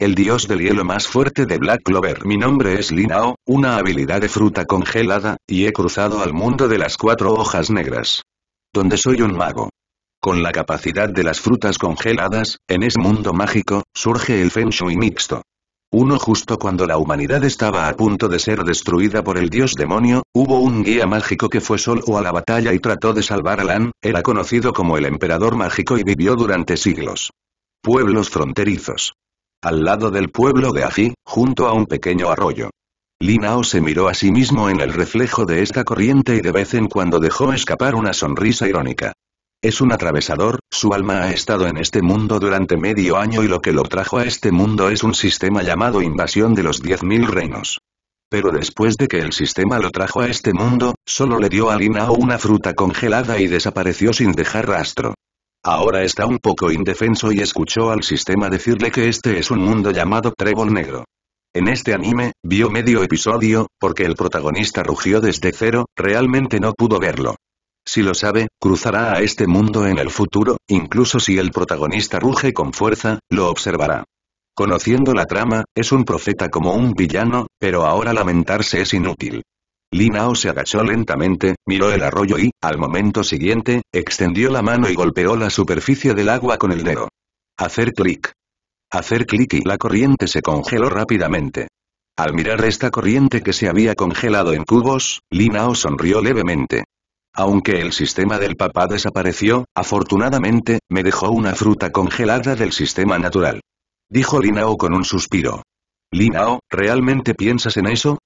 El dios del hielo más fuerte de Black Clover. Mi nombre es Linao, una habilidad de fruta congelada, y he cruzado al mundo de las cuatro hojas negras. Donde soy un mago. Con la capacidad de las frutas congeladas, en ese mundo mágico, surge el Feng Shui mixto. Uno justo cuando la humanidad estaba a punto de ser destruida por el dios demonio, hubo un guía mágico que fue solo a la batalla y trató de salvar a Lan, era conocido como el emperador mágico y vivió durante siglos. Pueblos fronterizos al lado del pueblo de Afi, junto a un pequeño arroyo. Linao se miró a sí mismo en el reflejo de esta corriente y de vez en cuando dejó escapar una sonrisa irónica. Es un atravesador, su alma ha estado en este mundo durante medio año y lo que lo trajo a este mundo es un sistema llamado invasión de los 10.000 reinos. Pero después de que el sistema lo trajo a este mundo, solo le dio a Linao una fruta congelada y desapareció sin dejar rastro. Ahora está un poco indefenso y escuchó al sistema decirle que este es un mundo llamado Trébol Negro. En este anime, vio medio episodio, porque el protagonista rugió desde cero, realmente no pudo verlo. Si lo sabe, cruzará a este mundo en el futuro, incluso si el protagonista ruge con fuerza, lo observará. Conociendo la trama, es un profeta como un villano, pero ahora lamentarse es inútil. Linao se agachó lentamente, miró el arroyo y, al momento siguiente, extendió la mano y golpeó la superficie del agua con el dedo. Hacer clic. Hacer clic y la corriente se congeló rápidamente. Al mirar esta corriente que se había congelado en cubos, Linao sonrió levemente. Aunque el sistema del papá desapareció, afortunadamente, me dejó una fruta congelada del sistema natural. Dijo Linao con un suspiro. Linao, ¿realmente piensas en eso?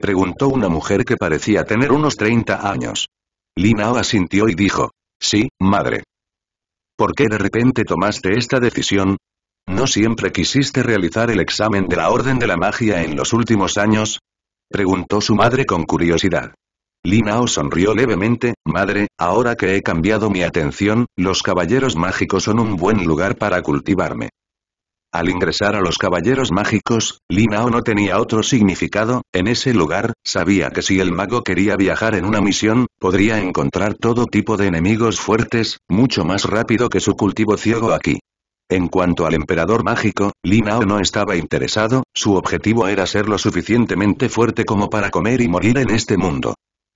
Preguntó una mujer que parecía tener unos 30 años. Linao asintió y dijo. Sí, madre. ¿Por qué de repente tomaste esta decisión? ¿No siempre quisiste realizar el examen de la Orden de la Magia en los últimos años? Preguntó su madre con curiosidad. Linao sonrió levemente, madre, ahora que he cambiado mi atención, los caballeros mágicos son un buen lugar para cultivarme. Al ingresar a los Caballeros Mágicos, Linao no tenía otro significado, en ese lugar, sabía que si el mago quería viajar en una misión, podría encontrar todo tipo de enemigos fuertes, mucho más rápido que su cultivo ciego aquí. En cuanto al emperador mágico, Linao no estaba interesado, su objetivo era ser lo suficientemente fuerte como para comer y morir en este mundo.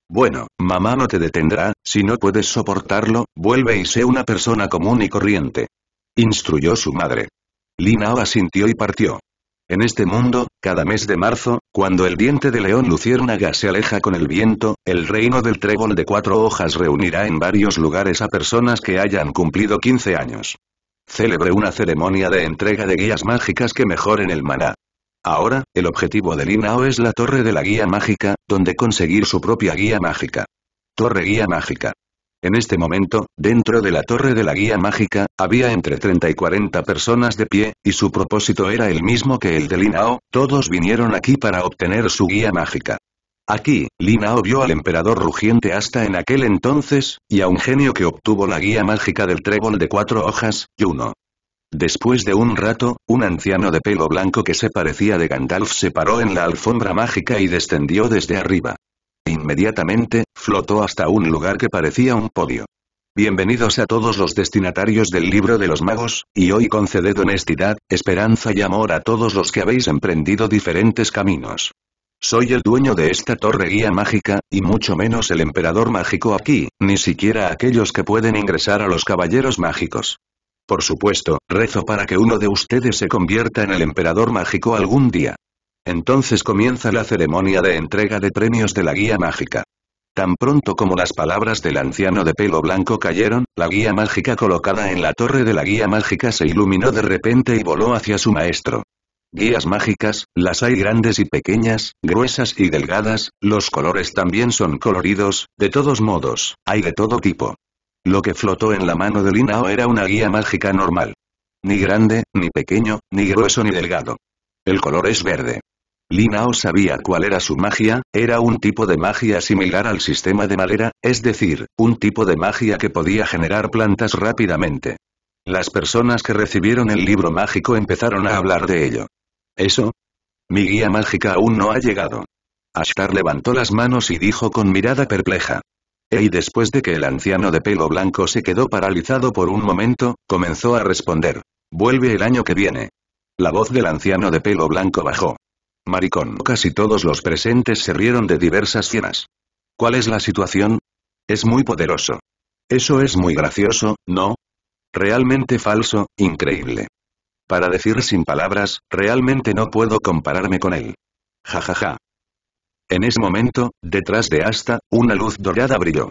Bueno, mamá no te detendrá, si no puedes soportarlo, vuelve y sé una persona común y corriente. Instruyó su madre. Linao asintió y partió. En este mundo, cada mes de marzo, cuando el diente de león luciérnaga se aleja con el viento, el reino del trébol de cuatro hojas reunirá en varios lugares a personas que hayan cumplido 15 años. Celebre una ceremonia de entrega de guías mágicas que mejoren el maná. Ahora, el objetivo de Linao es la Torre de la Guía Mágica, donde conseguir su propia guía mágica. Torre Guía Mágica. En este momento, dentro de la torre de la guía mágica, había entre 30 y 40 personas de pie, y su propósito era el mismo que el de Linao, todos vinieron aquí para obtener su guía mágica. Aquí, Linao vio al emperador rugiente hasta en aquel entonces, y a un genio que obtuvo la guía mágica del trébol de cuatro hojas, Yuno. Después de un rato, un anciano de pelo blanco que se parecía de Gandalf se paró en la alfombra mágica y descendió desde arriba. Inmediatamente, flotó hasta un lugar que parecía un podio. Bienvenidos a todos los destinatarios del libro de los magos, y hoy conceded honestidad, esperanza y amor a todos los que habéis emprendido diferentes caminos. Soy el dueño de esta torre guía mágica, y mucho menos el emperador mágico aquí, ni siquiera aquellos que pueden ingresar a los caballeros mágicos. Por supuesto, rezo para que uno de ustedes se convierta en el emperador mágico algún día. Entonces comienza la ceremonia de entrega de premios de la guía mágica. Tan pronto como las palabras del anciano de pelo blanco cayeron, la guía mágica colocada en la torre de la guía mágica se iluminó de repente y voló hacia su maestro. Guías mágicas, las hay grandes y pequeñas, gruesas y delgadas, los colores también son coloridos, de todos modos, hay de todo tipo. Lo que flotó en la mano de Linao era una guía mágica normal. Ni grande, ni pequeño, ni grueso ni delgado. El color es verde. Linao sabía cuál era su magia, era un tipo de magia similar al sistema de madera, es decir, un tipo de magia que podía generar plantas rápidamente. Las personas que recibieron el libro mágico empezaron a hablar de ello. ¿Eso? Mi guía mágica aún no ha llegado. Ashtar levantó las manos y dijo con mirada perpleja. Y después de que el anciano de pelo blanco se quedó paralizado por un momento, comenzó a responder. Vuelve el año que viene. La voz del anciano de pelo blanco bajó. Maricón. Casi todos los presentes se rieron de diversas cenas. ¿Cuál es la situación? Es muy poderoso. Eso es muy gracioso, ¿no? Realmente falso, increíble. Para decir sin palabras, realmente no puedo compararme con él. Ja ja ja. En ese momento, detrás de Asta, una luz dorada brilló.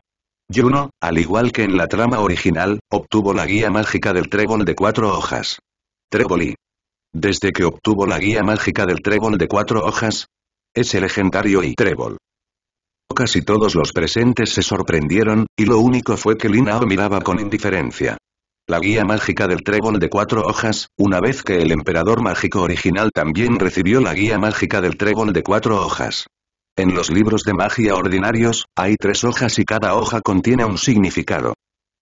Juno, al igual que en la trama original, obtuvo la guía mágica del trébol de cuatro hojas. Tréboli. Desde que obtuvo la guía mágica del trébol de cuatro hojas. Ese legendario y trébol. Casi todos los presentes se sorprendieron, y lo único fue que Linao miraba con indiferencia. La guía mágica del trébol de cuatro hojas, una vez que el emperador mágico original también recibió la guía mágica del trébol de cuatro hojas. En los libros de magia ordinarios, hay tres hojas y cada hoja contiene un significado.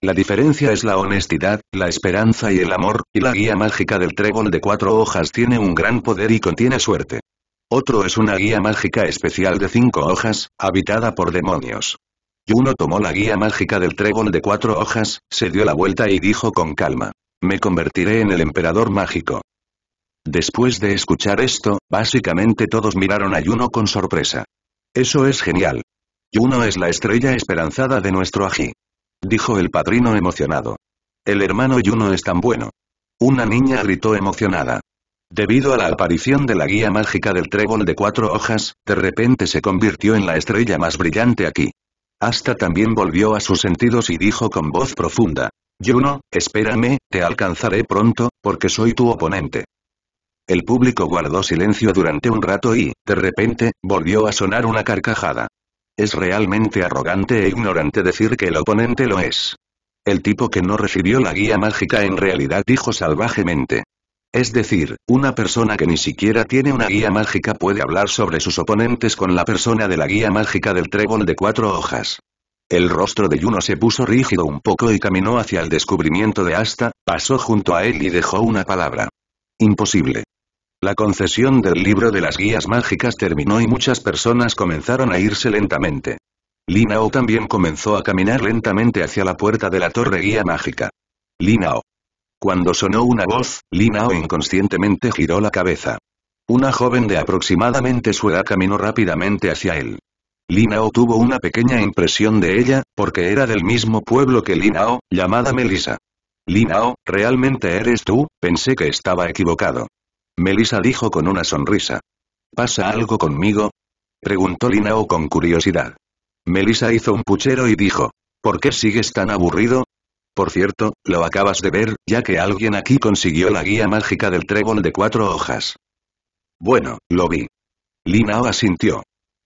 La diferencia es la honestidad, la esperanza y el amor, y la guía mágica del trébol de cuatro hojas tiene un gran poder y contiene suerte. Otro es una guía mágica especial de cinco hojas, habitada por demonios. Yuno tomó la guía mágica del trébol de cuatro hojas, se dio la vuelta y dijo con calma. Me convertiré en el emperador mágico. Después de escuchar esto, básicamente todos miraron a Yuno con sorpresa. Eso es genial. Yuno es la estrella esperanzada de nuestro ají dijo el padrino emocionado. El hermano Juno es tan bueno. Una niña gritó emocionada. Debido a la aparición de la guía mágica del trébol de cuatro hojas, de repente se convirtió en la estrella más brillante aquí. Hasta también volvió a sus sentidos y dijo con voz profunda. Juno, espérame, te alcanzaré pronto, porque soy tu oponente. El público guardó silencio durante un rato y, de repente, volvió a sonar una carcajada. Es realmente arrogante e ignorante decir que el oponente lo es. El tipo que no recibió la guía mágica en realidad dijo salvajemente. Es decir, una persona que ni siquiera tiene una guía mágica puede hablar sobre sus oponentes con la persona de la guía mágica del trébol de cuatro hojas. El rostro de Juno se puso rígido un poco y caminó hacia el descubrimiento de Asta, pasó junto a él y dejó una palabra. Imposible. La concesión del libro de las guías mágicas terminó y muchas personas comenzaron a irse lentamente. Linao también comenzó a caminar lentamente hacia la puerta de la torre guía mágica. Linao. Cuando sonó una voz, Linao inconscientemente giró la cabeza. Una joven de aproximadamente su edad caminó rápidamente hacia él. Linao tuvo una pequeña impresión de ella, porque era del mismo pueblo que Linao, llamada Melissa. Linao, ¿realmente eres tú? Pensé que estaba equivocado. Melissa dijo con una sonrisa. ¿Pasa algo conmigo? Preguntó Linao con curiosidad. Melissa hizo un puchero y dijo. ¿Por qué sigues tan aburrido? Por cierto, lo acabas de ver, ya que alguien aquí consiguió la guía mágica del trébol de cuatro hojas. Bueno, lo vi. Linao asintió.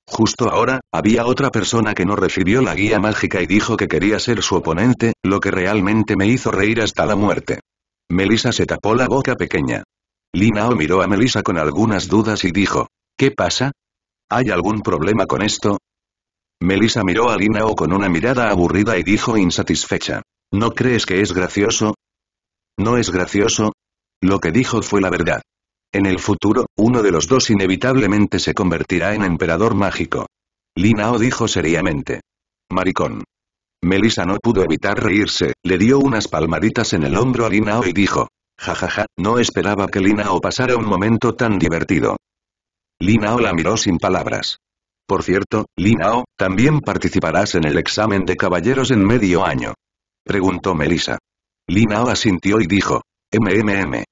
Justo ahora, había otra persona que no recibió la guía mágica y dijo que quería ser su oponente, lo que realmente me hizo reír hasta la muerte. Melissa se tapó la boca pequeña. Linao miró a Melissa con algunas dudas y dijo. ¿Qué pasa? ¿Hay algún problema con esto? Melissa miró a Linao con una mirada aburrida y dijo insatisfecha. ¿No crees que es gracioso? No es gracioso. Lo que dijo fue la verdad. En el futuro, uno de los dos inevitablemente se convertirá en emperador mágico. Linao dijo seriamente. Maricón. Melissa no pudo evitar reírse, le dio unas palmaditas en el hombro a Linao y dijo. Jajaja, no esperaba que Linao pasara un momento tan divertido. Linao la miró sin palabras. Por cierto, Linao, también participarás en el examen de caballeros en medio año. Preguntó Melissa. Linao asintió y dijo. MMM.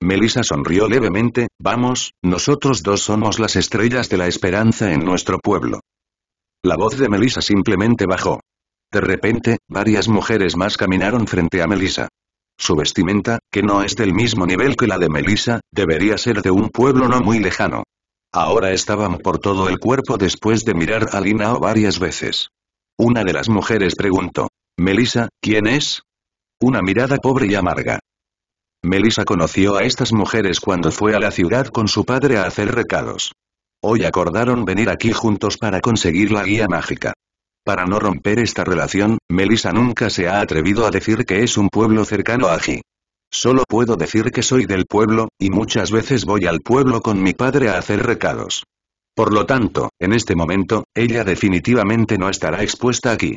Melisa sonrió levemente, vamos, nosotros dos somos las estrellas de la esperanza en nuestro pueblo. La voz de Melissa simplemente bajó. De repente, varias mujeres más caminaron frente a Melissa. Su vestimenta, que no es del mismo nivel que la de Melissa, debería ser de un pueblo no muy lejano. Ahora estaban por todo el cuerpo después de mirar a Linao varias veces. Una de las mujeres preguntó, «Melissa, ¿quién es?» Una mirada pobre y amarga. Melissa conoció a estas mujeres cuando fue a la ciudad con su padre a hacer recados. Hoy acordaron venir aquí juntos para conseguir la guía mágica. Para no romper esta relación, Melissa nunca se ha atrevido a decir que es un pueblo cercano a Ji. Solo puedo decir que soy del pueblo, y muchas veces voy al pueblo con mi padre a hacer recados. Por lo tanto, en este momento, ella definitivamente no estará expuesta aquí.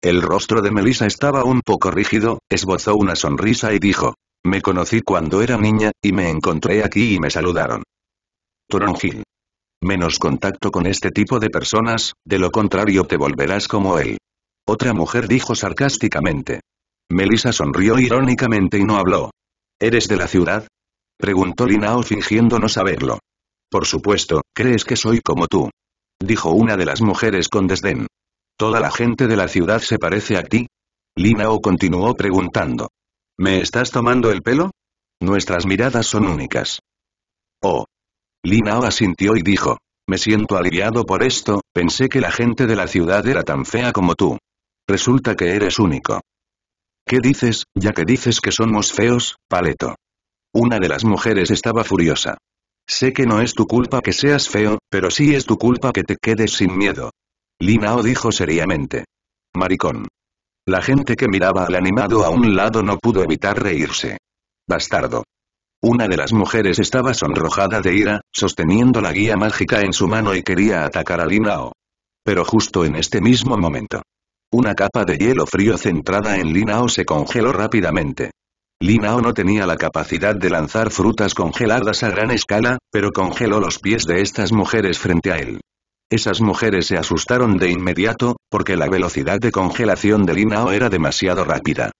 El rostro de Melissa estaba un poco rígido, esbozó una sonrisa y dijo. Me conocí cuando era niña, y me encontré aquí y me saludaron. Toronjil. Menos contacto con este tipo de personas, de lo contrario te volverás como él. Otra mujer dijo sarcásticamente. Melissa sonrió irónicamente y no habló. ¿Eres de la ciudad? Preguntó Linao fingiendo no saberlo. Por supuesto, crees que soy como tú. Dijo una de las mujeres con desdén. ¿Toda la gente de la ciudad se parece a ti? Linao continuó preguntando. ¿Me estás tomando el pelo? Nuestras miradas son únicas. Oh, Linao asintió y dijo. Me siento aliviado por esto, pensé que la gente de la ciudad era tan fea como tú. Resulta que eres único. ¿Qué dices, ya que dices que somos feos, paleto? Una de las mujeres estaba furiosa. Sé que no es tu culpa que seas feo, pero sí es tu culpa que te quedes sin miedo. Linao dijo seriamente. Maricón. La gente que miraba al animado a un lado no pudo evitar reírse. Bastardo. Una de las mujeres estaba sonrojada de ira, sosteniendo la guía mágica en su mano y quería atacar a Linao. Pero justo en este mismo momento. Una capa de hielo frío centrada en Linao se congeló rápidamente. Linao no tenía la capacidad de lanzar frutas congeladas a gran escala, pero congeló los pies de estas mujeres frente a él. Esas mujeres se asustaron de inmediato, porque la velocidad de congelación de Linao era demasiado rápida.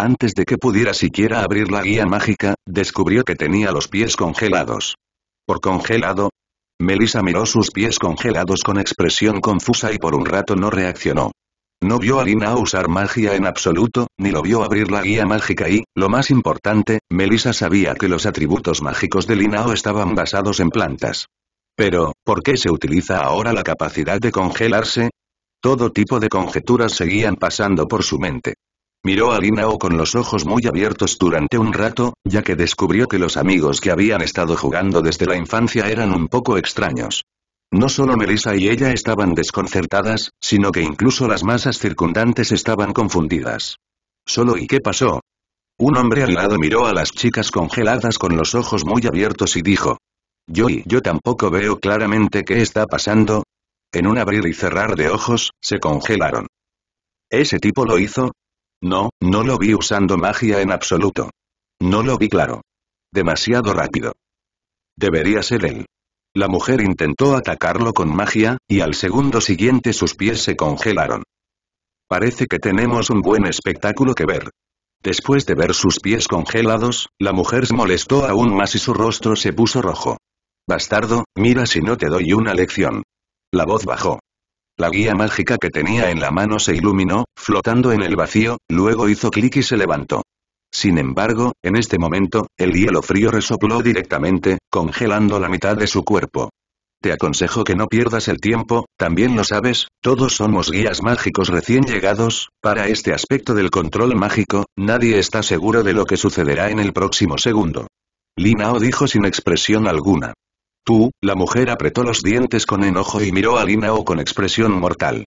Antes de que pudiera siquiera abrir la guía mágica, descubrió que tenía los pies congelados. ¿Por congelado? Melissa miró sus pies congelados con expresión confusa y por un rato no reaccionó. No vio a Linao usar magia en absoluto, ni lo vio abrir la guía mágica y, lo más importante, Melissa sabía que los atributos mágicos de Linao estaban basados en plantas. Pero, ¿por qué se utiliza ahora la capacidad de congelarse? Todo tipo de conjeturas seguían pasando por su mente. Miró a Linao con los ojos muy abiertos durante un rato, ya que descubrió que los amigos que habían estado jugando desde la infancia eran un poco extraños. No solo Melissa y ella estaban desconcertadas, sino que incluso las masas circundantes estaban confundidas. ¿Solo y qué pasó? Un hombre al lado miró a las chicas congeladas con los ojos muy abiertos y dijo. Yo y yo tampoco veo claramente qué está pasando. En un abrir y cerrar de ojos, se congelaron. ¿Ese tipo lo hizo? No, no lo vi usando magia en absoluto. No lo vi claro. Demasiado rápido. Debería ser él. La mujer intentó atacarlo con magia, y al segundo siguiente sus pies se congelaron. Parece que tenemos un buen espectáculo que ver. Después de ver sus pies congelados, la mujer se molestó aún más y su rostro se puso rojo. Bastardo, mira si no te doy una lección. La voz bajó. La guía mágica que tenía en la mano se iluminó, flotando en el vacío, luego hizo clic y se levantó. Sin embargo, en este momento, el hielo frío resopló directamente, congelando la mitad de su cuerpo. Te aconsejo que no pierdas el tiempo, también lo sabes, todos somos guías mágicos recién llegados, para este aspecto del control mágico, nadie está seguro de lo que sucederá en el próximo segundo. Linao dijo sin expresión alguna. Tú, la mujer apretó los dientes con enojo y miró a Linao con expresión mortal.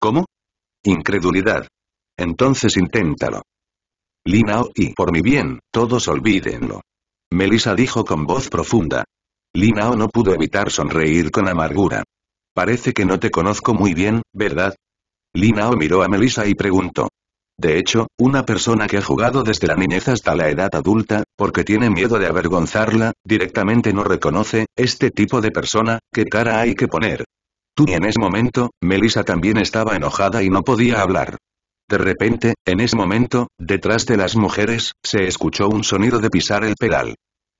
¿Cómo? Incredulidad. Entonces inténtalo. Linao y por mi bien, todos olvídenlo. Melissa dijo con voz profunda. Linao no pudo evitar sonreír con amargura. Parece que no te conozco muy bien, ¿verdad? Linao miró a Melissa y preguntó. De hecho, una persona que ha jugado desde la niñez hasta la edad adulta, porque tiene miedo de avergonzarla, directamente no reconoce, este tipo de persona, qué cara hay que poner. Tú y en ese momento, Melissa también estaba enojada y no podía hablar. De repente, en ese momento, detrás de las mujeres, se escuchó un sonido de pisar el pedal.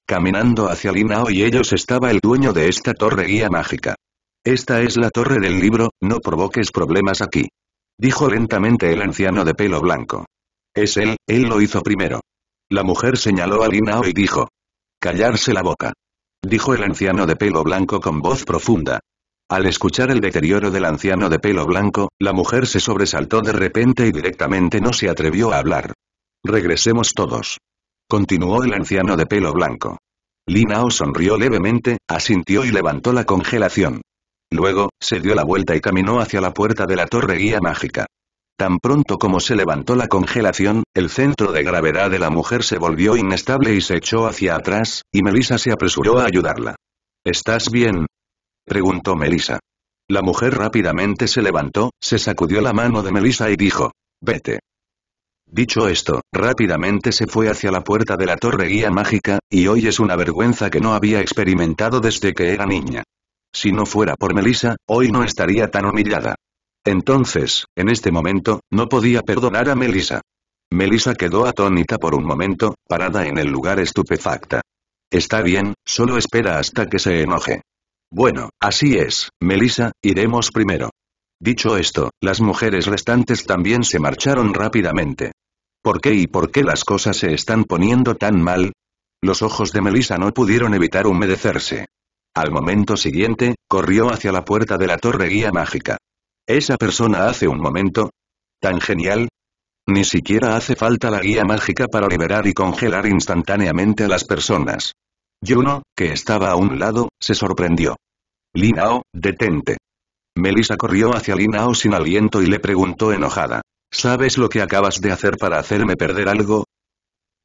Caminando hacia Linao y ellos estaba el dueño de esta torre guía mágica. Esta es la torre del libro, no provoques problemas aquí dijo lentamente el anciano de pelo blanco. Es él, él lo hizo primero. La mujer señaló a Linao y dijo. Callarse la boca. Dijo el anciano de pelo blanco con voz profunda. Al escuchar el deterioro del anciano de pelo blanco, la mujer se sobresaltó de repente y directamente no se atrevió a hablar. Regresemos todos. Continuó el anciano de pelo blanco. Linao sonrió levemente, asintió y levantó la congelación. Luego, se dio la vuelta y caminó hacia la puerta de la torre guía mágica. Tan pronto como se levantó la congelación, el centro de gravedad de la mujer se volvió inestable y se echó hacia atrás, y Melissa se apresuró a ayudarla. ¿Estás bien? preguntó Melissa. La mujer rápidamente se levantó, se sacudió la mano de Melissa y dijo, vete. Dicho esto, rápidamente se fue hacia la puerta de la torre guía mágica, y hoy es una vergüenza que no había experimentado desde que era niña. Si no fuera por melisa hoy no estaría tan humillada. Entonces, en este momento, no podía perdonar a melisa melisa quedó atónita por un momento, parada en el lugar estupefacta. Está bien, solo espera hasta que se enoje. Bueno, así es, melisa iremos primero. Dicho esto, las mujeres restantes también se marcharon rápidamente. ¿Por qué y por qué las cosas se están poniendo tan mal? Los ojos de Melisa no pudieron evitar humedecerse. Al momento siguiente, corrió hacia la puerta de la torre guía mágica. ¿Esa persona hace un momento? ¿Tan genial? Ni siquiera hace falta la guía mágica para liberar y congelar instantáneamente a las personas. Juno, que estaba a un lado, se sorprendió. Linao, detente. Melissa corrió hacia Linao sin aliento y le preguntó enojada. ¿Sabes lo que acabas de hacer para hacerme perder algo?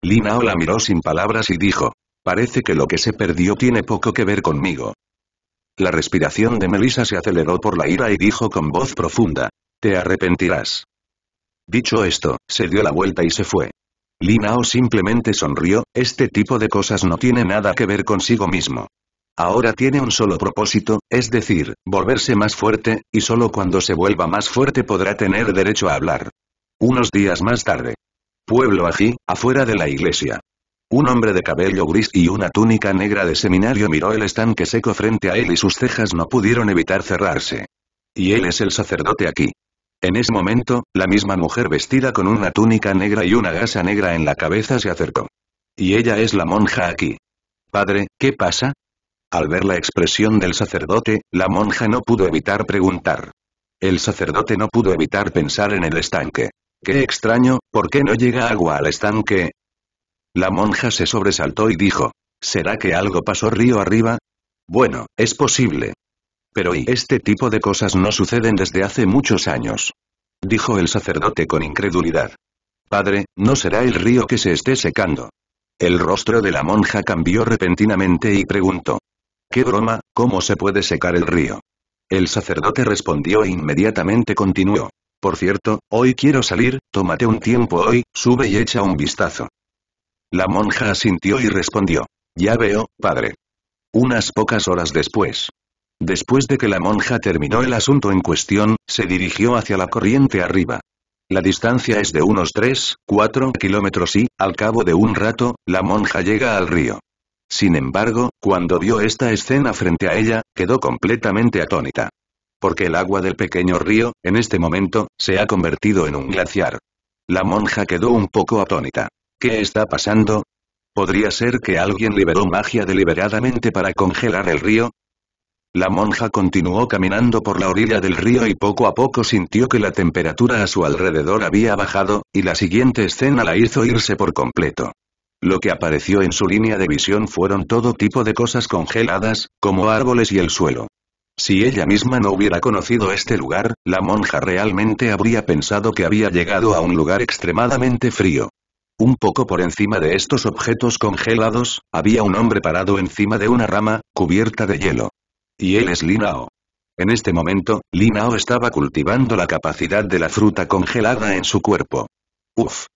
Linao la miró sin palabras y dijo. Parece que lo que se perdió tiene poco que ver conmigo. La respiración de Melissa se aceleró por la ira y dijo con voz profunda. Te arrepentirás. Dicho esto, se dio la vuelta y se fue. Linao simplemente sonrió, este tipo de cosas no tiene nada que ver consigo mismo. Ahora tiene un solo propósito, es decir, volverse más fuerte, y solo cuando se vuelva más fuerte podrá tener derecho a hablar. Unos días más tarde. Pueblo allí, afuera de la iglesia. Un hombre de cabello gris y una túnica negra de seminario miró el estanque seco frente a él y sus cejas no pudieron evitar cerrarse. Y él es el sacerdote aquí. En ese momento, la misma mujer vestida con una túnica negra y una gasa negra en la cabeza se acercó. Y ella es la monja aquí. Padre, ¿qué pasa? Al ver la expresión del sacerdote, la monja no pudo evitar preguntar. El sacerdote no pudo evitar pensar en el estanque. Qué extraño, ¿por qué no llega agua al estanque? La monja se sobresaltó y dijo. ¿Será que algo pasó río arriba? Bueno, es posible. Pero y este tipo de cosas no suceden desde hace muchos años. Dijo el sacerdote con incredulidad. Padre, no será el río que se esté secando. El rostro de la monja cambió repentinamente y preguntó. ¿Qué broma, cómo se puede secar el río? El sacerdote respondió e inmediatamente continuó. Por cierto, hoy quiero salir, tómate un tiempo hoy, sube y echa un vistazo. La monja asintió y respondió. Ya veo, padre. Unas pocas horas después. Después de que la monja terminó el asunto en cuestión, se dirigió hacia la corriente arriba. La distancia es de unos 3, 4 kilómetros y, al cabo de un rato, la monja llega al río. Sin embargo, cuando vio esta escena frente a ella, quedó completamente atónita. Porque el agua del pequeño río, en este momento, se ha convertido en un glaciar. La monja quedó un poco atónita. ¿Qué está pasando? ¿Podría ser que alguien liberó magia deliberadamente para congelar el río? La monja continuó caminando por la orilla del río y poco a poco sintió que la temperatura a su alrededor había bajado, y la siguiente escena la hizo irse por completo. Lo que apareció en su línea de visión fueron todo tipo de cosas congeladas, como árboles y el suelo. Si ella misma no hubiera conocido este lugar, la monja realmente habría pensado que había llegado a un lugar extremadamente frío. Un poco por encima de estos objetos congelados, había un hombre parado encima de una rama, cubierta de hielo. Y él es Linao. En este momento, Linao estaba cultivando la capacidad de la fruta congelada en su cuerpo. Uf.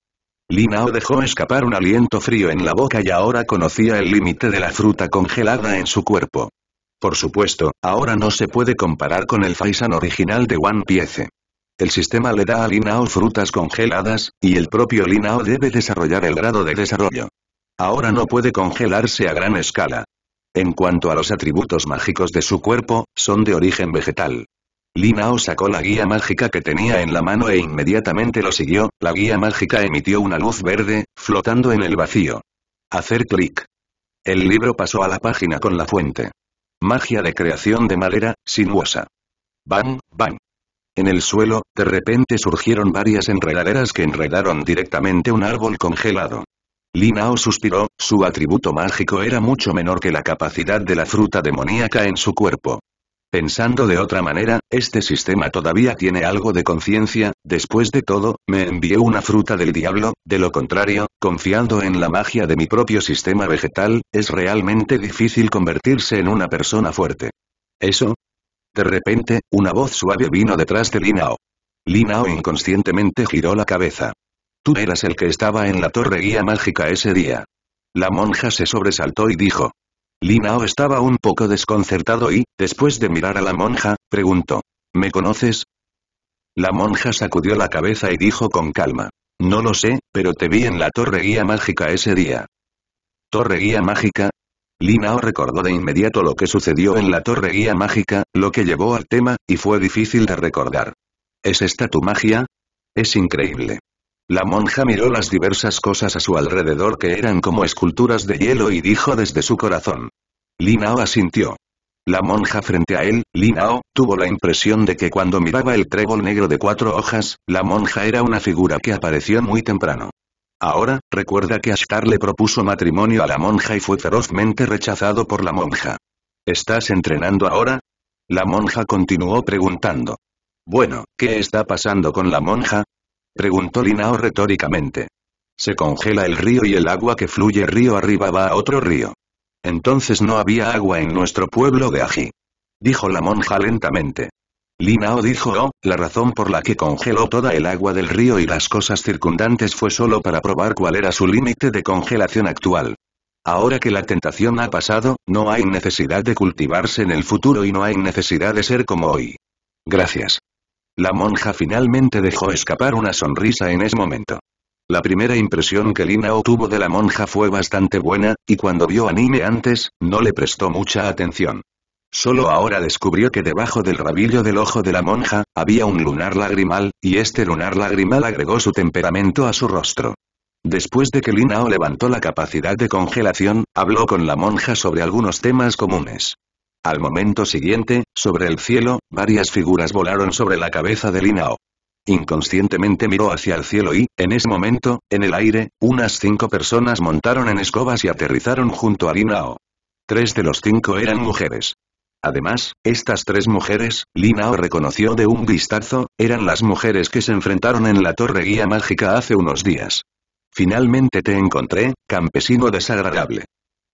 Linao dejó escapar un aliento frío en la boca y ahora conocía el límite de la fruta congelada en su cuerpo. Por supuesto, ahora no se puede comparar con el Faisan original de One Piece. El sistema le da a Linao frutas congeladas, y el propio Linao debe desarrollar el grado de desarrollo. Ahora no puede congelarse a gran escala. En cuanto a los atributos mágicos de su cuerpo, son de origen vegetal. Linao sacó la guía mágica que tenía en la mano e inmediatamente lo siguió, la guía mágica emitió una luz verde, flotando en el vacío. Hacer clic. El libro pasó a la página con la fuente. Magia de creación de madera, sinuosa. Bang, bang. En el suelo, de repente surgieron varias enredaderas que enredaron directamente un árbol congelado. Linao suspiró, su atributo mágico era mucho menor que la capacidad de la fruta demoníaca en su cuerpo. Pensando de otra manera, este sistema todavía tiene algo de conciencia, después de todo, me envié una fruta del diablo, de lo contrario, confiando en la magia de mi propio sistema vegetal, es realmente difícil convertirse en una persona fuerte. Eso, de repente, una voz suave vino detrás de Linao. Linao inconscientemente giró la cabeza. Tú eras el que estaba en la torre guía mágica ese día. La monja se sobresaltó y dijo. Linao estaba un poco desconcertado y, después de mirar a la monja, preguntó. ¿Me conoces? La monja sacudió la cabeza y dijo con calma. No lo sé, pero te vi en la torre guía mágica ese día. ¿Torre guía mágica? Linao recordó de inmediato lo que sucedió en la torre guía mágica, lo que llevó al tema, y fue difícil de recordar. ¿Es esta tu magia? Es increíble. La monja miró las diversas cosas a su alrededor que eran como esculturas de hielo y dijo desde su corazón. Linao asintió. La monja frente a él, Linao, tuvo la impresión de que cuando miraba el trébol negro de cuatro hojas, la monja era una figura que apareció muy temprano. Ahora, recuerda que Ashtar le propuso matrimonio a la monja y fue ferozmente rechazado por la monja. ¿Estás entrenando ahora? La monja continuó preguntando. Bueno, ¿qué está pasando con la monja? Preguntó Linao retóricamente. Se congela el río y el agua que fluye río arriba va a otro río. Entonces no había agua en nuestro pueblo de Aji. Dijo la monja lentamente. Linao dijo oh, la razón por la que congeló toda el agua del río y las cosas circundantes fue solo para probar cuál era su límite de congelación actual. Ahora que la tentación ha pasado, no hay necesidad de cultivarse en el futuro y no hay necesidad de ser como hoy. Gracias. La monja finalmente dejó escapar una sonrisa en ese momento. La primera impresión que Linao tuvo de la monja fue bastante buena, y cuando vio anime antes, no le prestó mucha atención. Solo ahora descubrió que debajo del rabillo del ojo de la monja, había un lunar lagrimal, y este lunar lagrimal agregó su temperamento a su rostro. Después de que Linao levantó la capacidad de congelación, habló con la monja sobre algunos temas comunes. Al momento siguiente, sobre el cielo, varias figuras volaron sobre la cabeza de Linao. Inconscientemente miró hacia el cielo y, en ese momento, en el aire, unas cinco personas montaron en escobas y aterrizaron junto a Linao. Tres de los cinco eran mujeres. Además, estas tres mujeres, Linao reconoció de un vistazo, eran las mujeres que se enfrentaron en la Torre Guía Mágica hace unos días. Finalmente te encontré, campesino desagradable.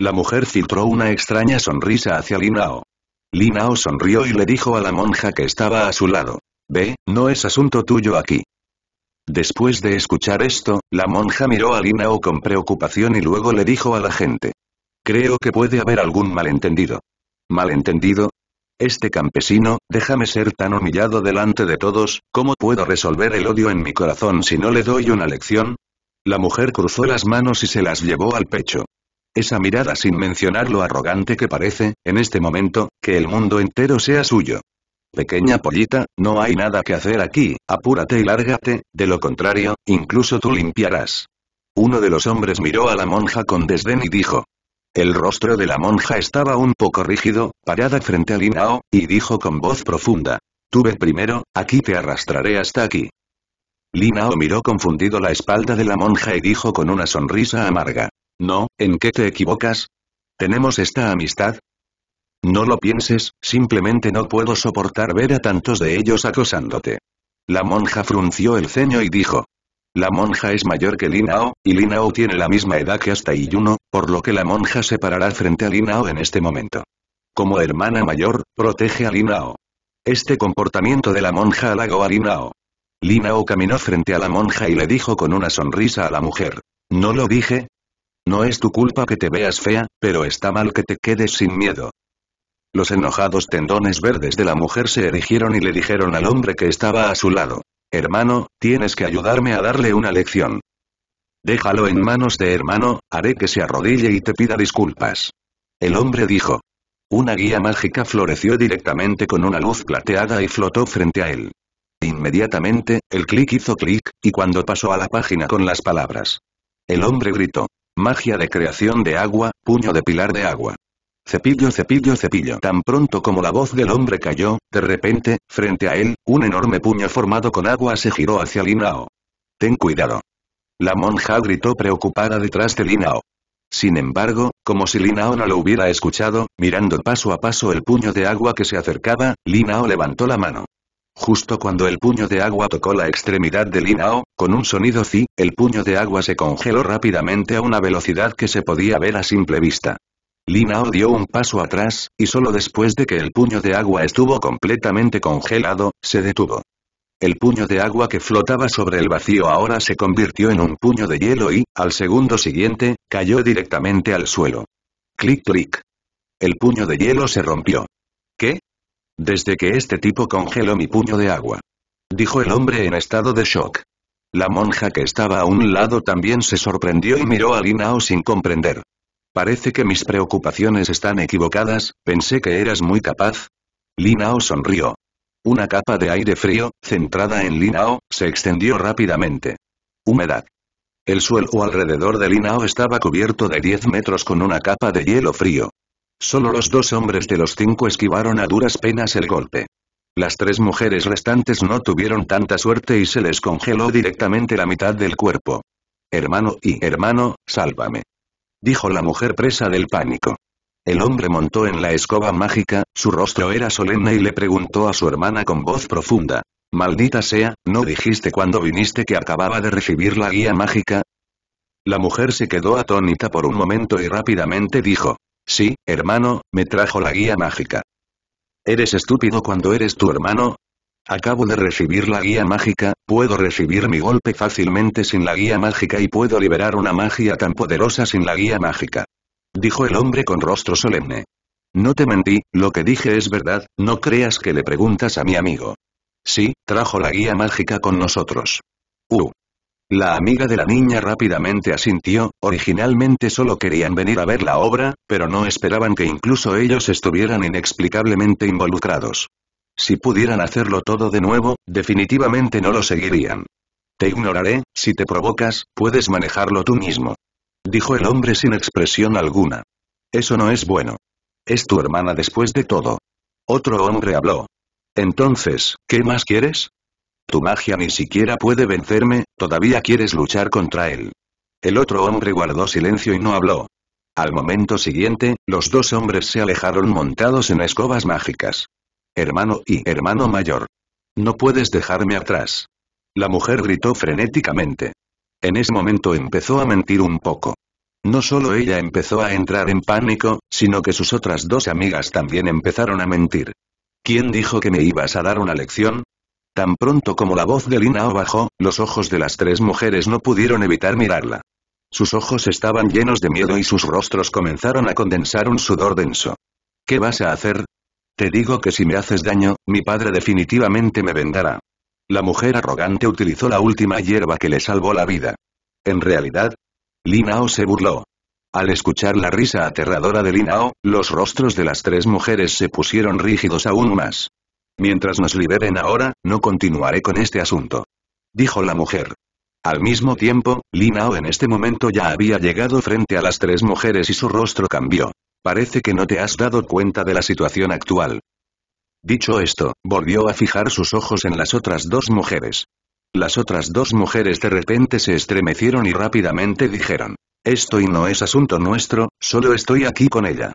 La mujer filtró una extraña sonrisa hacia Linao. Linao sonrió y le dijo a la monja que estaba a su lado. Ve, no es asunto tuyo aquí. Después de escuchar esto, la monja miró a Linao con preocupación y luego le dijo a la gente. Creo que puede haber algún malentendido. Malentendido. Este campesino, déjame ser tan humillado delante de todos, ¿cómo puedo resolver el odio en mi corazón si no le doy una lección? La mujer cruzó las manos y se las llevó al pecho. Esa mirada sin mencionar lo arrogante que parece, en este momento, que el mundo entero sea suyo. Pequeña pollita, no hay nada que hacer aquí, apúrate y lárgate, de lo contrario, incluso tú limpiarás. Uno de los hombres miró a la monja con desdén y dijo, el rostro de la monja estaba un poco rígido, parada frente a Linao, y dijo con voz profunda. Tuve primero, aquí te arrastraré hasta aquí. Linao miró confundido la espalda de la monja y dijo con una sonrisa amarga. No, ¿en qué te equivocas? ¿Tenemos esta amistad? No lo pienses, simplemente no puedo soportar ver a tantos de ellos acosándote. La monja frunció el ceño y dijo, la monja es mayor que Linao, y Linao tiene la misma edad que hasta Iyuno, por lo que la monja se parará frente a Linao en este momento. Como hermana mayor, protege a Linao. Este comportamiento de la monja halagó a Linao. Linao caminó frente a la monja y le dijo con una sonrisa a la mujer. ¿No lo dije? No es tu culpa que te veas fea, pero está mal que te quedes sin miedo. Los enojados tendones verdes de la mujer se erigieron y le dijeron al hombre que estaba a su lado. Hermano, tienes que ayudarme a darle una lección. Déjalo en manos de hermano, haré que se arrodille y te pida disculpas. El hombre dijo. Una guía mágica floreció directamente con una luz plateada y flotó frente a él. Inmediatamente, el clic hizo clic, y cuando pasó a la página con las palabras. El hombre gritó. Magia de creación de agua, puño de pilar de agua. Cepillo, cepillo, cepillo. Tan pronto como la voz del hombre cayó, de repente, frente a él, un enorme puño formado con agua se giró hacia Linao. Ten cuidado. La monja gritó preocupada detrás de Linao. Sin embargo, como si Linao no lo hubiera escuchado, mirando paso a paso el puño de agua que se acercaba, Linao levantó la mano. Justo cuando el puño de agua tocó la extremidad de Linao, con un sonido zi, el puño de agua se congeló rápidamente a una velocidad que se podía ver a simple vista. Linao dio un paso atrás, y solo después de que el puño de agua estuvo completamente congelado, se detuvo. El puño de agua que flotaba sobre el vacío ahora se convirtió en un puño de hielo y, al segundo siguiente, cayó directamente al suelo. Clic clic. El puño de hielo se rompió. ¿Qué? Desde que este tipo congeló mi puño de agua. Dijo el hombre en estado de shock. La monja que estaba a un lado también se sorprendió y miró a Linao sin comprender. Parece que mis preocupaciones están equivocadas, pensé que eras muy capaz. Linao sonrió. Una capa de aire frío, centrada en Linao, se extendió rápidamente. Humedad. El suelo alrededor de Linao estaba cubierto de 10 metros con una capa de hielo frío. Solo los dos hombres de los cinco esquivaron a duras penas el golpe. Las tres mujeres restantes no tuvieron tanta suerte y se les congeló directamente la mitad del cuerpo. Hermano y hermano, sálvame dijo la mujer presa del pánico. El hombre montó en la escoba mágica, su rostro era solemne y le preguntó a su hermana con voz profunda. Maldita sea, ¿no dijiste cuando viniste que acababa de recibir la guía mágica? La mujer se quedó atónita por un momento y rápidamente dijo. Sí, hermano, me trajo la guía mágica. Eres estúpido cuando eres tu hermano, Acabo de recibir la guía mágica, puedo recibir mi golpe fácilmente sin la guía mágica y puedo liberar una magia tan poderosa sin la guía mágica. Dijo el hombre con rostro solemne. No te mentí, lo que dije es verdad, no creas que le preguntas a mi amigo. Sí, trajo la guía mágica con nosotros. Uh. La amiga de la niña rápidamente asintió, originalmente solo querían venir a ver la obra, pero no esperaban que incluso ellos estuvieran inexplicablemente involucrados. Si pudieran hacerlo todo de nuevo, definitivamente no lo seguirían. Te ignoraré, si te provocas, puedes manejarlo tú mismo. Dijo el hombre sin expresión alguna. Eso no es bueno. Es tu hermana después de todo. Otro hombre habló. Entonces, ¿qué más quieres? Tu magia ni siquiera puede vencerme, todavía quieres luchar contra él. El otro hombre guardó silencio y no habló. Al momento siguiente, los dos hombres se alejaron montados en escobas mágicas hermano y hermano mayor. No puedes dejarme atrás. La mujer gritó frenéticamente. En ese momento empezó a mentir un poco. No solo ella empezó a entrar en pánico, sino que sus otras dos amigas también empezaron a mentir. ¿Quién dijo que me ibas a dar una lección? Tan pronto como la voz de Linao bajó, los ojos de las tres mujeres no pudieron evitar mirarla. Sus ojos estaban llenos de miedo y sus rostros comenzaron a condensar un sudor denso. ¿Qué vas a hacer? Te digo que si me haces daño, mi padre definitivamente me vendará. La mujer arrogante utilizó la última hierba que le salvó la vida. En realidad, Linao se burló. Al escuchar la risa aterradora de Linao, los rostros de las tres mujeres se pusieron rígidos aún más. Mientras nos liberen ahora, no continuaré con este asunto. Dijo la mujer. Al mismo tiempo, Linao en este momento ya había llegado frente a las tres mujeres y su rostro cambió. Parece que no te has dado cuenta de la situación actual. Dicho esto, volvió a fijar sus ojos en las otras dos mujeres. Las otras dos mujeres de repente se estremecieron y rápidamente dijeron, esto y no es asunto nuestro, solo estoy aquí con ella.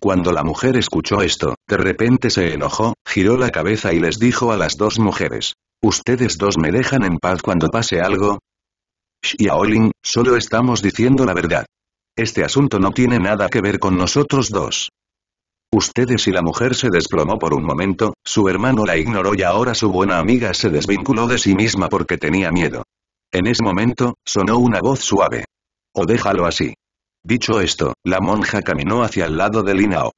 Cuando la mujer escuchó esto, de repente se enojó, giró la cabeza y les dijo a las dos mujeres, ¿ustedes dos me dejan en paz cuando pase algo? Xiaolin, solo estamos diciendo la verdad. Este asunto no tiene nada que ver con nosotros dos. Ustedes y la mujer se desplomó por un momento, su hermano la ignoró y ahora su buena amiga se desvinculó de sí misma porque tenía miedo. En ese momento, sonó una voz suave. O déjalo así. Dicho esto, la monja caminó hacia el lado de Linao.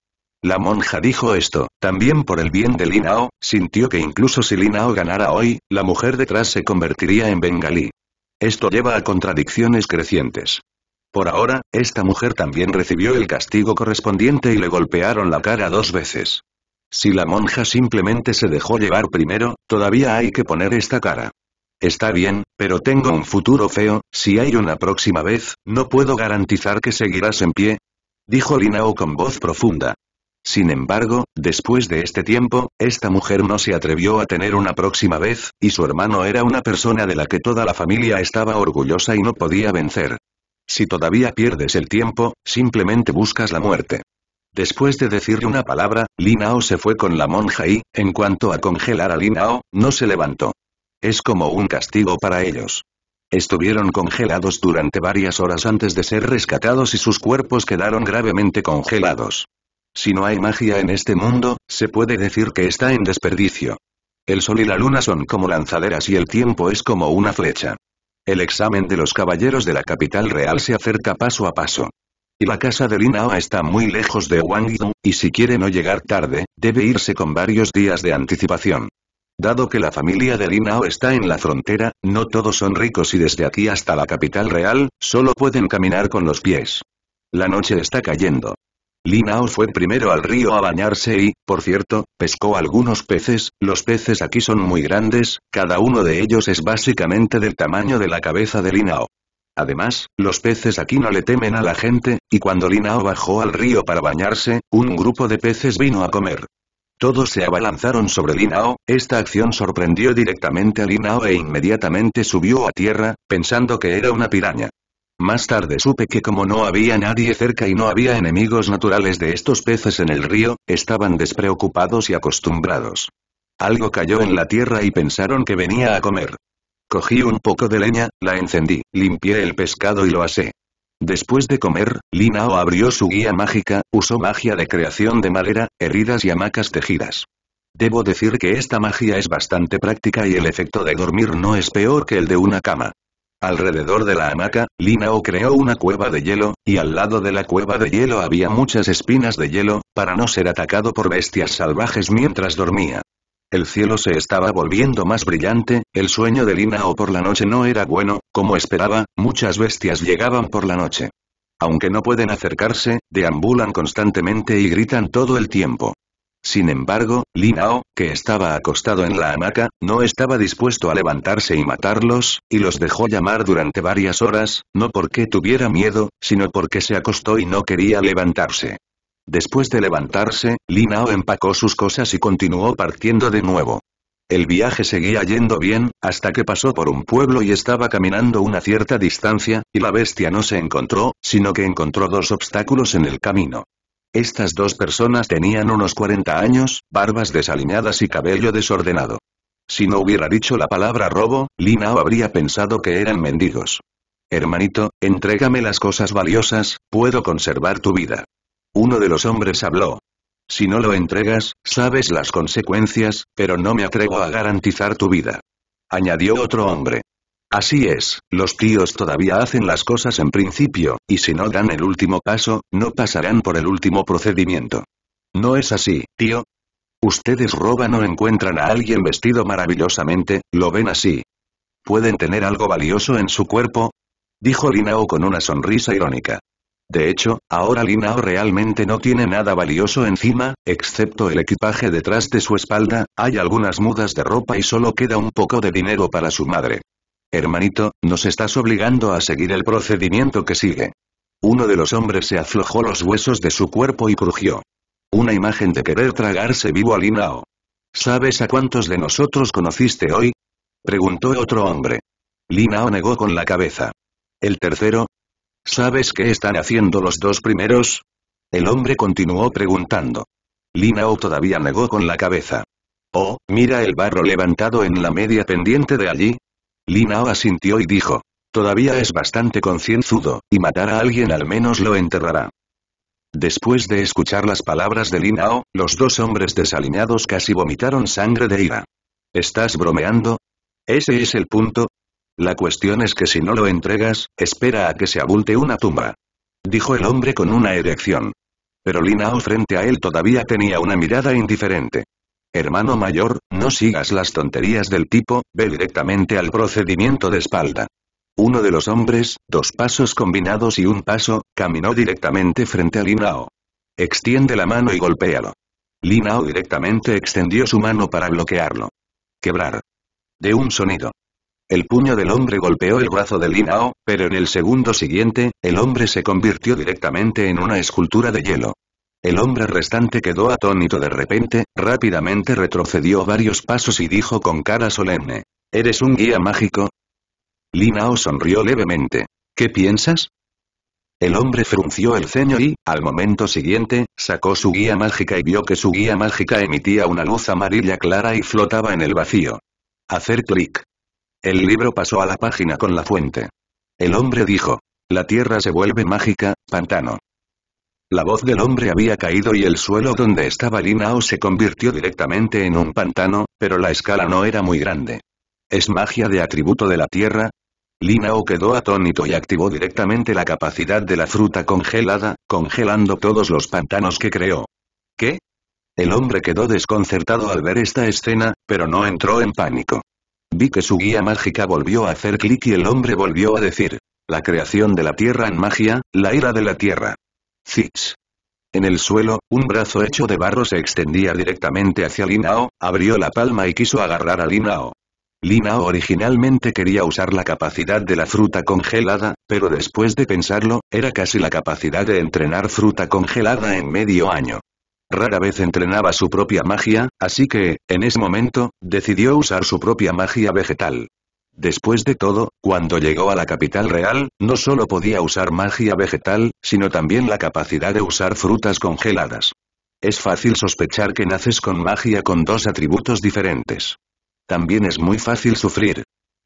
La monja dijo esto, también por el bien de Linao, sintió que incluso si Linao ganara hoy, la mujer detrás se convertiría en bengalí. Esto lleva a contradicciones crecientes. Por ahora, esta mujer también recibió el castigo correspondiente y le golpearon la cara dos veces. Si la monja simplemente se dejó llevar primero, todavía hay que poner esta cara. Está bien, pero tengo un futuro feo, si hay una próxima vez, no puedo garantizar que seguirás en pie. Dijo Linao con voz profunda. Sin embargo, después de este tiempo, esta mujer no se atrevió a tener una próxima vez, y su hermano era una persona de la que toda la familia estaba orgullosa y no podía vencer. Si todavía pierdes el tiempo, simplemente buscas la muerte. Después de decirle una palabra, Linao se fue con la monja y, en cuanto a congelar a Linao, no se levantó. Es como un castigo para ellos. Estuvieron congelados durante varias horas antes de ser rescatados y sus cuerpos quedaron gravemente congelados. Si no hay magia en este mundo, se puede decir que está en desperdicio. El sol y la luna son como lanzaderas y el tiempo es como una flecha. El examen de los caballeros de la capital real se acerca paso a paso. Y la casa de Lin está muy lejos de Yu, y si quiere no llegar tarde, debe irse con varios días de anticipación. Dado que la familia de Lin está en la frontera, no todos son ricos y desde aquí hasta la capital real, solo pueden caminar con los pies. La noche está cayendo. Linao fue primero al río a bañarse y, por cierto, pescó algunos peces, los peces aquí son muy grandes, cada uno de ellos es básicamente del tamaño de la cabeza de Linao. Además, los peces aquí no le temen a la gente, y cuando Linao bajó al río para bañarse, un grupo de peces vino a comer. Todos se abalanzaron sobre Linao, esta acción sorprendió directamente a Linao e inmediatamente subió a tierra, pensando que era una piraña. Más tarde supe que como no había nadie cerca y no había enemigos naturales de estos peces en el río, estaban despreocupados y acostumbrados. Algo cayó en la tierra y pensaron que venía a comer. Cogí un poco de leña, la encendí, limpié el pescado y lo asé. Después de comer, Linao abrió su guía mágica, usó magia de creación de madera, heridas y hamacas tejidas. Debo decir que esta magia es bastante práctica y el efecto de dormir no es peor que el de una cama. Alrededor de la hamaca, Linao creó una cueva de hielo, y al lado de la cueva de hielo había muchas espinas de hielo, para no ser atacado por bestias salvajes mientras dormía. El cielo se estaba volviendo más brillante, el sueño de Linao por la noche no era bueno, como esperaba, muchas bestias llegaban por la noche. Aunque no pueden acercarse, deambulan constantemente y gritan todo el tiempo. Sin embargo, Linao, que estaba acostado en la hamaca, no estaba dispuesto a levantarse y matarlos, y los dejó llamar durante varias horas, no porque tuviera miedo, sino porque se acostó y no quería levantarse. Después de levantarse, Linao empacó sus cosas y continuó partiendo de nuevo. El viaje seguía yendo bien, hasta que pasó por un pueblo y estaba caminando una cierta distancia, y la bestia no se encontró, sino que encontró dos obstáculos en el camino. Estas dos personas tenían unos 40 años, barbas desalineadas y cabello desordenado. Si no hubiera dicho la palabra robo, Linao habría pensado que eran mendigos. Hermanito, entrégame las cosas valiosas, puedo conservar tu vida. Uno de los hombres habló. Si no lo entregas, sabes las consecuencias, pero no me atrevo a garantizar tu vida. Añadió otro hombre. Así es, los tíos todavía hacen las cosas en principio, y si no dan el último paso, no pasarán por el último procedimiento. No es así, tío. Ustedes roban o encuentran a alguien vestido maravillosamente, lo ven así. ¿Pueden tener algo valioso en su cuerpo? Dijo Linao con una sonrisa irónica. De hecho, ahora Linao realmente no tiene nada valioso encima, excepto el equipaje detrás de su espalda, hay algunas mudas de ropa y solo queda un poco de dinero para su madre. Hermanito, nos estás obligando a seguir el procedimiento que sigue. Uno de los hombres se aflojó los huesos de su cuerpo y crujió. Una imagen de querer tragarse vivo a Linao. ¿Sabes a cuántos de nosotros conociste hoy? Preguntó otro hombre. Linao negó con la cabeza. El tercero. ¿Sabes qué están haciendo los dos primeros? El hombre continuó preguntando. Linao todavía negó con la cabeza. Oh, mira el barro levantado en la media pendiente de allí, Linao asintió y dijo. Todavía es bastante concienzudo, y matar a alguien al menos lo enterrará. Después de escuchar las palabras de Linao, los dos hombres desalineados casi vomitaron sangre de ira. ¿Estás bromeando? ¿Ese es el punto? La cuestión es que si no lo entregas, espera a que se abulte una tumba. Dijo el hombre con una erección. Pero Linao frente a él todavía tenía una mirada indiferente. Hermano mayor, no sigas las tonterías del tipo, ve directamente al procedimiento de espalda. Uno de los hombres, dos pasos combinados y un paso, caminó directamente frente a Linao. Extiende la mano y golpéalo. Linao directamente extendió su mano para bloquearlo. Quebrar. De un sonido. El puño del hombre golpeó el brazo de Linao, pero en el segundo siguiente, el hombre se convirtió directamente en una escultura de hielo. El hombre restante quedó atónito de repente, rápidamente retrocedió varios pasos y dijo con cara solemne. ¿Eres un guía mágico? Linao sonrió levemente. ¿Qué piensas? El hombre frunció el ceño y, al momento siguiente, sacó su guía mágica y vio que su guía mágica emitía una luz amarilla clara y flotaba en el vacío. Hacer clic. El libro pasó a la página con la fuente. El hombre dijo. La tierra se vuelve mágica, pantano. La voz del hombre había caído y el suelo donde estaba Linao se convirtió directamente en un pantano, pero la escala no era muy grande. ¿Es magia de atributo de la tierra? Linao quedó atónito y activó directamente la capacidad de la fruta congelada, congelando todos los pantanos que creó. ¿Qué? El hombre quedó desconcertado al ver esta escena, pero no entró en pánico. Vi que su guía mágica volvió a hacer clic y el hombre volvió a decir, la creación de la tierra en magia, la ira de la tierra. Six. En el suelo, un brazo hecho de barro se extendía directamente hacia Linao, abrió la palma y quiso agarrar a Linao. Linao originalmente quería usar la capacidad de la fruta congelada, pero después de pensarlo, era casi la capacidad de entrenar fruta congelada en medio año. Rara vez entrenaba su propia magia, así que, en ese momento, decidió usar su propia magia vegetal. Después de todo, cuando llegó a la capital real, no solo podía usar magia vegetal, sino también la capacidad de usar frutas congeladas. Es fácil sospechar que naces con magia con dos atributos diferentes. También es muy fácil sufrir.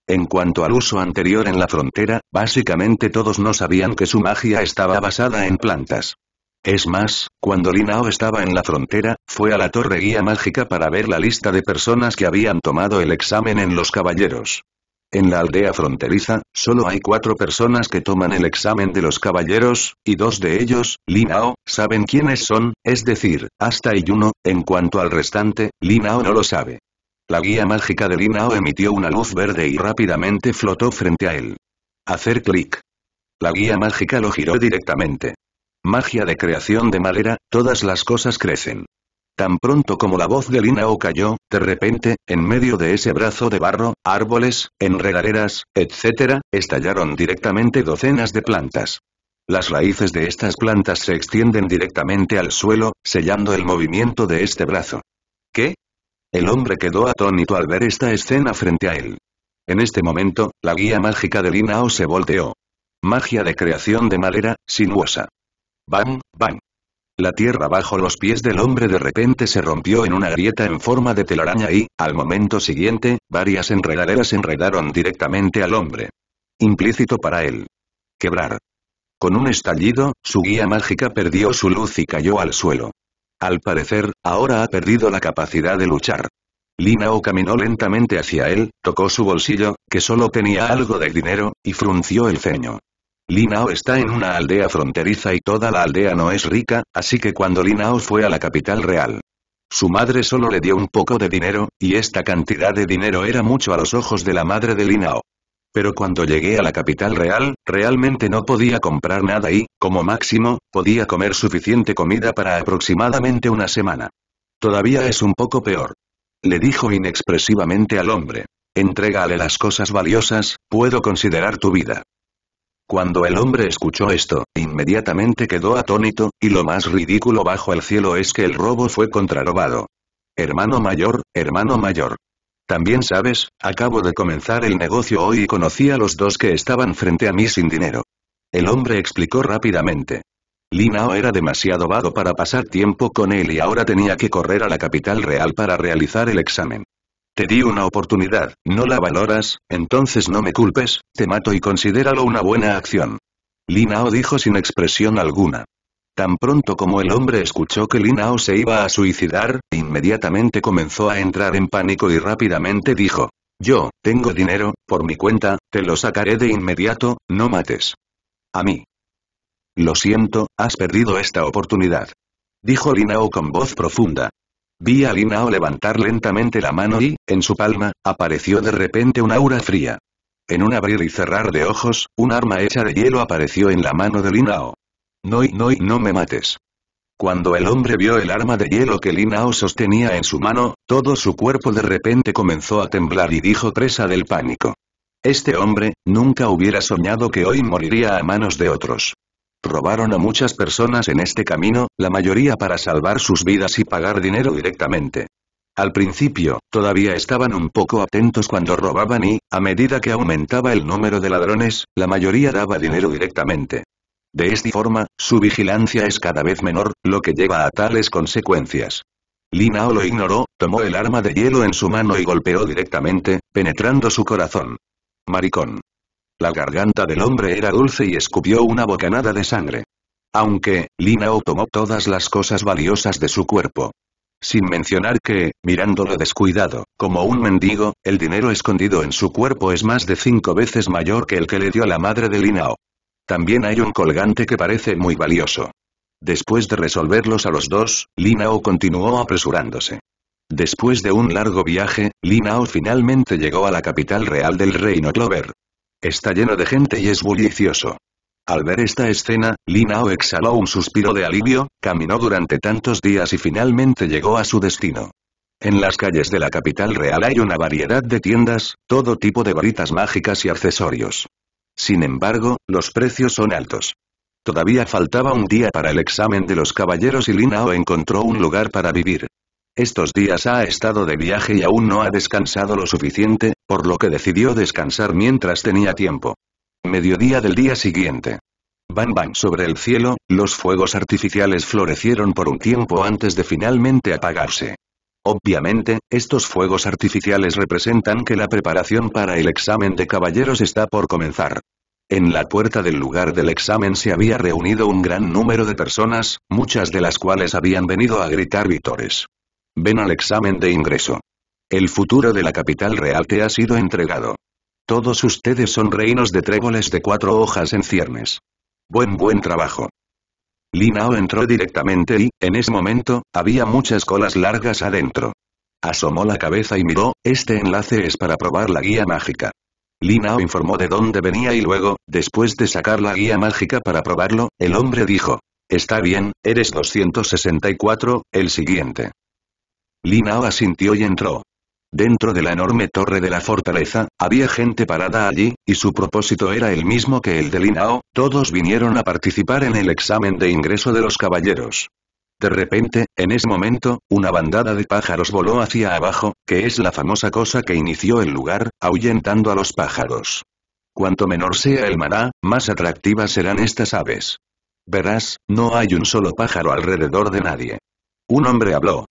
En cuanto al uso anterior en la frontera, básicamente todos no sabían que su magia estaba basada en plantas. Es más, cuando Linao estaba en la frontera, fue a la torre guía mágica para ver la lista de personas que habían tomado el examen en los caballeros. En la aldea fronteriza, solo hay cuatro personas que toman el examen de los caballeros, y dos de ellos, Linao, saben quiénes son, es decir, hasta y uno en cuanto al restante, Linao no lo sabe. La guía mágica de Linao emitió una luz verde y rápidamente flotó frente a él. Hacer clic. La guía mágica lo giró directamente. Magia de creación de madera, todas las cosas crecen. Tan pronto como la voz de Linao cayó, de repente, en medio de ese brazo de barro, árboles, enredaderas, etc., estallaron directamente docenas de plantas. Las raíces de estas plantas se extienden directamente al suelo, sellando el movimiento de este brazo. ¿Qué? El hombre quedó atónito al ver esta escena frente a él. En este momento, la guía mágica de Linao se volteó. Magia de creación de madera, sinuosa. Bam, bam. La tierra bajo los pies del hombre de repente se rompió en una grieta en forma de telaraña y, al momento siguiente, varias enredaderas enredaron directamente al hombre. Implícito para él. Quebrar. Con un estallido, su guía mágica perdió su luz y cayó al suelo. Al parecer, ahora ha perdido la capacidad de luchar. Linao caminó lentamente hacia él, tocó su bolsillo, que solo tenía algo de dinero, y frunció el ceño. Linao está en una aldea fronteriza y toda la aldea no es rica, así que cuando Linao fue a la capital real, su madre solo le dio un poco de dinero, y esta cantidad de dinero era mucho a los ojos de la madre de Linao. Pero cuando llegué a la capital real, realmente no podía comprar nada y, como máximo, podía comer suficiente comida para aproximadamente una semana. Todavía es un poco peor. Le dijo inexpresivamente al hombre. Entrégale las cosas valiosas, puedo considerar tu vida. Cuando el hombre escuchó esto, inmediatamente quedó atónito, y lo más ridículo bajo el cielo es que el robo fue contrarrobado. Hermano mayor, hermano mayor. También sabes, acabo de comenzar el negocio hoy y conocí a los dos que estaban frente a mí sin dinero. El hombre explicó rápidamente. Linao era demasiado vago para pasar tiempo con él y ahora tenía que correr a la capital real para realizar el examen. Te di una oportunidad, no la valoras, entonces no me culpes, te mato y considéralo una buena acción. Linao dijo sin expresión alguna. Tan pronto como el hombre escuchó que Linao se iba a suicidar, inmediatamente comenzó a entrar en pánico y rápidamente dijo. Yo, tengo dinero, por mi cuenta, te lo sacaré de inmediato, no mates. A mí. Lo siento, has perdido esta oportunidad. Dijo Linao con voz profunda, Vi a Linao levantar lentamente la mano y, en su palma, apareció de repente un aura fría. En un abrir y cerrar de ojos, un arma hecha de hielo apareció en la mano de Linao. Noi noi no me mates. Cuando el hombre vio el arma de hielo que Linao sostenía en su mano, todo su cuerpo de repente comenzó a temblar y dijo presa del pánico. Este hombre, nunca hubiera soñado que hoy moriría a manos de otros. Robaron a muchas personas en este camino, la mayoría para salvar sus vidas y pagar dinero directamente. Al principio, todavía estaban un poco atentos cuando robaban y, a medida que aumentaba el número de ladrones, la mayoría daba dinero directamente. De esta forma, su vigilancia es cada vez menor, lo que lleva a tales consecuencias. Linao lo ignoró, tomó el arma de hielo en su mano y golpeó directamente, penetrando su corazón. Maricón. La garganta del hombre era dulce y escupió una bocanada de sangre. Aunque, Linao tomó todas las cosas valiosas de su cuerpo. Sin mencionar que, mirándolo descuidado, como un mendigo, el dinero escondido en su cuerpo es más de cinco veces mayor que el que le dio la madre de Linao. También hay un colgante que parece muy valioso. Después de resolverlos a los dos, Linao continuó apresurándose. Después de un largo viaje, Linao finalmente llegó a la capital real del reino Clover, Está lleno de gente y es bullicioso. Al ver esta escena, Linao exhaló un suspiro de alivio, caminó durante tantos días y finalmente llegó a su destino. En las calles de la capital real hay una variedad de tiendas, todo tipo de varitas mágicas y accesorios. Sin embargo, los precios son altos. Todavía faltaba un día para el examen de los caballeros y Linao encontró un lugar para vivir. Estos días ha estado de viaje y aún no ha descansado lo suficiente, por lo que decidió descansar mientras tenía tiempo. Mediodía del día siguiente. Van van sobre el cielo, los fuegos artificiales florecieron por un tiempo antes de finalmente apagarse. Obviamente, estos fuegos artificiales representan que la preparación para el examen de caballeros está por comenzar. En la puerta del lugar del examen se había reunido un gran número de personas, muchas de las cuales habían venido a gritar vítores. Ven al examen de ingreso. El futuro de la capital real te ha sido entregado. Todos ustedes son reinos de tréboles de cuatro hojas en ciernes. Buen buen trabajo. Linao entró directamente y, en ese momento, había muchas colas largas adentro. Asomó la cabeza y miró, este enlace es para probar la guía mágica. Linao informó de dónde venía y luego, después de sacar la guía mágica para probarlo, el hombre dijo. Está bien, eres 264, el siguiente. Linao asintió y entró. Dentro de la enorme torre de la fortaleza, había gente parada allí, y su propósito era el mismo que el de Linao, todos vinieron a participar en el examen de ingreso de los caballeros. De repente, en ese momento, una bandada de pájaros voló hacia abajo, que es la famosa cosa que inició el lugar, ahuyentando a los pájaros. Cuanto menor sea el maná, más atractivas serán estas aves. Verás, no hay un solo pájaro alrededor de nadie. Un hombre habló,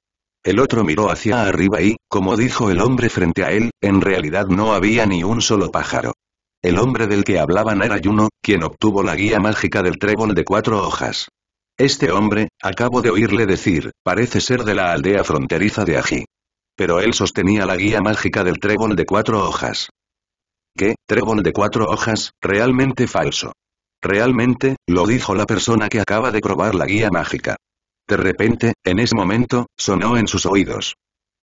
el otro miró hacia arriba y, como dijo el hombre frente a él, en realidad no había ni un solo pájaro. El hombre del que hablaban era Juno, quien obtuvo la guía mágica del trébol de cuatro hojas. Este hombre, acabo de oírle decir, parece ser de la aldea fronteriza de Aji. Pero él sostenía la guía mágica del trébol de cuatro hojas. ¿Qué, trébol de cuatro hojas, realmente falso? Realmente, lo dijo la persona que acaba de probar la guía mágica. De repente, en ese momento, sonó en sus oídos.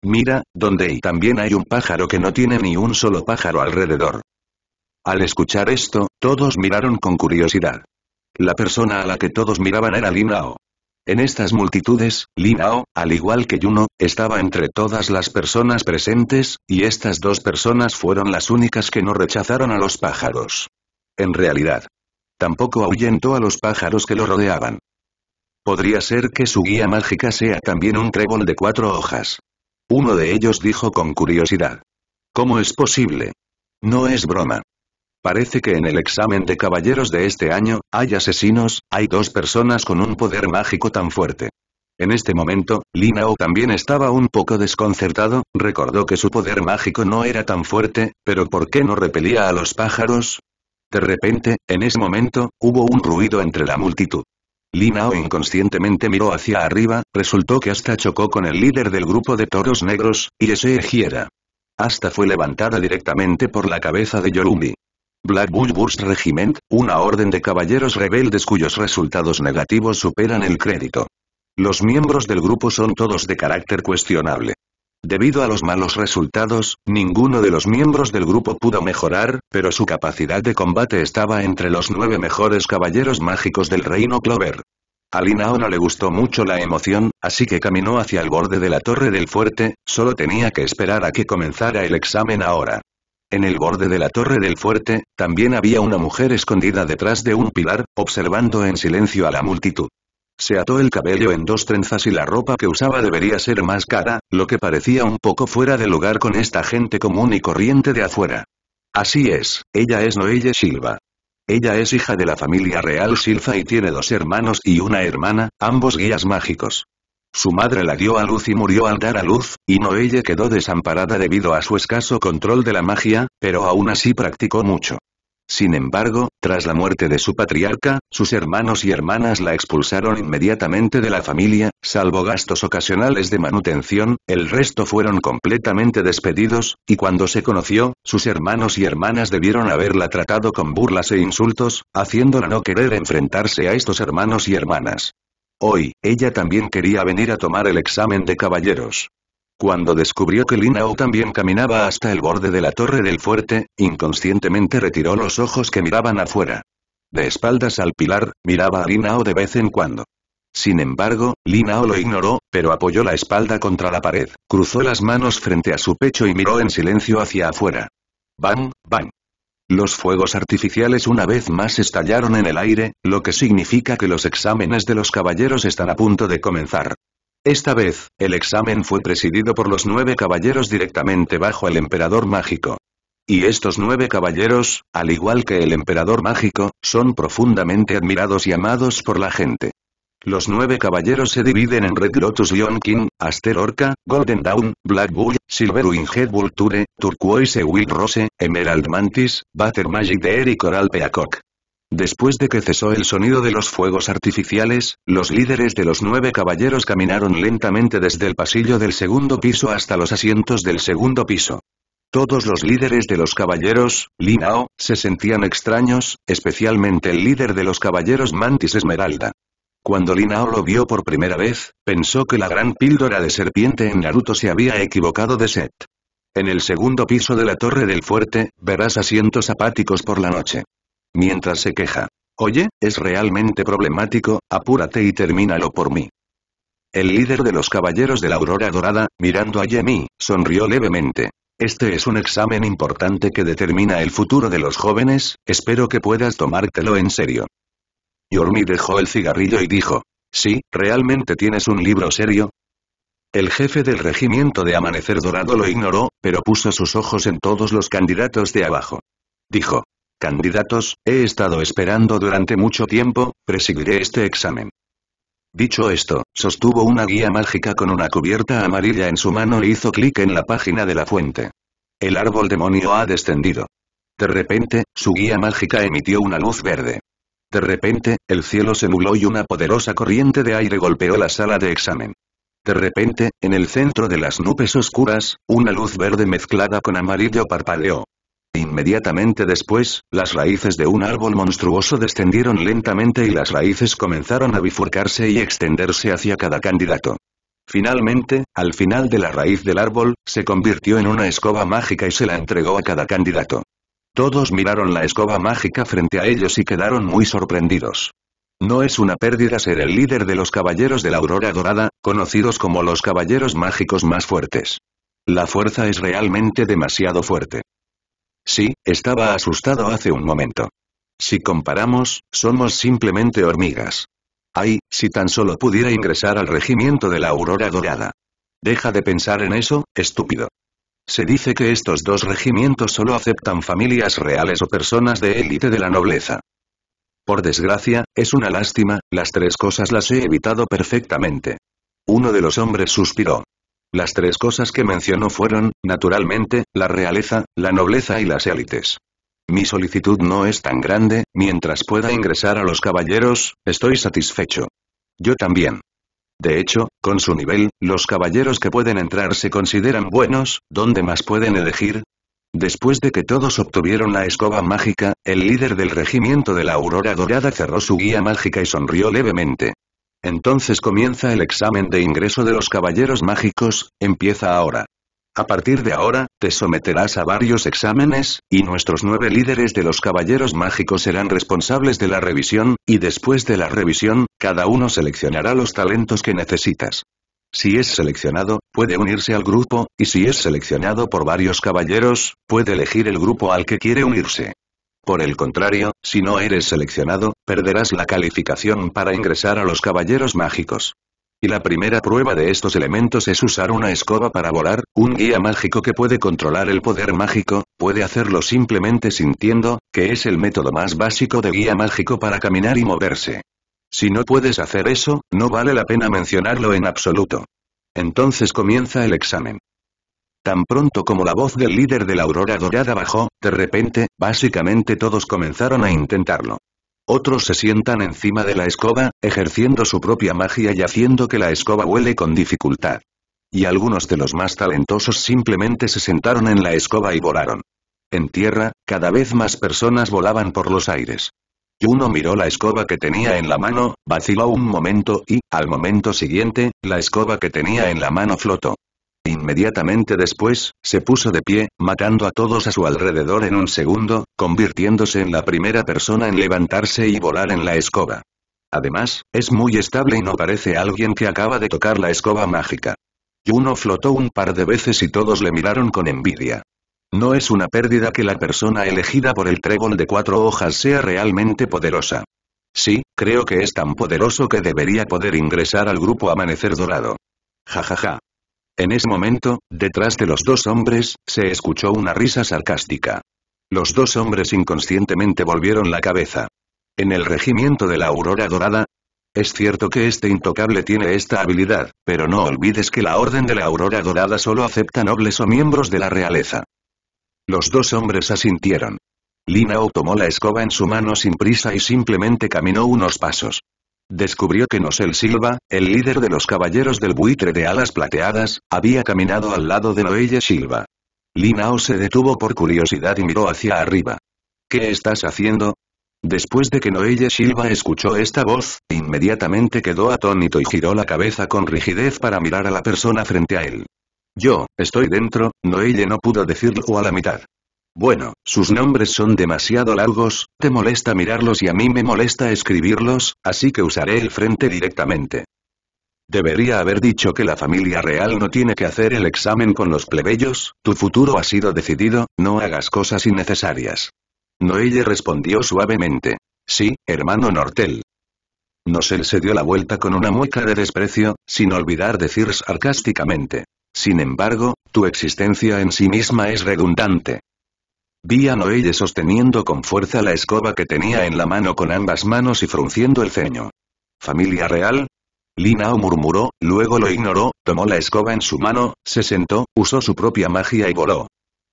Mira, donde y también hay un pájaro que no tiene ni un solo pájaro alrededor. Al escuchar esto, todos miraron con curiosidad. La persona a la que todos miraban era Ao. En estas multitudes, Ao, al igual que Yuno, estaba entre todas las personas presentes, y estas dos personas fueron las únicas que no rechazaron a los pájaros. En realidad. Tampoco ahuyentó a los pájaros que lo rodeaban. Podría ser que su guía mágica sea también un trébol de cuatro hojas. Uno de ellos dijo con curiosidad. ¿Cómo es posible? No es broma. Parece que en el examen de caballeros de este año, hay asesinos, hay dos personas con un poder mágico tan fuerte. En este momento, Linao también estaba un poco desconcertado, recordó que su poder mágico no era tan fuerte, pero ¿por qué no repelía a los pájaros? De repente, en ese momento, hubo un ruido entre la multitud. Linao inconscientemente miró hacia arriba, resultó que hasta chocó con el líder del grupo de toros negros, y se Hasta fue levantada directamente por la cabeza de Yorumi. Black Bull Regiment, una orden de caballeros rebeldes cuyos resultados negativos superan el crédito. Los miembros del grupo son todos de carácter cuestionable. Debido a los malos resultados, ninguno de los miembros del grupo pudo mejorar, pero su capacidad de combate estaba entre los nueve mejores caballeros mágicos del reino Clover. A Linao no le gustó mucho la emoción, así que caminó hacia el borde de la torre del fuerte, solo tenía que esperar a que comenzara el examen ahora. En el borde de la torre del fuerte, también había una mujer escondida detrás de un pilar, observando en silencio a la multitud. Se ató el cabello en dos trenzas y la ropa que usaba debería ser más cara, lo que parecía un poco fuera de lugar con esta gente común y corriente de afuera. Así es, ella es Noelle Silva. Ella es hija de la familia real Silva y tiene dos hermanos y una hermana, ambos guías mágicos. Su madre la dio a luz y murió al dar a luz, y Noelle quedó desamparada debido a su escaso control de la magia, pero aún así practicó mucho. Sin embargo, tras la muerte de su patriarca, sus hermanos y hermanas la expulsaron inmediatamente de la familia, salvo gastos ocasionales de manutención, el resto fueron completamente despedidos, y cuando se conoció, sus hermanos y hermanas debieron haberla tratado con burlas e insultos, haciéndola no querer enfrentarse a estos hermanos y hermanas. Hoy, ella también quería venir a tomar el examen de caballeros. Cuando descubrió que Linao también caminaba hasta el borde de la torre del fuerte, inconscientemente retiró los ojos que miraban afuera. De espaldas al pilar, miraba a Linao de vez en cuando. Sin embargo, Linao lo ignoró, pero apoyó la espalda contra la pared, cruzó las manos frente a su pecho y miró en silencio hacia afuera. Bang, bang. Los fuegos artificiales una vez más estallaron en el aire, lo que significa que los exámenes de los caballeros están a punto de comenzar. Esta vez, el examen fue presidido por los nueve caballeros directamente bajo el emperador mágico. Y estos nueve caballeros, al igual que el emperador mágico, son profundamente admirados y amados por la gente. Los nueve caballeros se dividen en Red Lotus Lion King, Aster Orca, Golden Dawn, Black Bull, Silver Winged Vulture, Turquoise Will Rose, Emerald Mantis, Butter Magic de Eric Coral Peacock. Después de que cesó el sonido de los fuegos artificiales, los líderes de los nueve caballeros caminaron lentamente desde el pasillo del segundo piso hasta los asientos del segundo piso. Todos los líderes de los caballeros, Linao, se sentían extraños, especialmente el líder de los caballeros Mantis Esmeralda. Cuando Linao lo vio por primera vez, pensó que la gran píldora de serpiente en Naruto se había equivocado de set. En el segundo piso de la torre del fuerte, verás asientos apáticos por la noche mientras se queja. Oye, es realmente problemático, apúrate y termínalo por mí. El líder de los Caballeros de la Aurora Dorada, mirando a Yemi, sonrió levemente. Este es un examen importante que determina el futuro de los jóvenes, espero que puedas tomártelo en serio. Yormi dejó el cigarrillo y dijo, «Sí, ¿realmente tienes un libro serio?» El jefe del regimiento de Amanecer Dorado lo ignoró, pero puso sus ojos en todos los candidatos de abajo. Dijo, Candidatos, he estado esperando durante mucho tiempo, presidiré este examen. Dicho esto, sostuvo una guía mágica con una cubierta amarilla en su mano e hizo clic en la página de la fuente. El árbol demonio ha descendido. De repente, su guía mágica emitió una luz verde. De repente, el cielo se nubló y una poderosa corriente de aire golpeó la sala de examen. De repente, en el centro de las nubes oscuras, una luz verde mezclada con amarillo parpadeó. Inmediatamente después, las raíces de un árbol monstruoso descendieron lentamente y las raíces comenzaron a bifurcarse y extenderse hacia cada candidato. Finalmente, al final de la raíz del árbol, se convirtió en una escoba mágica y se la entregó a cada candidato. Todos miraron la escoba mágica frente a ellos y quedaron muy sorprendidos. No es una pérdida ser el líder de los Caballeros de la Aurora Dorada, conocidos como los Caballeros Mágicos más fuertes. La fuerza es realmente demasiado fuerte. Sí, estaba asustado hace un momento. Si comparamos, somos simplemente hormigas. Ay, si tan solo pudiera ingresar al regimiento de la Aurora Dorada. Deja de pensar en eso, estúpido. Se dice que estos dos regimientos solo aceptan familias reales o personas de élite de la nobleza. Por desgracia, es una lástima, las tres cosas las he evitado perfectamente. Uno de los hombres suspiró. Las tres cosas que mencionó fueron, naturalmente, la realeza, la nobleza y las élites. Mi solicitud no es tan grande, mientras pueda ingresar a los caballeros, estoy satisfecho. Yo también. De hecho, con su nivel, los caballeros que pueden entrar se consideran buenos, ¿dónde más pueden elegir? Después de que todos obtuvieron la escoba mágica, el líder del regimiento de la Aurora Dorada cerró su guía mágica y sonrió levemente. Entonces comienza el examen de ingreso de los caballeros mágicos, empieza ahora. A partir de ahora, te someterás a varios exámenes, y nuestros nueve líderes de los caballeros mágicos serán responsables de la revisión, y después de la revisión, cada uno seleccionará los talentos que necesitas. Si es seleccionado, puede unirse al grupo, y si es seleccionado por varios caballeros, puede elegir el grupo al que quiere unirse. Por el contrario, si no eres seleccionado, perderás la calificación para ingresar a los caballeros mágicos. Y la primera prueba de estos elementos es usar una escoba para volar, un guía mágico que puede controlar el poder mágico, puede hacerlo simplemente sintiendo, que es el método más básico de guía mágico para caminar y moverse. Si no puedes hacer eso, no vale la pena mencionarlo en absoluto. Entonces comienza el examen. Tan pronto como la voz del líder de la Aurora Dorada bajó, de repente, básicamente todos comenzaron a intentarlo. Otros se sientan encima de la escoba, ejerciendo su propia magia y haciendo que la escoba huele con dificultad. Y algunos de los más talentosos simplemente se sentaron en la escoba y volaron. En tierra, cada vez más personas volaban por los aires. Uno miró la escoba que tenía en la mano, vaciló un momento y, al momento siguiente, la escoba que tenía en la mano flotó. Inmediatamente después, se puso de pie, matando a todos a su alrededor en un segundo, convirtiéndose en la primera persona en levantarse y volar en la escoba. Además, es muy estable y no parece alguien que acaba de tocar la escoba mágica. Yuno flotó un par de veces y todos le miraron con envidia. No es una pérdida que la persona elegida por el trébol de cuatro hojas sea realmente poderosa. Sí, creo que es tan poderoso que debería poder ingresar al grupo Amanecer Dorado. jajaja en ese momento, detrás de los dos hombres, se escuchó una risa sarcástica. Los dos hombres inconscientemente volvieron la cabeza. En el regimiento de la Aurora Dorada, es cierto que este intocable tiene esta habilidad, pero no olvides que la Orden de la Aurora Dorada solo acepta nobles o miembros de la realeza. Los dos hombres asintieron. Linao tomó la escoba en su mano sin prisa y simplemente caminó unos pasos descubrió que Noel Silva, el líder de los caballeros del buitre de alas plateadas, había caminado al lado de Noelle Silva. Linao se detuvo por curiosidad y miró hacia arriba. ¿Qué estás haciendo? Después de que Noelle Silva escuchó esta voz, inmediatamente quedó atónito y giró la cabeza con rigidez para mirar a la persona frente a él. Yo, estoy dentro, Noelle no pudo decirlo a la mitad. Bueno, sus nombres son demasiado largos, te molesta mirarlos y a mí me molesta escribirlos, así que usaré el frente directamente. Debería haber dicho que la familia real no tiene que hacer el examen con los plebeyos, tu futuro ha sido decidido, no hagas cosas innecesarias. Noelle respondió suavemente. Sí, hermano Nortel. Nosel se dio la vuelta con una mueca de desprecio, sin olvidar decir sarcásticamente. Sin embargo, tu existencia en sí misma es redundante. Vi a Noelle sosteniendo con fuerza la escoba que tenía en la mano con ambas manos y frunciendo el ceño. ¿Familia real? Linao murmuró, luego lo ignoró, tomó la escoba en su mano, se sentó, usó su propia magia y voló.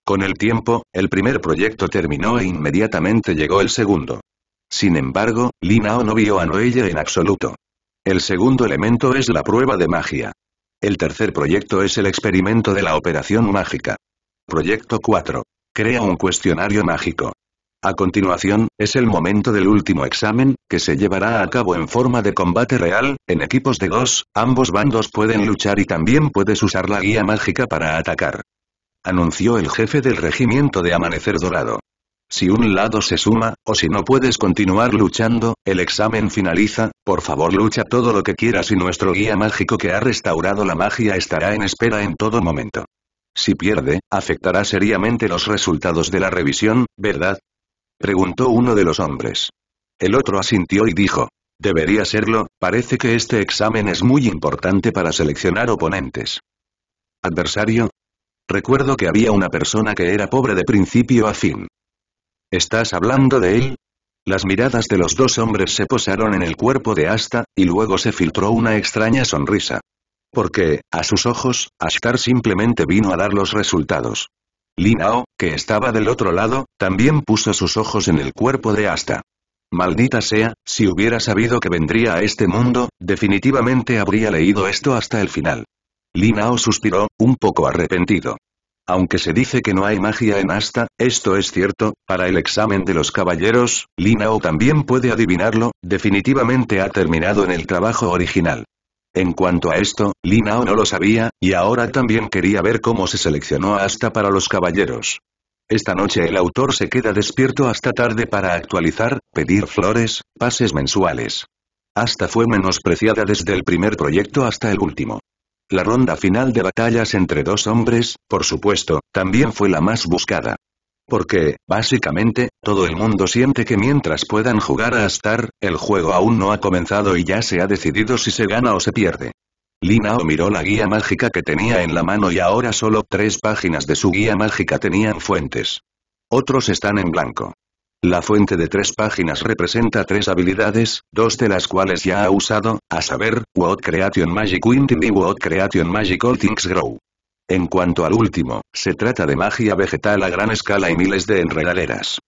Con el tiempo, el primer proyecto terminó e inmediatamente llegó el segundo. Sin embargo, Linao no vio a Noelle en absoluto. El segundo elemento es la prueba de magia. El tercer proyecto es el experimento de la operación mágica. Proyecto 4 crea un cuestionario mágico. A continuación, es el momento del último examen, que se llevará a cabo en forma de combate real, en equipos de dos, ambos bandos pueden luchar y también puedes usar la guía mágica para atacar. Anunció el jefe del regimiento de Amanecer Dorado. Si un lado se suma, o si no puedes continuar luchando, el examen finaliza, por favor lucha todo lo que quieras y nuestro guía mágico que ha restaurado la magia estará en espera en todo momento. Si pierde, afectará seriamente los resultados de la revisión, ¿verdad? Preguntó uno de los hombres. El otro asintió y dijo. Debería serlo, parece que este examen es muy importante para seleccionar oponentes. ¿Adversario? Recuerdo que había una persona que era pobre de principio a fin. ¿Estás hablando de él? Las miradas de los dos hombres se posaron en el cuerpo de Asta, y luego se filtró una extraña sonrisa porque, a sus ojos, Ashtar simplemente vino a dar los resultados. Linao, que estaba del otro lado, también puso sus ojos en el cuerpo de Asta. Maldita sea, si hubiera sabido que vendría a este mundo, definitivamente habría leído esto hasta el final. Linao suspiró, un poco arrepentido. Aunque se dice que no hay magia en Asta, esto es cierto, para el examen de los caballeros, Linao también puede adivinarlo, definitivamente ha terminado en el trabajo original. En cuanto a esto, Linao no lo sabía, y ahora también quería ver cómo se seleccionó hasta para los caballeros. Esta noche el autor se queda despierto hasta tarde para actualizar, pedir flores, pases mensuales. Hasta fue menospreciada desde el primer proyecto hasta el último. La ronda final de batallas entre dos hombres, por supuesto, también fue la más buscada. Porque, básicamente, todo el mundo siente que mientras puedan jugar a Star, el juego aún no ha comenzado y ya se ha decidido si se gana o se pierde. Linao miró la guía mágica que tenía en la mano y ahora solo tres páginas de su guía mágica tenían fuentes. Otros están en blanco. La fuente de tres páginas representa tres habilidades, dos de las cuales ya ha usado, a saber, What Creation Magic Wind y World Creation Magic All Things Grow. En cuanto al último, se trata de magia vegetal a gran escala y miles de enredaderas.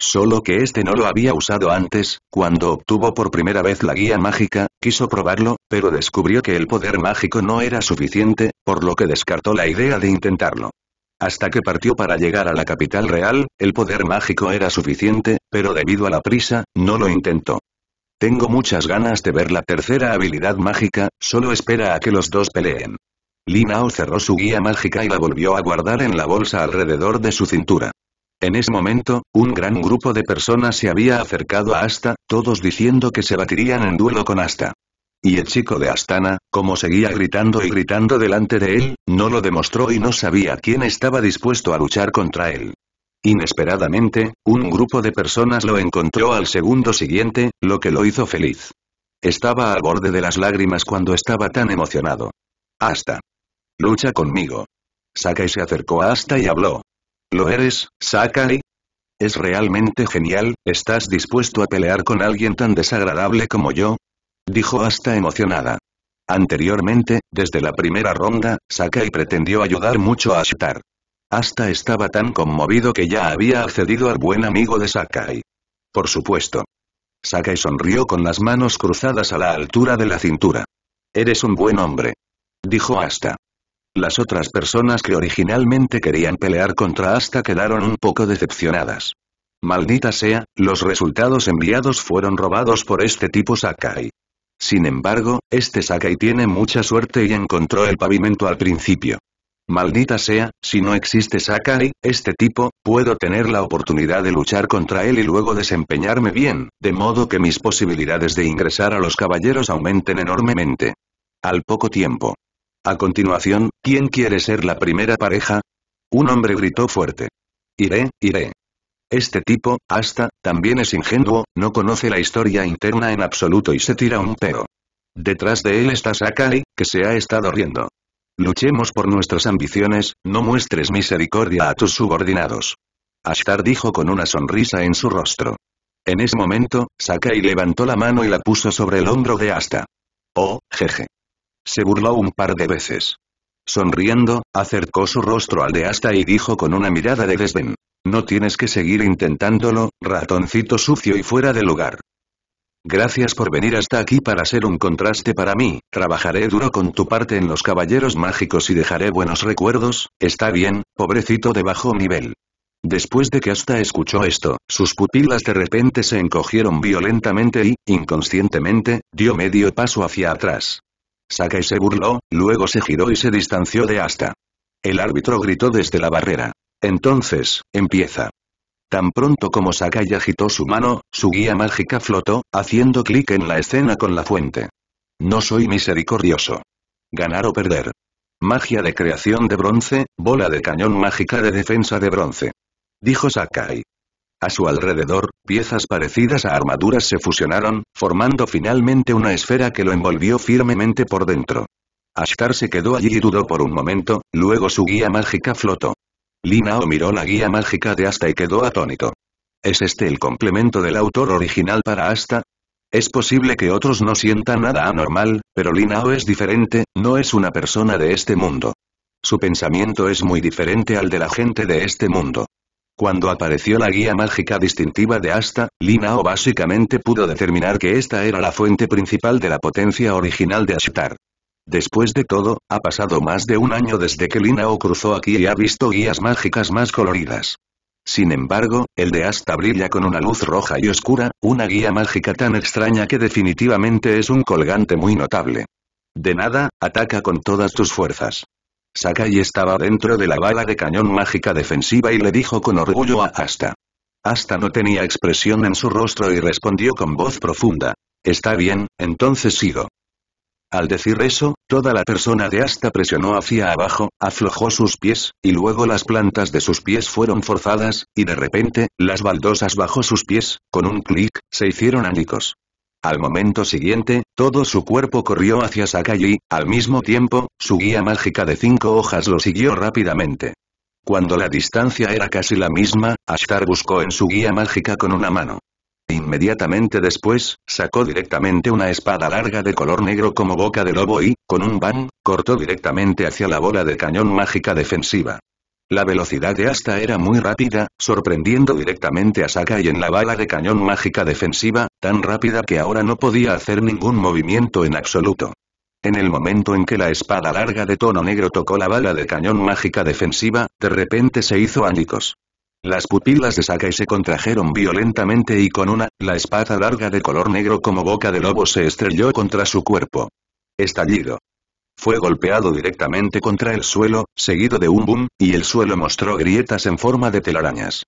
Solo que este no lo había usado antes, cuando obtuvo por primera vez la guía mágica, quiso probarlo, pero descubrió que el poder mágico no era suficiente, por lo que descartó la idea de intentarlo. Hasta que partió para llegar a la capital real, el poder mágico era suficiente, pero debido a la prisa, no lo intentó. Tengo muchas ganas de ver la tercera habilidad mágica, solo espera a que los dos peleen. Linao cerró su guía mágica y la volvió a guardar en la bolsa alrededor de su cintura. En ese momento, un gran grupo de personas se había acercado a Asta, todos diciendo que se batirían en duelo con Asta. Y el chico de Astana, como seguía gritando y gritando delante de él, no lo demostró y no sabía quién estaba dispuesto a luchar contra él. Inesperadamente, un grupo de personas lo encontró al segundo siguiente, lo que lo hizo feliz. Estaba al borde de las lágrimas cuando estaba tan emocionado. Hasta. Lucha conmigo. Sakai se acercó a Asta y habló. ¿Lo eres, Sakai? Es realmente genial, ¿estás dispuesto a pelear con alguien tan desagradable como yo? Dijo Asta emocionada. Anteriormente, desde la primera ronda, Sakai pretendió ayudar mucho a Ashtar. Asta estaba tan conmovido que ya había accedido al buen amigo de Sakai. Por supuesto. Sakai sonrió con las manos cruzadas a la altura de la cintura. Eres un buen hombre. Dijo Asta. Las otras personas que originalmente querían pelear contra hasta quedaron un poco decepcionadas. Maldita sea, los resultados enviados fueron robados por este tipo Sakai. Sin embargo, este Sakai tiene mucha suerte y encontró el pavimento al principio. Maldita sea, si no existe Sakai, este tipo, puedo tener la oportunidad de luchar contra él y luego desempeñarme bien, de modo que mis posibilidades de ingresar a los caballeros aumenten enormemente. Al poco tiempo, a continuación, ¿quién quiere ser la primera pareja? Un hombre gritó fuerte. Iré, iré. Este tipo, hasta, también es ingenuo, no conoce la historia interna en absoluto y se tira un pedo. Detrás de él está Sakai, que se ha estado riendo. Luchemos por nuestras ambiciones, no muestres misericordia a tus subordinados. Ashtar dijo con una sonrisa en su rostro. En ese momento, Sakai levantó la mano y la puso sobre el hombro de Asta. Oh, jeje. Se burló un par de veces. Sonriendo, acercó su rostro al de Asta y dijo con una mirada de desdén. No tienes que seguir intentándolo, ratoncito sucio y fuera de lugar. Gracias por venir hasta aquí para ser un contraste para mí, trabajaré duro con tu parte en los caballeros mágicos y dejaré buenos recuerdos, está bien, pobrecito de bajo nivel. Después de que Asta escuchó esto, sus pupilas de repente se encogieron violentamente y, inconscientemente, dio medio paso hacia atrás. Sakai se burló, luego se giró y se distanció de Asta. El árbitro gritó desde la barrera. Entonces, empieza. Tan pronto como Sakai agitó su mano, su guía mágica flotó, haciendo clic en la escena con la fuente. No soy misericordioso. Ganar o perder. Magia de creación de bronce, bola de cañón mágica de defensa de bronce. Dijo Sakai. A su alrededor, piezas parecidas a armaduras se fusionaron, formando finalmente una esfera que lo envolvió firmemente por dentro. Ashtar se quedó allí y dudó por un momento, luego su guía mágica flotó. Linao miró la guía mágica de Asta y quedó atónito. ¿Es este el complemento del autor original para Asta? Es posible que otros no sientan nada anormal, pero Linao es diferente, no es una persona de este mundo. Su pensamiento es muy diferente al de la gente de este mundo. Cuando apareció la guía mágica distintiva de Asta, Linao básicamente pudo determinar que esta era la fuente principal de la potencia original de Ashtar. Después de todo, ha pasado más de un año desde que Linao cruzó aquí y ha visto guías mágicas más coloridas. Sin embargo, el de Asta brilla con una luz roja y oscura, una guía mágica tan extraña que definitivamente es un colgante muy notable. De nada, ataca con todas tus fuerzas. Sakai estaba dentro de la bala de cañón mágica defensiva y le dijo con orgullo a Asta. Asta no tenía expresión en su rostro y respondió con voz profunda. Está bien, entonces sigo. Al decir eso, toda la persona de Asta presionó hacia abajo, aflojó sus pies, y luego las plantas de sus pies fueron forzadas, y de repente, las baldosas bajo sus pies, con un clic, se hicieron ánicos. Al momento siguiente, todo su cuerpo corrió hacia Sakai al mismo tiempo, su guía mágica de cinco hojas lo siguió rápidamente. Cuando la distancia era casi la misma, Ashtar buscó en su guía mágica con una mano. Inmediatamente después, sacó directamente una espada larga de color negro como boca de lobo y, con un bang, cortó directamente hacia la bola de cañón mágica defensiva. La velocidad de Asta era muy rápida, sorprendiendo directamente a Sakai en la bala de cañón mágica defensiva, tan rápida que ahora no podía hacer ningún movimiento en absoluto. En el momento en que la espada larga de tono negro tocó la bala de cañón mágica defensiva, de repente se hizo ánicos. Las pupilas de Sakai se contrajeron violentamente y con una, la espada larga de color negro como boca de lobo se estrelló contra su cuerpo. Estallido. Fue golpeado directamente contra el suelo, seguido de un boom, y el suelo mostró grietas en forma de telarañas.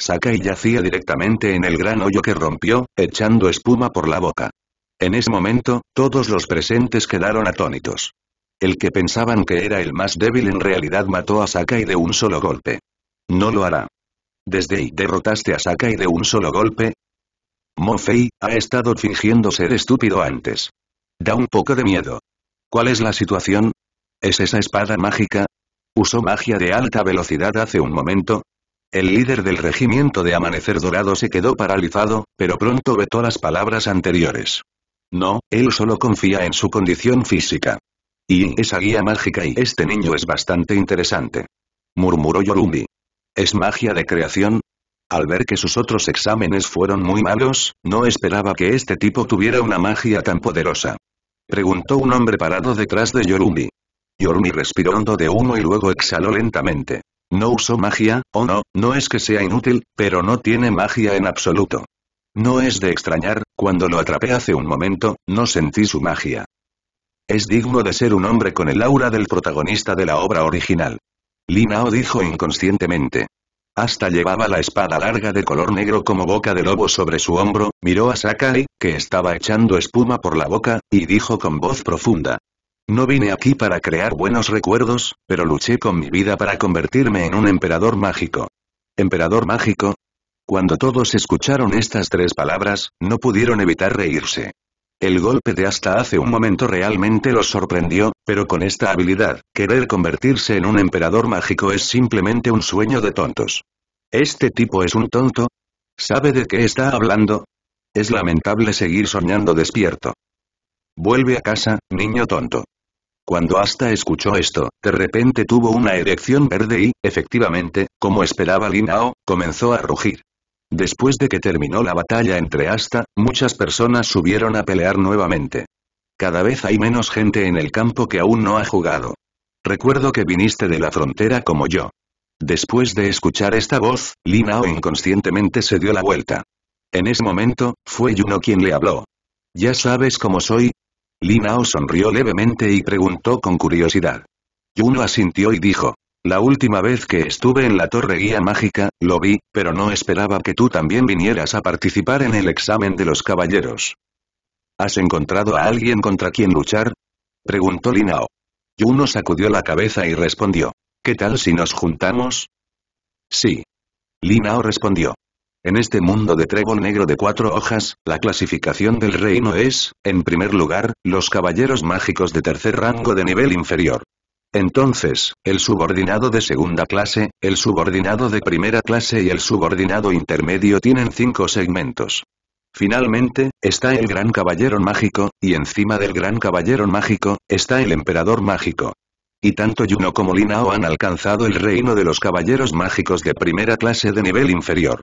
Sakai yacía directamente en el gran hoyo que rompió, echando espuma por la boca. En ese momento, todos los presentes quedaron atónitos. El que pensaban que era el más débil en realidad mató a Sakai de un solo golpe. No lo hará. Desde ahí derrotaste a Sakai de un solo golpe. Mofei, ha estado fingiendo ser estúpido antes. Da un poco de miedo. ¿Cuál es la situación? ¿Es esa espada mágica? ¿Usó magia de alta velocidad hace un momento? El líder del regimiento de Amanecer Dorado se quedó paralizado, pero pronto vetó las palabras anteriores. No, él solo confía en su condición física. Y esa guía mágica y este niño es bastante interesante. Murmuró Yorumi. ¿Es magia de creación? Al ver que sus otros exámenes fueron muy malos, no esperaba que este tipo tuviera una magia tan poderosa. Preguntó un hombre parado detrás de Yorumi. Yorumi respiró hondo de humo y luego exhaló lentamente. No uso magia, o oh no, no es que sea inútil, pero no tiene magia en absoluto. No es de extrañar, cuando lo atrapé hace un momento, no sentí su magia. Es digno de ser un hombre con el aura del protagonista de la obra original. Linao dijo inconscientemente. Hasta llevaba la espada larga de color negro como boca de lobo sobre su hombro, miró a Sakai, que estaba echando espuma por la boca, y dijo con voz profunda. No vine aquí para crear buenos recuerdos, pero luché con mi vida para convertirme en un emperador mágico. ¿Emperador mágico? Cuando todos escucharon estas tres palabras, no pudieron evitar reírse. El golpe de hasta hace un momento realmente los sorprendió, pero con esta habilidad, querer convertirse en un emperador mágico es simplemente un sueño de tontos. ¿Este tipo es un tonto? ¿Sabe de qué está hablando? Es lamentable seguir soñando despierto. Vuelve a casa, niño tonto. Cuando hasta escuchó esto, de repente tuvo una erección verde y, efectivamente, como esperaba Linao, comenzó a rugir. Después de que terminó la batalla entre Asta, muchas personas subieron a pelear nuevamente. Cada vez hay menos gente en el campo que aún no ha jugado. Recuerdo que viniste de la frontera como yo. Después de escuchar esta voz, Linao inconscientemente se dio la vuelta. En ese momento, fue Yuno quien le habló. ¿Ya sabes cómo soy? Linao sonrió levemente y preguntó con curiosidad. Yuno asintió y dijo. La última vez que estuve en la Torre Guía Mágica, lo vi, pero no esperaba que tú también vinieras a participar en el examen de los caballeros. ¿Has encontrado a alguien contra quien luchar? Preguntó Linao. Yuno sacudió la cabeza y respondió. ¿Qué tal si nos juntamos? Sí. Linao respondió. En este mundo de trébol negro de cuatro hojas, la clasificación del reino es, en primer lugar, los caballeros mágicos de tercer rango de nivel inferior. Entonces, el subordinado de segunda clase, el subordinado de primera clase y el subordinado intermedio tienen cinco segmentos. Finalmente, está el gran caballero mágico, y encima del gran caballero mágico, está el emperador mágico. Y tanto Yuno como Linao han alcanzado el reino de los caballeros mágicos de primera clase de nivel inferior.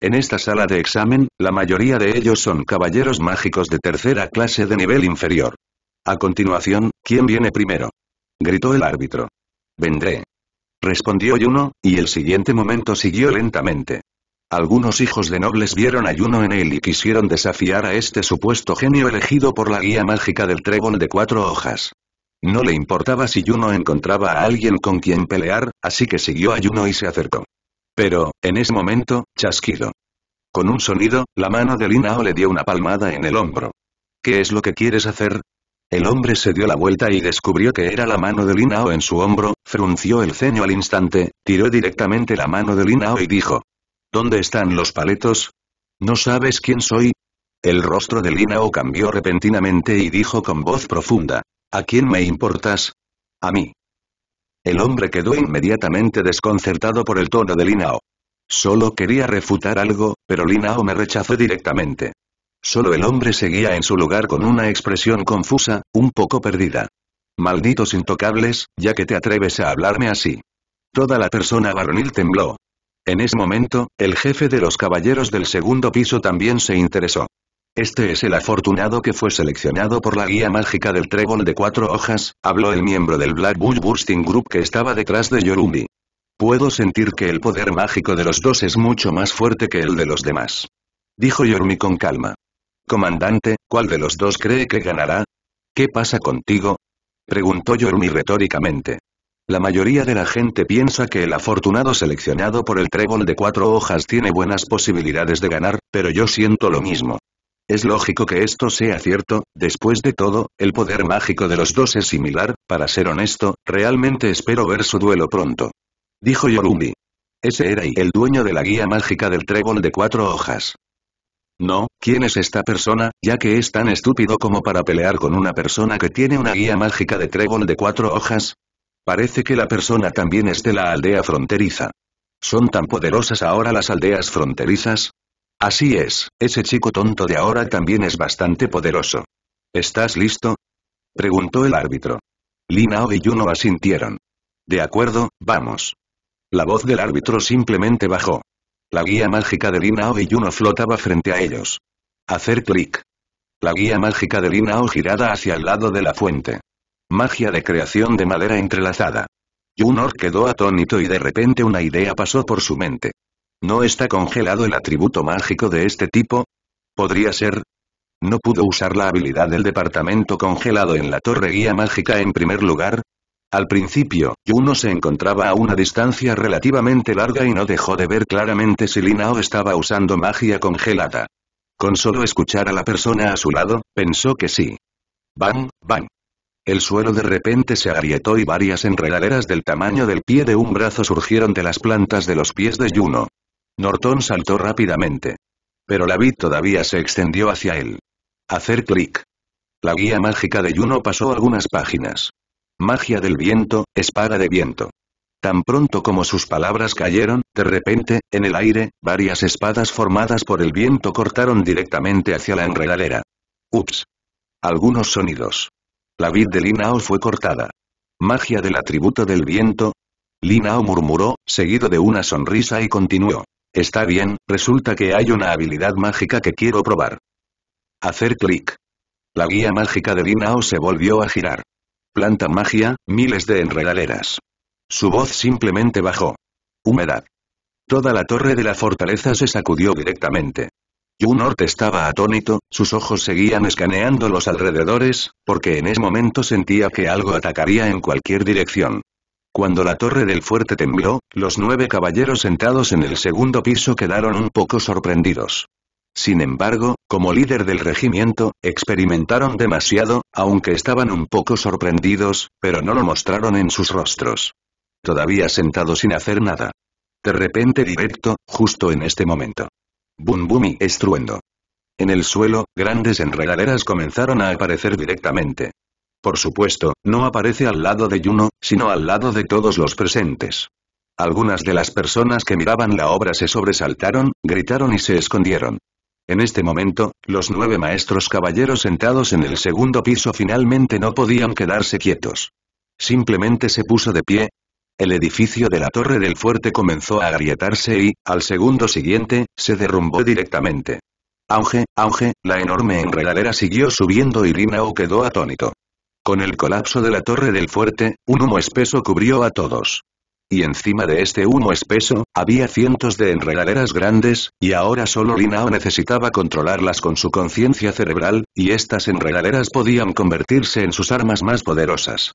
En esta sala de examen, la mayoría de ellos son caballeros mágicos de tercera clase de nivel inferior. A continuación, ¿quién viene primero? gritó el árbitro. Vendré. Respondió Yuno, y el siguiente momento siguió lentamente. Algunos hijos de nobles vieron a Yuno en él y quisieron desafiar a este supuesto genio elegido por la guía mágica del trébol de cuatro hojas. No le importaba si Yuno encontraba a alguien con quien pelear, así que siguió a Yuno y se acercó. Pero, en ese momento, chasquido. Con un sonido, la mano de Linao le dio una palmada en el hombro. ¿Qué es lo que quieres hacer? El hombre se dio la vuelta y descubrió que era la mano de Linao en su hombro, frunció el ceño al instante, tiró directamente la mano de Linao y dijo. ¿Dónde están los paletos? ¿No sabes quién soy? El rostro de Linao cambió repentinamente y dijo con voz profunda. ¿A quién me importas? A mí. El hombre quedó inmediatamente desconcertado por el tono de Linao. Solo quería refutar algo, pero Linao me rechazó directamente. Solo el hombre seguía en su lugar con una expresión confusa, un poco perdida. Malditos intocables, ya que te atreves a hablarme así. Toda la persona varonil tembló. En ese momento, el jefe de los caballeros del segundo piso también se interesó. Este es el afortunado que fue seleccionado por la guía mágica del trébol de cuatro hojas, habló el miembro del Black Bull Bursting Group que estaba detrás de Yorumi. Puedo sentir que el poder mágico de los dos es mucho más fuerte que el de los demás. Dijo Yorumi con calma. Comandante, ¿cuál de los dos cree que ganará? ¿Qué pasa contigo? Preguntó Yorumi retóricamente. La mayoría de la gente piensa que el afortunado seleccionado por el trébol de cuatro hojas tiene buenas posibilidades de ganar, pero yo siento lo mismo. Es lógico que esto sea cierto, después de todo, el poder mágico de los dos es similar, para ser honesto, realmente espero ver su duelo pronto. Dijo Yorumi. Ese era y el dueño de la guía mágica del trébol de cuatro hojas. No, ¿quién es esta persona, ya que es tan estúpido como para pelear con una persona que tiene una guía mágica de trébol de cuatro hojas? Parece que la persona también es de la aldea fronteriza. ¿Son tan poderosas ahora las aldeas fronterizas? Así es, ese chico tonto de ahora también es bastante poderoso. ¿Estás listo? Preguntó el árbitro. Linao y Juno asintieron. De acuerdo, vamos. La voz del árbitro simplemente bajó. La guía mágica de Linao y Yuno flotaba frente a ellos. Hacer clic. La guía mágica de Linao girada hacia el lado de la fuente. Magia de creación de madera entrelazada. Juno quedó atónito y de repente una idea pasó por su mente. ¿No está congelado el atributo mágico de este tipo? ¿Podría ser? No pudo usar la habilidad del departamento congelado en la torre guía mágica en primer lugar, al principio, Yuno se encontraba a una distancia relativamente larga y no dejó de ver claramente si Linao estaba usando magia congelada. Con solo escuchar a la persona a su lado, pensó que sí. Bang, bang. El suelo de repente se agrietó y varias enredaderas del tamaño del pie de un brazo surgieron de las plantas de los pies de Juno. Norton saltó rápidamente. Pero la vid todavía se extendió hacia él. Hacer clic. La guía mágica de Juno pasó algunas páginas magia del viento, espada de viento. Tan pronto como sus palabras cayeron, de repente, en el aire, varias espadas formadas por el viento cortaron directamente hacia la enredadera. Ups. Algunos sonidos. La vid de Linao fue cortada. Magia del atributo del viento. Linao murmuró, seguido de una sonrisa y continuó. Está bien, resulta que hay una habilidad mágica que quiero probar. Hacer clic. La guía mágica de Linao se volvió a girar. Planta magia, miles de enredaderas. Su voz simplemente bajó. Humedad. Toda la torre de la fortaleza se sacudió directamente. un norte estaba atónito, sus ojos seguían escaneando los alrededores, porque en ese momento sentía que algo atacaría en cualquier dirección. Cuando la torre del fuerte tembló, los nueve caballeros sentados en el segundo piso quedaron un poco sorprendidos. Sin embargo, como líder del regimiento, experimentaron demasiado, aunque estaban un poco sorprendidos, pero no lo mostraron en sus rostros. Todavía sentado sin hacer nada. De repente directo, justo en este momento. Bum bum y estruendo. En el suelo, grandes enredaderas comenzaron a aparecer directamente. Por supuesto, no aparece al lado de Juno, sino al lado de todos los presentes. Algunas de las personas que miraban la obra se sobresaltaron, gritaron y se escondieron. En este momento, los nueve maestros caballeros sentados en el segundo piso finalmente no podían quedarse quietos. Simplemente se puso de pie. El edificio de la torre del fuerte comenzó a agrietarse y, al segundo siguiente, se derrumbó directamente. Auge, auge, la enorme enredadera siguió subiendo y Rinao quedó atónito. Con el colapso de la torre del fuerte, un humo espeso cubrió a todos y encima de este humo espeso, había cientos de enredaderas grandes, y ahora solo Linao necesitaba controlarlas con su conciencia cerebral, y estas enredaderas podían convertirse en sus armas más poderosas.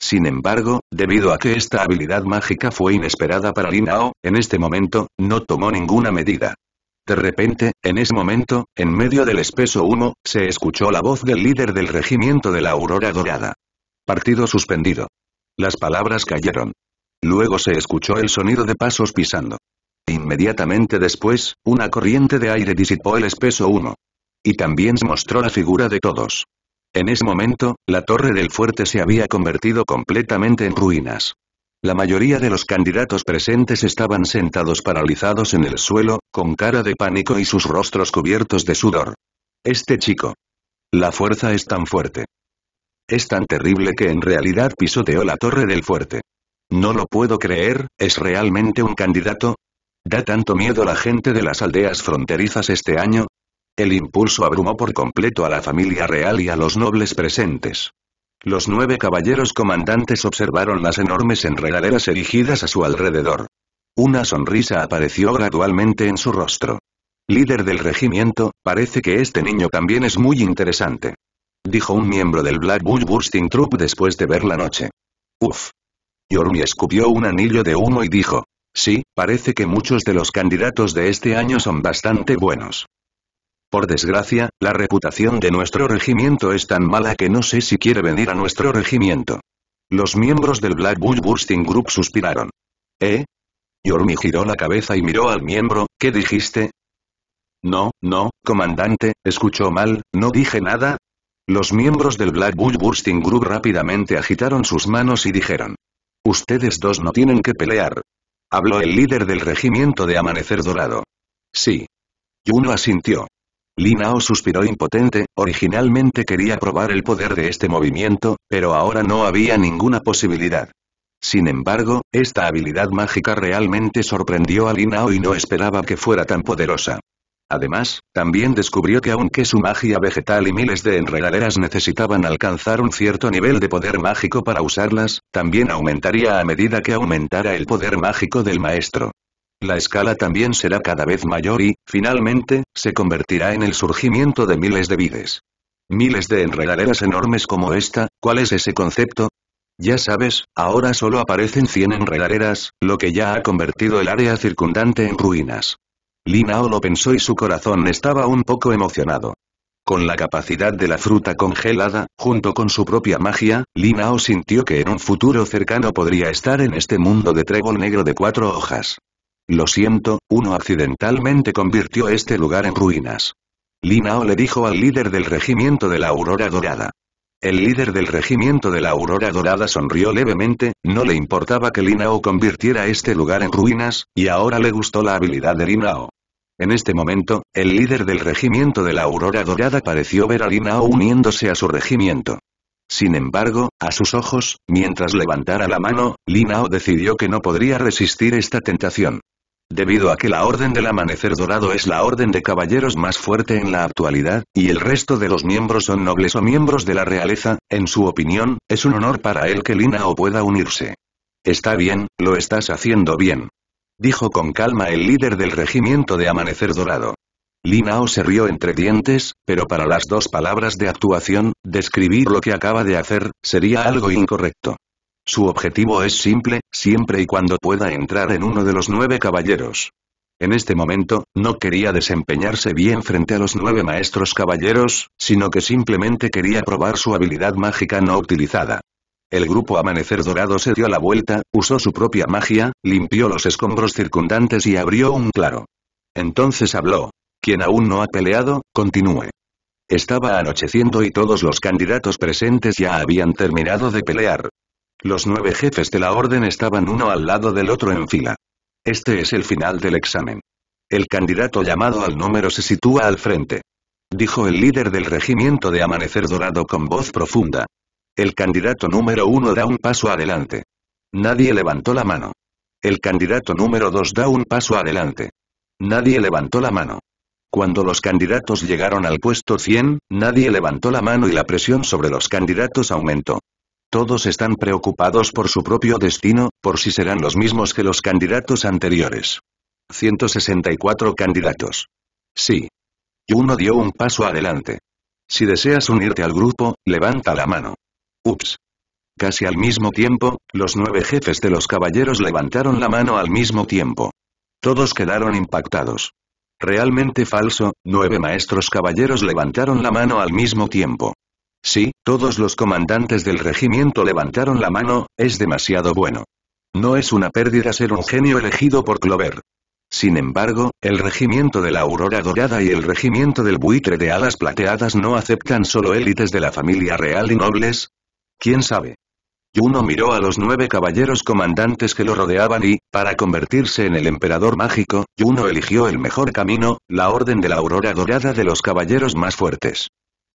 Sin embargo, debido a que esta habilidad mágica fue inesperada para Linao, en este momento, no tomó ninguna medida. De repente, en ese momento, en medio del espeso humo, se escuchó la voz del líder del regimiento de la Aurora Dorada. Partido suspendido. Las palabras cayeron. Luego se escuchó el sonido de pasos pisando. Inmediatamente después, una corriente de aire disipó el espeso humo. Y también se mostró la figura de todos. En ese momento, la torre del fuerte se había convertido completamente en ruinas. La mayoría de los candidatos presentes estaban sentados paralizados en el suelo, con cara de pánico y sus rostros cubiertos de sudor. Este chico. La fuerza es tan fuerte. Es tan terrible que en realidad pisoteó la torre del fuerte. No lo puedo creer, ¿es realmente un candidato? ¿Da tanto miedo la gente de las aldeas fronterizas este año? El impulso abrumó por completo a la familia real y a los nobles presentes. Los nueve caballeros comandantes observaron las enormes enredaderas erigidas a su alrededor. Una sonrisa apareció gradualmente en su rostro. Líder del regimiento, parece que este niño también es muy interesante. Dijo un miembro del Black Bull Bursting Troop después de ver la noche. Uf, Yormi escupió un anillo de humo y dijo. Sí, parece que muchos de los candidatos de este año son bastante buenos. Por desgracia, la reputación de nuestro regimiento es tan mala que no sé si quiere venir a nuestro regimiento. Los miembros del Black Bull Bursting Group suspiraron. ¿Eh? Yormi giró la cabeza y miró al miembro, ¿qué dijiste? No, no, comandante, escuchó mal, no dije nada. Los miembros del Black Bull Bursting Group rápidamente agitaron sus manos y dijeron. Ustedes dos no tienen que pelear. Habló el líder del regimiento de Amanecer Dorado. Sí. Yuno asintió. Linao suspiró impotente, originalmente quería probar el poder de este movimiento, pero ahora no había ninguna posibilidad. Sin embargo, esta habilidad mágica realmente sorprendió a Linao y no esperaba que fuera tan poderosa. Además, también descubrió que aunque su magia vegetal y miles de enredaderas necesitaban alcanzar un cierto nivel de poder mágico para usarlas, también aumentaría a medida que aumentara el poder mágico del maestro. La escala también será cada vez mayor y, finalmente, se convertirá en el surgimiento de miles de vides. Miles de enredaderas enormes como esta, ¿cuál es ese concepto? Ya sabes, ahora solo aparecen 100 enredaderas, lo que ya ha convertido el área circundante en ruinas. Linao lo pensó y su corazón estaba un poco emocionado. Con la capacidad de la fruta congelada, junto con su propia magia, Linao sintió que en un futuro cercano podría estar en este mundo de trébol negro de cuatro hojas. Lo siento, uno accidentalmente convirtió este lugar en ruinas. Linao le dijo al líder del regimiento de la Aurora Dorada. El líder del regimiento de la Aurora Dorada sonrió levemente, no le importaba que Linao convirtiera este lugar en ruinas, y ahora le gustó la habilidad de Linao. En este momento, el líder del regimiento de la Aurora Dorada pareció ver a Linao uniéndose a su regimiento. Sin embargo, a sus ojos, mientras levantara la mano, Linao decidió que no podría resistir esta tentación. Debido a que la Orden del Amanecer Dorado es la orden de caballeros más fuerte en la actualidad, y el resto de los miembros son nobles o miembros de la realeza, en su opinión, es un honor para él que Linao pueda unirse. Está bien, lo estás haciendo bien dijo con calma el líder del regimiento de Amanecer Dorado. Linao se rió entre dientes, pero para las dos palabras de actuación, describir lo que acaba de hacer, sería algo incorrecto. Su objetivo es simple, siempre y cuando pueda entrar en uno de los nueve caballeros. En este momento, no quería desempeñarse bien frente a los nueve maestros caballeros, sino que simplemente quería probar su habilidad mágica no utilizada. El grupo Amanecer Dorado se dio la vuelta, usó su propia magia, limpió los escombros circundantes y abrió un claro. Entonces habló. Quien aún no ha peleado, continúe. Estaba anocheciendo y todos los candidatos presentes ya habían terminado de pelear. Los nueve jefes de la orden estaban uno al lado del otro en fila. Este es el final del examen. El candidato llamado al número se sitúa al frente. Dijo el líder del regimiento de Amanecer Dorado con voz profunda. El candidato número uno da un paso adelante. Nadie levantó la mano. El candidato número dos da un paso adelante. Nadie levantó la mano. Cuando los candidatos llegaron al puesto 100, nadie levantó la mano y la presión sobre los candidatos aumentó. Todos están preocupados por su propio destino, por si serán los mismos que los candidatos anteriores. 164 candidatos. Sí. Y Uno dio un paso adelante. Si deseas unirte al grupo, levanta la mano. Ups. Casi al mismo tiempo, los nueve jefes de los caballeros levantaron la mano al mismo tiempo. Todos quedaron impactados. Realmente falso, nueve maestros caballeros levantaron la mano al mismo tiempo. Sí, todos los comandantes del regimiento levantaron la mano, es demasiado bueno. No es una pérdida ser un genio elegido por Clover. Sin embargo, el regimiento de la Aurora Dorada y el regimiento del Buitre de Alas Plateadas no aceptan solo élites de la familia real y nobles, ¿Quién sabe? Yuno miró a los nueve caballeros comandantes que lo rodeaban y, para convertirse en el emperador mágico, Yuno eligió el mejor camino, la orden de la aurora dorada de los caballeros más fuertes.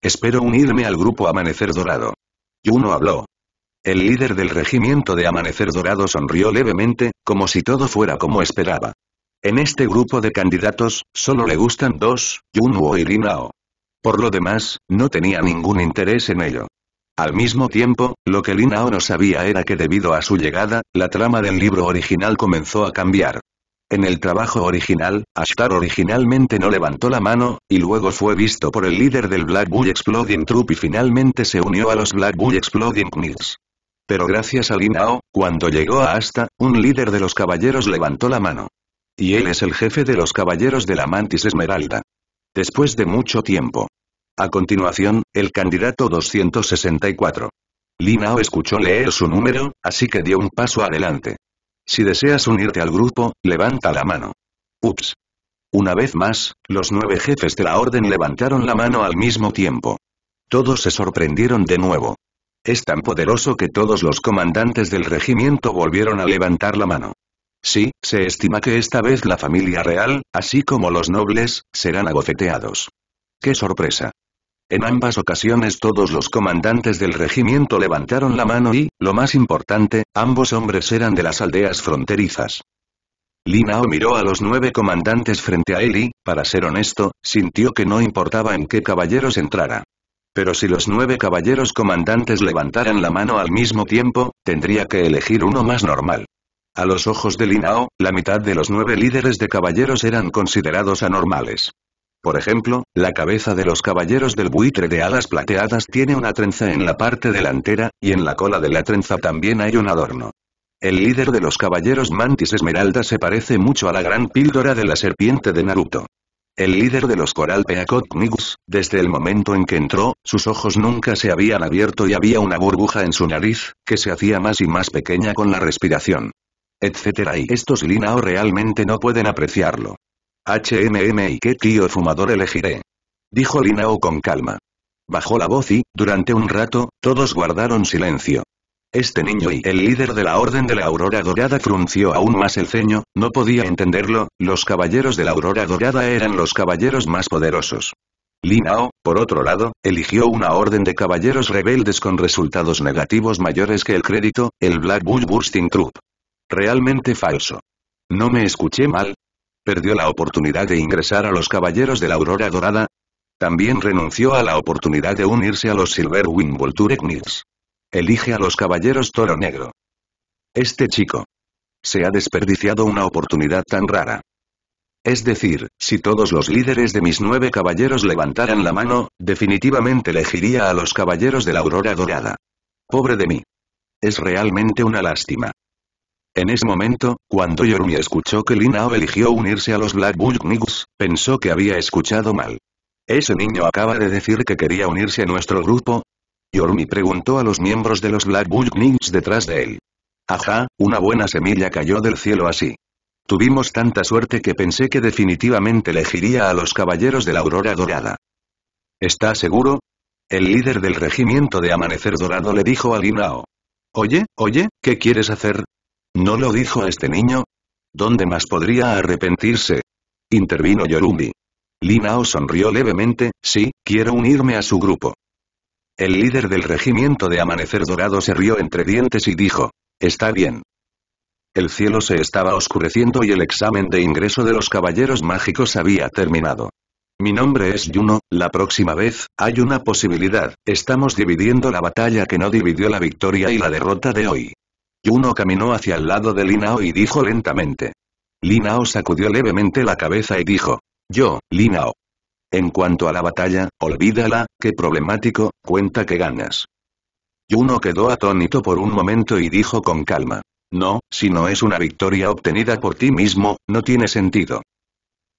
Espero unirme al grupo Amanecer Dorado. Yuno habló. El líder del regimiento de Amanecer Dorado sonrió levemente, como si todo fuera como esperaba. En este grupo de candidatos, solo le gustan dos, Yuno y Rinao. Por lo demás, no tenía ningún interés en ello. Al mismo tiempo, lo que Lin Ao no sabía era que debido a su llegada, la trama del libro original comenzó a cambiar. En el trabajo original, Ashtar originalmente no levantó la mano, y luego fue visto por el líder del Black Bull Exploding Troop y finalmente se unió a los Black Bull Exploding Knights. Pero gracias a Linao, cuando llegó a Asta, un líder de los caballeros levantó la mano. Y él es el jefe de los caballeros de la Mantis Esmeralda. Después de mucho tiempo. A continuación, el candidato 264. Linao escuchó leer su número, así que dio un paso adelante. Si deseas unirte al grupo, levanta la mano. Ups. Una vez más, los nueve jefes de la orden levantaron la mano al mismo tiempo. Todos se sorprendieron de nuevo. Es tan poderoso que todos los comandantes del regimiento volvieron a levantar la mano. Sí, se estima que esta vez la familia real, así como los nobles, serán abofeteados. ¡Qué sorpresa! En ambas ocasiones todos los comandantes del regimiento levantaron la mano y, lo más importante, ambos hombres eran de las aldeas fronterizas. Linao miró a los nueve comandantes frente a él y, para ser honesto, sintió que no importaba en qué caballeros entrara. Pero si los nueve caballeros comandantes levantaran la mano al mismo tiempo, tendría que elegir uno más normal. A los ojos de Linao, la mitad de los nueve líderes de caballeros eran considerados anormales. Por ejemplo, la cabeza de los caballeros del buitre de alas plateadas tiene una trenza en la parte delantera, y en la cola de la trenza también hay un adorno. El líder de los caballeros mantis esmeralda se parece mucho a la gran píldora de la serpiente de Naruto. El líder de los coral Nigus, desde el momento en que entró, sus ojos nunca se habían abierto y había una burbuja en su nariz, que se hacía más y más pequeña con la respiración. Etcétera y estos Linao realmente no pueden apreciarlo. HMM y qué tío fumador elegiré. Dijo Linao con calma. Bajó la voz y, durante un rato, todos guardaron silencio. Este niño y el líder de la Orden de la Aurora Dorada frunció aún más el ceño, no podía entenderlo, los caballeros de la Aurora Dorada eran los caballeros más poderosos. Linao, por otro lado, eligió una orden de caballeros rebeldes con resultados negativos mayores que el crédito, el Black Bull Bursting Troop. Realmente falso. No me escuché mal, perdió la oportunidad de ingresar a los Caballeros de la Aurora Dorada. También renunció a la oportunidad de unirse a los Silver Vulture Knights. Elige a los Caballeros Toro Negro. Este chico. Se ha desperdiciado una oportunidad tan rara. Es decir, si todos los líderes de mis nueve caballeros levantaran la mano, definitivamente elegiría a los caballeros de la aurora dorada. Pobre de mí. Es realmente una lástima. En ese momento, cuando Yormi escuchó que Linao eligió unirse a los Black Bull Knights, pensó que había escuchado mal. ¿Ese niño acaba de decir que quería unirse a nuestro grupo? Yormi preguntó a los miembros de los Black Bull Knights detrás de él. Ajá, una buena semilla cayó del cielo así. Tuvimos tanta suerte que pensé que definitivamente elegiría a los caballeros de la aurora dorada. ¿Está seguro? El líder del regimiento de Amanecer Dorado le dijo a Linao. Oye, oye, ¿qué quieres hacer? ¿No lo dijo este niño? ¿Dónde más podría arrepentirse? Intervino Yorumbi. Linao sonrió levemente, sí, quiero unirme a su grupo. El líder del regimiento de Amanecer Dorado se rió entre dientes y dijo, está bien. El cielo se estaba oscureciendo y el examen de ingreso de los caballeros mágicos había terminado. Mi nombre es Yuno, la próxima vez, hay una posibilidad, estamos dividiendo la batalla que no dividió la victoria y la derrota de hoy. Yuno caminó hacia el lado de Linao y dijo lentamente. Linao sacudió levemente la cabeza y dijo. Yo, Linao. En cuanto a la batalla, olvídala, qué problemático, cuenta que ganas. Yuno quedó atónito por un momento y dijo con calma. No, si no es una victoria obtenida por ti mismo, no tiene sentido.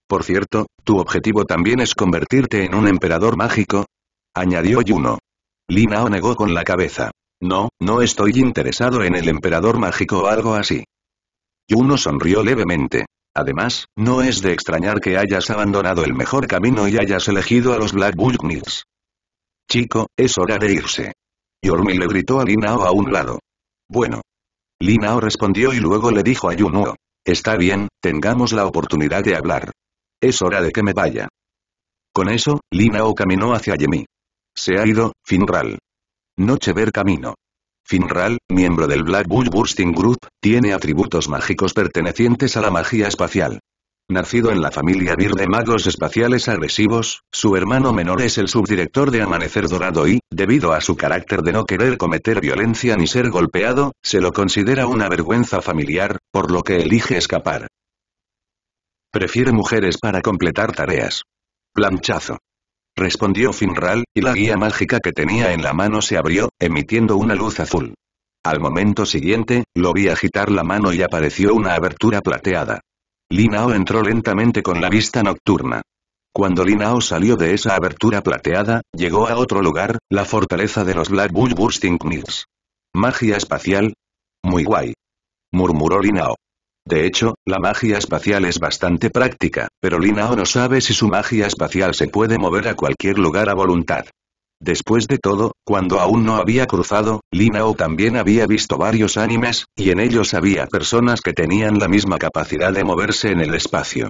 Por cierto, ¿tu objetivo también es convertirte en un emperador mágico? Añadió Yuno. Linao negó con la cabeza. No, no estoy interesado en el emperador mágico o algo así. Yuno sonrió levemente. Además, no es de extrañar que hayas abandonado el mejor camino y hayas elegido a los Black Bulknils. Chico, es hora de irse. Yormi le gritó a Linao a un lado. Bueno. Linao respondió y luego le dijo a Yunuo. Está bien, tengamos la oportunidad de hablar. Es hora de que me vaya. Con eso, Linao caminó hacia Yemi. Se ha ido, Finral. Noche ver camino. Finral, miembro del Black Bull Bursting Group, tiene atributos mágicos pertenecientes a la magia espacial. Nacido en la familia Vir de magos espaciales agresivos, su hermano menor es el subdirector de Amanecer Dorado y, debido a su carácter de no querer cometer violencia ni ser golpeado, se lo considera una vergüenza familiar, por lo que elige escapar. Prefiere mujeres para completar tareas. Planchazo respondió Finral, y la guía mágica que tenía en la mano se abrió, emitiendo una luz azul. Al momento siguiente, lo vi agitar la mano y apareció una abertura plateada. Linao entró lentamente con la vista nocturna. Cuando Linao salió de esa abertura plateada, llegó a otro lugar, la fortaleza de los Black Bull Bursting Magia espacial. Muy guay. Murmuró Linao. De hecho, la magia espacial es bastante práctica, pero Linao no sabe si su magia espacial se puede mover a cualquier lugar a voluntad. Después de todo, cuando aún no había cruzado, Linao también había visto varios animes, y en ellos había personas que tenían la misma capacidad de moverse en el espacio.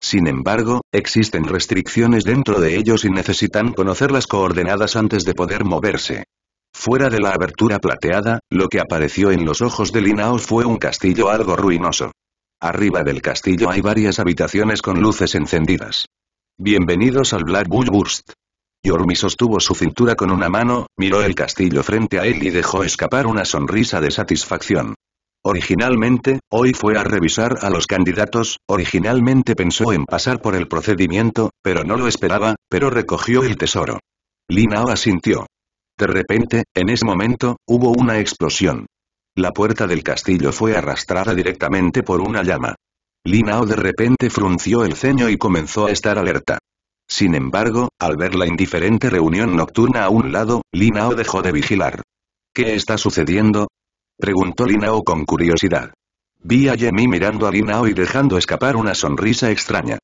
Sin embargo, existen restricciones dentro de ellos y necesitan conocer las coordenadas antes de poder moverse. Fuera de la abertura plateada, lo que apareció en los ojos de Linao fue un castillo algo ruinoso. Arriba del castillo hay varias habitaciones con luces encendidas. Bienvenidos al Black Bull Burst. Yormi sostuvo su cintura con una mano, miró el castillo frente a él y dejó escapar una sonrisa de satisfacción. Originalmente, hoy fue a revisar a los candidatos, originalmente pensó en pasar por el procedimiento, pero no lo esperaba, pero recogió el tesoro. Linao asintió. De repente, en ese momento, hubo una explosión. La puerta del castillo fue arrastrada directamente por una llama. Linao de repente frunció el ceño y comenzó a estar alerta. Sin embargo, al ver la indiferente reunión nocturna a un lado, Linao dejó de vigilar. ¿Qué está sucediendo? preguntó Linao con curiosidad. Vi a Yemi mirando a Linao y dejando escapar una sonrisa extraña.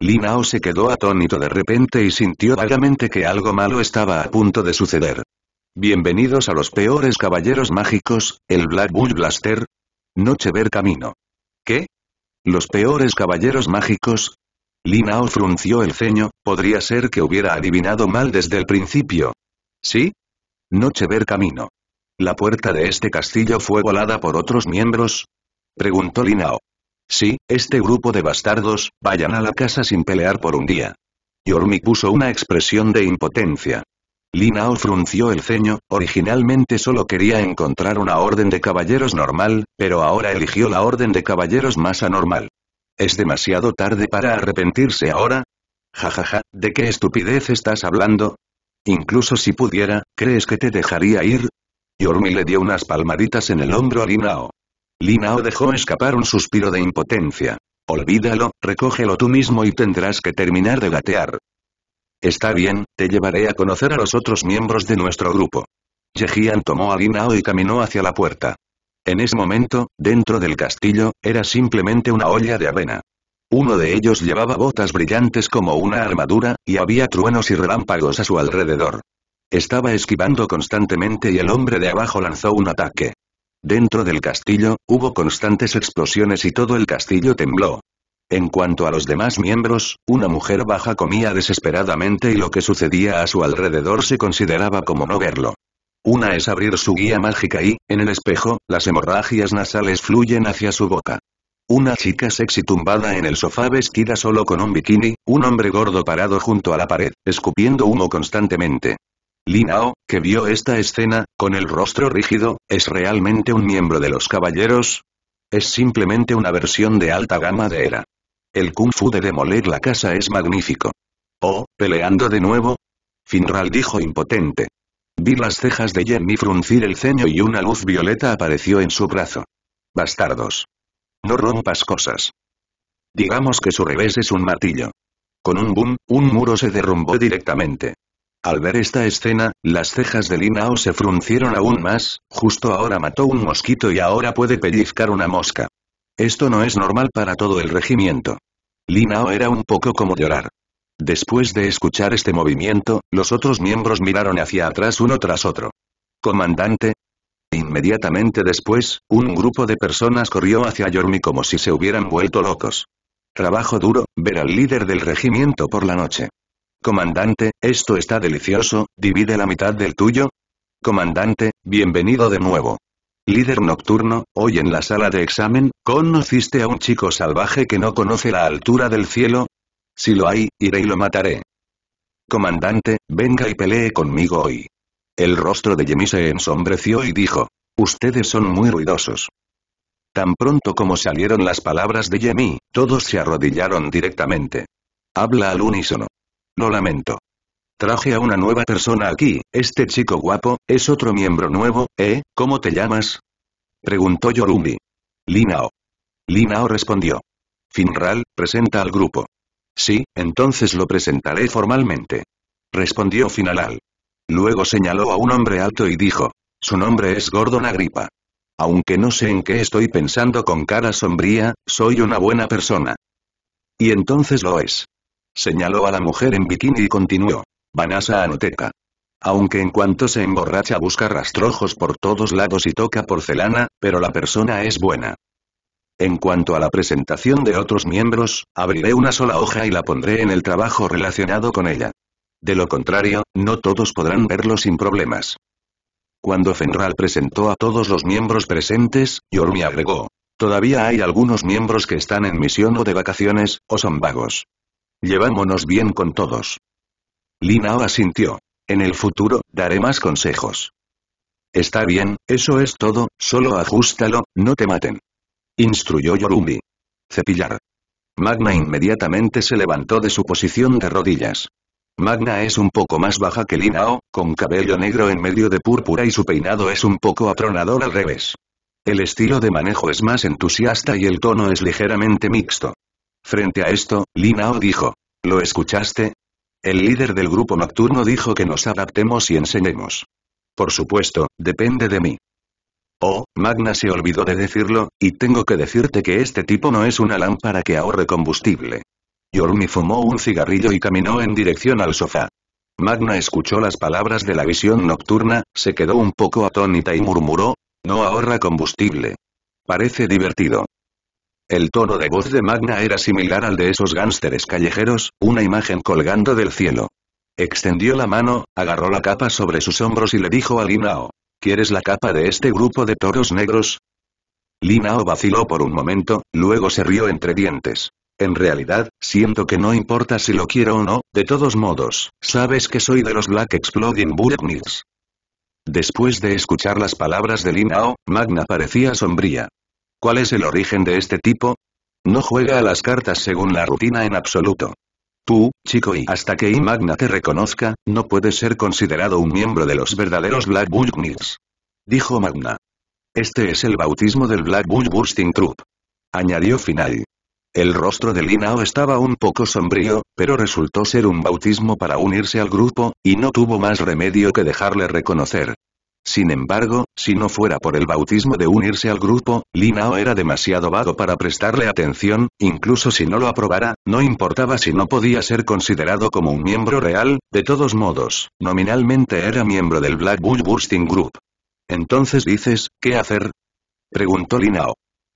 Linao se quedó atónito de repente y sintió vagamente que algo malo estaba a punto de suceder. Bienvenidos a los peores caballeros mágicos, el Black Bull Blaster. Noche ver camino. ¿Qué? ¿Los peores caballeros mágicos? Linao frunció el ceño, podría ser que hubiera adivinado mal desde el principio. ¿Sí? Noche ver camino. ¿La puerta de este castillo fue volada por otros miembros? Preguntó Linao. Sí, este grupo de bastardos, vayan a la casa sin pelear por un día. Yormi puso una expresión de impotencia. Linao frunció el ceño, originalmente solo quería encontrar una orden de caballeros normal, pero ahora eligió la orden de caballeros más anormal. ¿Es demasiado tarde para arrepentirse ahora? Jajaja, ja, ja, ¿de qué estupidez estás hablando? Incluso si pudiera, ¿crees que te dejaría ir? Yormi le dio unas palmaditas en el hombro a Linao. Linao dejó escapar un suspiro de impotencia. Olvídalo, recógelo tú mismo y tendrás que terminar de gatear. Está bien, te llevaré a conocer a los otros miembros de nuestro grupo. Yejian tomó a Linao y caminó hacia la puerta. En ese momento, dentro del castillo, era simplemente una olla de avena. Uno de ellos llevaba botas brillantes como una armadura, y había truenos y relámpagos a su alrededor. Estaba esquivando constantemente y el hombre de abajo lanzó un ataque. Dentro del castillo, hubo constantes explosiones y todo el castillo tembló. En cuanto a los demás miembros, una mujer baja comía desesperadamente y lo que sucedía a su alrededor se consideraba como no verlo. Una es abrir su guía mágica y, en el espejo, las hemorragias nasales fluyen hacia su boca. Una chica sexy tumbada en el sofá vestida solo con un bikini, un hombre gordo parado junto a la pared, escupiendo humo constantemente. Linao, que vio esta escena, con el rostro rígido, ¿es realmente un miembro de los caballeros? Es simplemente una versión de alta gama de Era. El kung fu de demoler la casa es magnífico. Oh, peleando de nuevo. Finral dijo impotente. Vi las cejas de Yemi fruncir el ceño y una luz violeta apareció en su brazo. Bastardos. No rompas cosas. Digamos que su revés es un martillo. Con un boom, un muro se derrumbó directamente. Al ver esta escena, las cejas de Linao se fruncieron aún más, justo ahora mató un mosquito y ahora puede pellizcar una mosca. Esto no es normal para todo el regimiento. Linao era un poco como llorar. Después de escuchar este movimiento, los otros miembros miraron hacia atrás uno tras otro. Comandante, Inmediatamente después, un grupo de personas corrió hacia Yormi como si se hubieran vuelto locos. Trabajo duro, ver al líder del regimiento por la noche. Comandante, esto está delicioso, divide la mitad del tuyo. Comandante, bienvenido de nuevo. Líder nocturno, hoy en la sala de examen, ¿conociste a un chico salvaje que no conoce la altura del cielo? Si lo hay, iré y lo mataré. Comandante, venga y pelee conmigo hoy. El rostro de Yemi se ensombreció y dijo. Ustedes son muy ruidosos. Tan pronto como salieron las palabras de Yemi, todos se arrodillaron directamente. Habla al unísono. Lo lamento. Traje a una nueva persona aquí, este chico guapo, es otro miembro nuevo, ¿eh? ¿Cómo te llamas? Preguntó Yorumbi. Linao. Linao respondió. Finral, presenta al grupo. Sí, entonces lo presentaré formalmente. Respondió Finalal. Luego señaló a un hombre alto y dijo. Su nombre es Gordon Agripa. Aunque no sé en qué estoy pensando con cara sombría, soy una buena persona. Y entonces lo es. Señaló a la mujer en bikini y continuó. Vanasa Anoteca. Aunque en cuanto se emborracha busca rastrojos por todos lados y toca porcelana, pero la persona es buena. En cuanto a la presentación de otros miembros, abriré una sola hoja y la pondré en el trabajo relacionado con ella. De lo contrario, no todos podrán verlo sin problemas. Cuando Fenral presentó a todos los miembros presentes, Yormi agregó. Todavía hay algunos miembros que están en misión o de vacaciones, o son vagos. Llevámonos bien con todos. Linao asintió. En el futuro, daré más consejos. Está bien, eso es todo, solo ajustalo, no te maten. Instruyó Yorumbi. Cepillar. Magna inmediatamente se levantó de su posición de rodillas. Magna es un poco más baja que Linao, con cabello negro en medio de púrpura y su peinado es un poco atronador al revés. El estilo de manejo es más entusiasta y el tono es ligeramente mixto. Frente a esto, Linao dijo. ¿Lo escuchaste? El líder del grupo nocturno dijo que nos adaptemos y enseñemos. Por supuesto, depende de mí. Oh, Magna se olvidó de decirlo, y tengo que decirte que este tipo no es una lámpara que ahorre combustible. Yormi fumó un cigarrillo y caminó en dirección al sofá. Magna escuchó las palabras de la visión nocturna, se quedó un poco atónita y murmuró, no ahorra combustible. Parece divertido. El tono de voz de Magna era similar al de esos gánsteres callejeros, una imagen colgando del cielo. Extendió la mano, agarró la capa sobre sus hombros y le dijo a Linao. ¿Quieres la capa de este grupo de toros negros? Linao vaciló por un momento, luego se rió entre dientes. En realidad, siento que no importa si lo quiero o no, de todos modos, sabes que soy de los Black Exploding Bullets. Después de escuchar las palabras de Linao, Magna parecía sombría. ¿Cuál es el origen de este tipo? No juega a las cartas según la rutina en absoluto. Tú, chico y hasta que Magna te reconozca, no puedes ser considerado un miembro de los verdaderos Black Bull Knights. Dijo Magna. Este es el bautismo del Black Bull Bursting Troop. Añadió Final. El rostro de Linao estaba un poco sombrío, pero resultó ser un bautismo para unirse al grupo, y no tuvo más remedio que dejarle reconocer. Sin embargo, si no fuera por el bautismo de unirse al grupo, Linao era demasiado vago para prestarle atención, incluso si no lo aprobara, no importaba si no podía ser considerado como un miembro real, de todos modos, nominalmente era miembro del Black Bull Bursting Group. Entonces dices, ¿qué hacer? Preguntó Linao.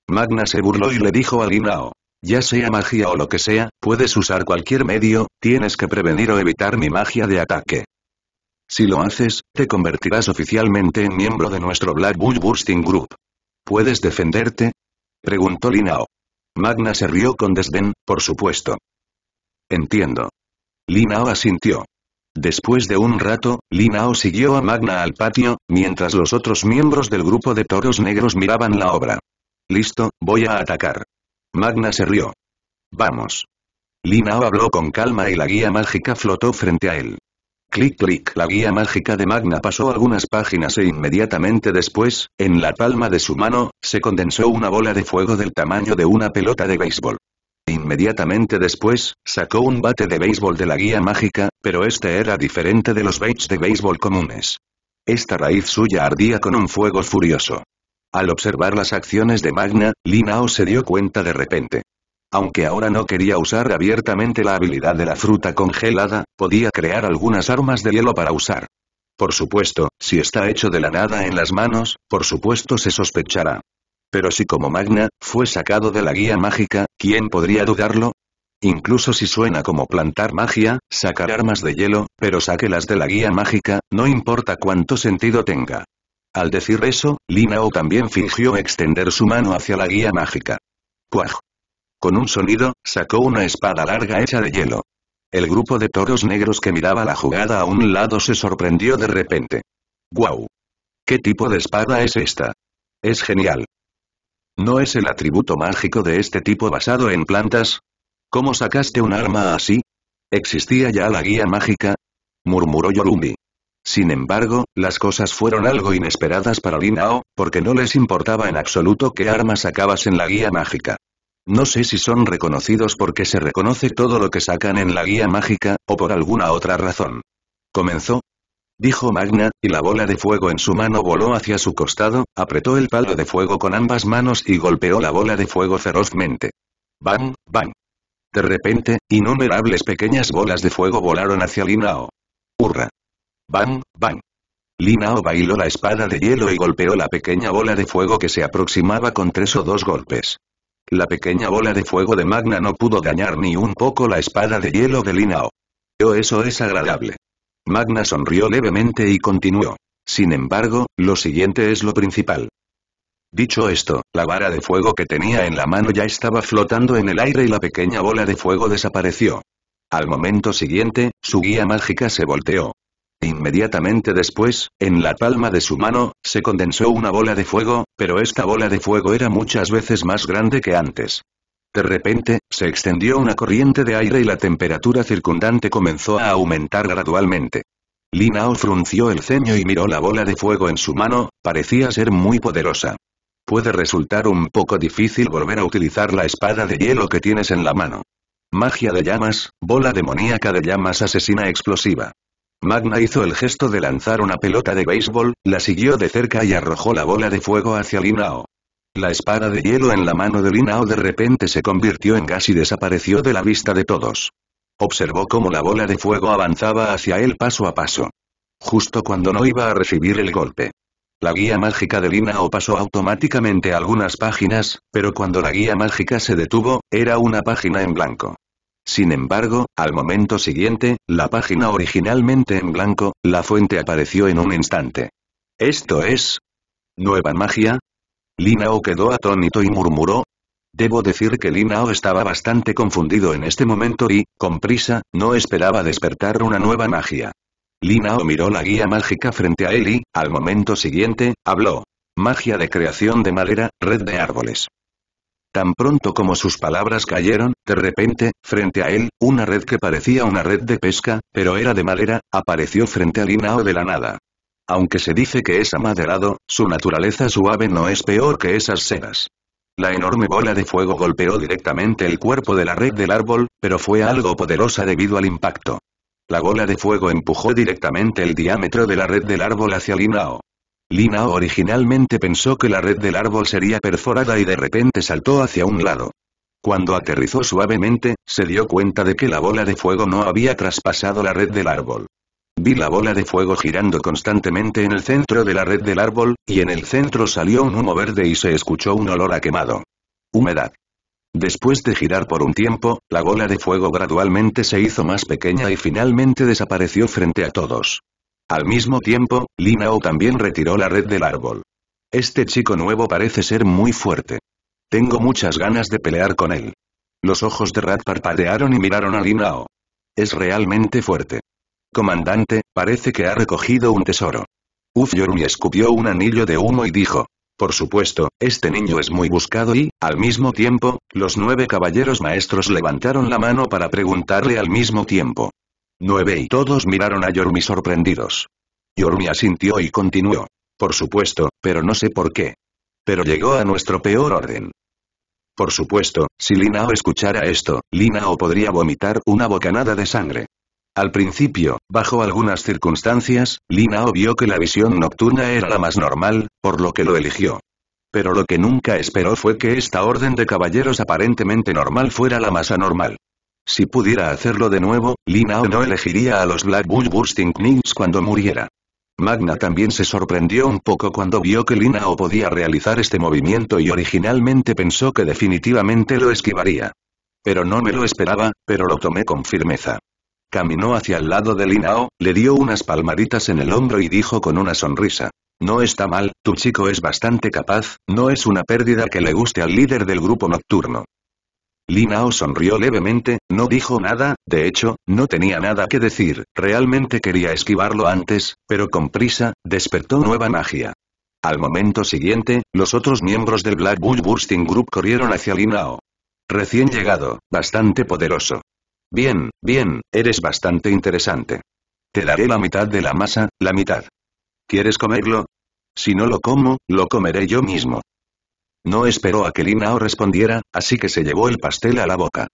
Magna se burló y le dijo a Linao. Ya sea magia o lo que sea, puedes usar cualquier medio, tienes que prevenir o evitar mi magia de ataque. Si lo haces, te convertirás oficialmente en miembro de nuestro Black Bull Bursting Group. ¿Puedes defenderte? Preguntó Linao. Magna se rió con desdén, por supuesto. Entiendo. Linao asintió. Después de un rato, Linao siguió a Magna al patio, mientras los otros miembros del grupo de toros negros miraban la obra. Listo, voy a atacar. Magna se rió. Vamos. Linao habló con calma y la guía mágica flotó frente a él. Clic clic. La guía mágica de Magna pasó algunas páginas e inmediatamente después, en la palma de su mano, se condensó una bola de fuego del tamaño de una pelota de béisbol. Inmediatamente después, sacó un bate de béisbol de la guía mágica, pero este era diferente de los bates de béisbol comunes. Esta raíz suya ardía con un fuego furioso. Al observar las acciones de Magna, Linao se dio cuenta de repente. Aunque ahora no quería usar abiertamente la habilidad de la fruta congelada, podía crear algunas armas de hielo para usar. Por supuesto, si está hecho de la nada en las manos, por supuesto se sospechará. Pero si como Magna, fue sacado de la guía mágica, ¿quién podría dudarlo? Incluso si suena como plantar magia, sacar armas de hielo, pero las de la guía mágica, no importa cuánto sentido tenga. Al decir eso, Linao también fingió extender su mano hacia la guía mágica. ¡Cuaj! Con un sonido, sacó una espada larga hecha de hielo. El grupo de toros negros que miraba la jugada a un lado se sorprendió de repente. ¡Guau! ¿Qué tipo de espada es esta? Es genial. ¿No es el atributo mágico de este tipo basado en plantas? ¿Cómo sacaste un arma así? ¿Existía ya la guía mágica? murmuró Yorumi. Sin embargo, las cosas fueron algo inesperadas para Linao, porque no les importaba en absoluto qué arma sacabas en la guía mágica. No sé si son reconocidos porque se reconoce todo lo que sacan en la guía mágica, o por alguna otra razón. Comenzó. Dijo Magna, y la bola de fuego en su mano voló hacia su costado, apretó el palo de fuego con ambas manos y golpeó la bola de fuego ferozmente. Bam, bam. De repente, innumerables pequeñas bolas de fuego volaron hacia Linao. Hurra. Bam, bam. Linao bailó la espada de hielo y golpeó la pequeña bola de fuego que se aproximaba con tres o dos golpes. La pequeña bola de fuego de Magna no pudo dañar ni un poco la espada de hielo de Linao. Oh, eso es agradable. Magna sonrió levemente y continuó. Sin embargo, lo siguiente es lo principal. Dicho esto, la vara de fuego que tenía en la mano ya estaba flotando en el aire y la pequeña bola de fuego desapareció. Al momento siguiente, su guía mágica se volteó. Inmediatamente después, en la palma de su mano, se condensó una bola de fuego, pero esta bola de fuego era muchas veces más grande que antes. De repente, se extendió una corriente de aire y la temperatura circundante comenzó a aumentar gradualmente. Linao frunció el ceño y miró la bola de fuego en su mano, parecía ser muy poderosa. Puede resultar un poco difícil volver a utilizar la espada de hielo que tienes en la mano. Magia de llamas, bola demoníaca de llamas asesina explosiva. Magna hizo el gesto de lanzar una pelota de béisbol, la siguió de cerca y arrojó la bola de fuego hacia Linao. La espada de hielo en la mano de Linao de repente se convirtió en gas y desapareció de la vista de todos. Observó cómo la bola de fuego avanzaba hacia él paso a paso. Justo cuando no iba a recibir el golpe. La guía mágica de Linao pasó automáticamente algunas páginas, pero cuando la guía mágica se detuvo, era una página en blanco. Sin embargo, al momento siguiente, la página originalmente en blanco, la fuente apareció en un instante. ¿Esto es? ¿Nueva magia? Linao quedó atónito y murmuró. Debo decir que Linao estaba bastante confundido en este momento y, con prisa, no esperaba despertar una nueva magia. Linao miró la guía mágica frente a él y, al momento siguiente, habló. Magia de creación de madera, red de árboles. Tan pronto como sus palabras cayeron, de repente, frente a él, una red que parecía una red de pesca, pero era de madera, apareció frente a Linao de la nada. Aunque se dice que es amaderado, su naturaleza suave no es peor que esas sedas. La enorme bola de fuego golpeó directamente el cuerpo de la red del árbol, pero fue algo poderosa debido al impacto. La bola de fuego empujó directamente el diámetro de la red del árbol hacia Linao. Lina originalmente pensó que la red del árbol sería perforada y de repente saltó hacia un lado. Cuando aterrizó suavemente, se dio cuenta de que la bola de fuego no había traspasado la red del árbol. Vi la bola de fuego girando constantemente en el centro de la red del árbol, y en el centro salió un humo verde y se escuchó un olor a quemado. Humedad. Después de girar por un tiempo, la bola de fuego gradualmente se hizo más pequeña y finalmente desapareció frente a todos. Al mismo tiempo, Linao también retiró la red del árbol. Este chico nuevo parece ser muy fuerte. Tengo muchas ganas de pelear con él. Los ojos de Rat parpadearon y miraron a Linao. Es realmente fuerte. Comandante, parece que ha recogido un tesoro. Uf Yorumi escupió un anillo de humo y dijo. Por supuesto, este niño es muy buscado y, al mismo tiempo, los nueve caballeros maestros levantaron la mano para preguntarle al mismo tiempo. Nueve y todos miraron a Yormi sorprendidos. Yormi asintió y continuó. Por supuesto, pero no sé por qué. Pero llegó a nuestro peor orden. Por supuesto, si Linao escuchara esto, Linao podría vomitar una bocanada de sangre. Al principio, bajo algunas circunstancias, Linao vio que la visión nocturna era la más normal, por lo que lo eligió. Pero lo que nunca esperó fue que esta orden de caballeros aparentemente normal fuera la más anormal. Si pudiera hacerlo de nuevo, Linao no elegiría a los Black Bull Bursting Kings cuando muriera. Magna también se sorprendió un poco cuando vio que Linao podía realizar este movimiento y originalmente pensó que definitivamente lo esquivaría. Pero no me lo esperaba, pero lo tomé con firmeza. Caminó hacia el lado de Linao, le dio unas palmaditas en el hombro y dijo con una sonrisa. No está mal, tu chico es bastante capaz, no es una pérdida que le guste al líder del grupo nocturno. Linao sonrió levemente, no dijo nada, de hecho, no tenía nada que decir, realmente quería esquivarlo antes, pero con prisa, despertó nueva magia. Al momento siguiente, los otros miembros del Black Bull Bursting Group corrieron hacia Linao. Recién llegado, bastante poderoso. Bien, bien, eres bastante interesante. Te daré la mitad de la masa, la mitad. ¿Quieres comerlo? Si no lo como, lo comeré yo mismo. No esperó a que Linao respondiera, así que se llevó el pastel a la boca.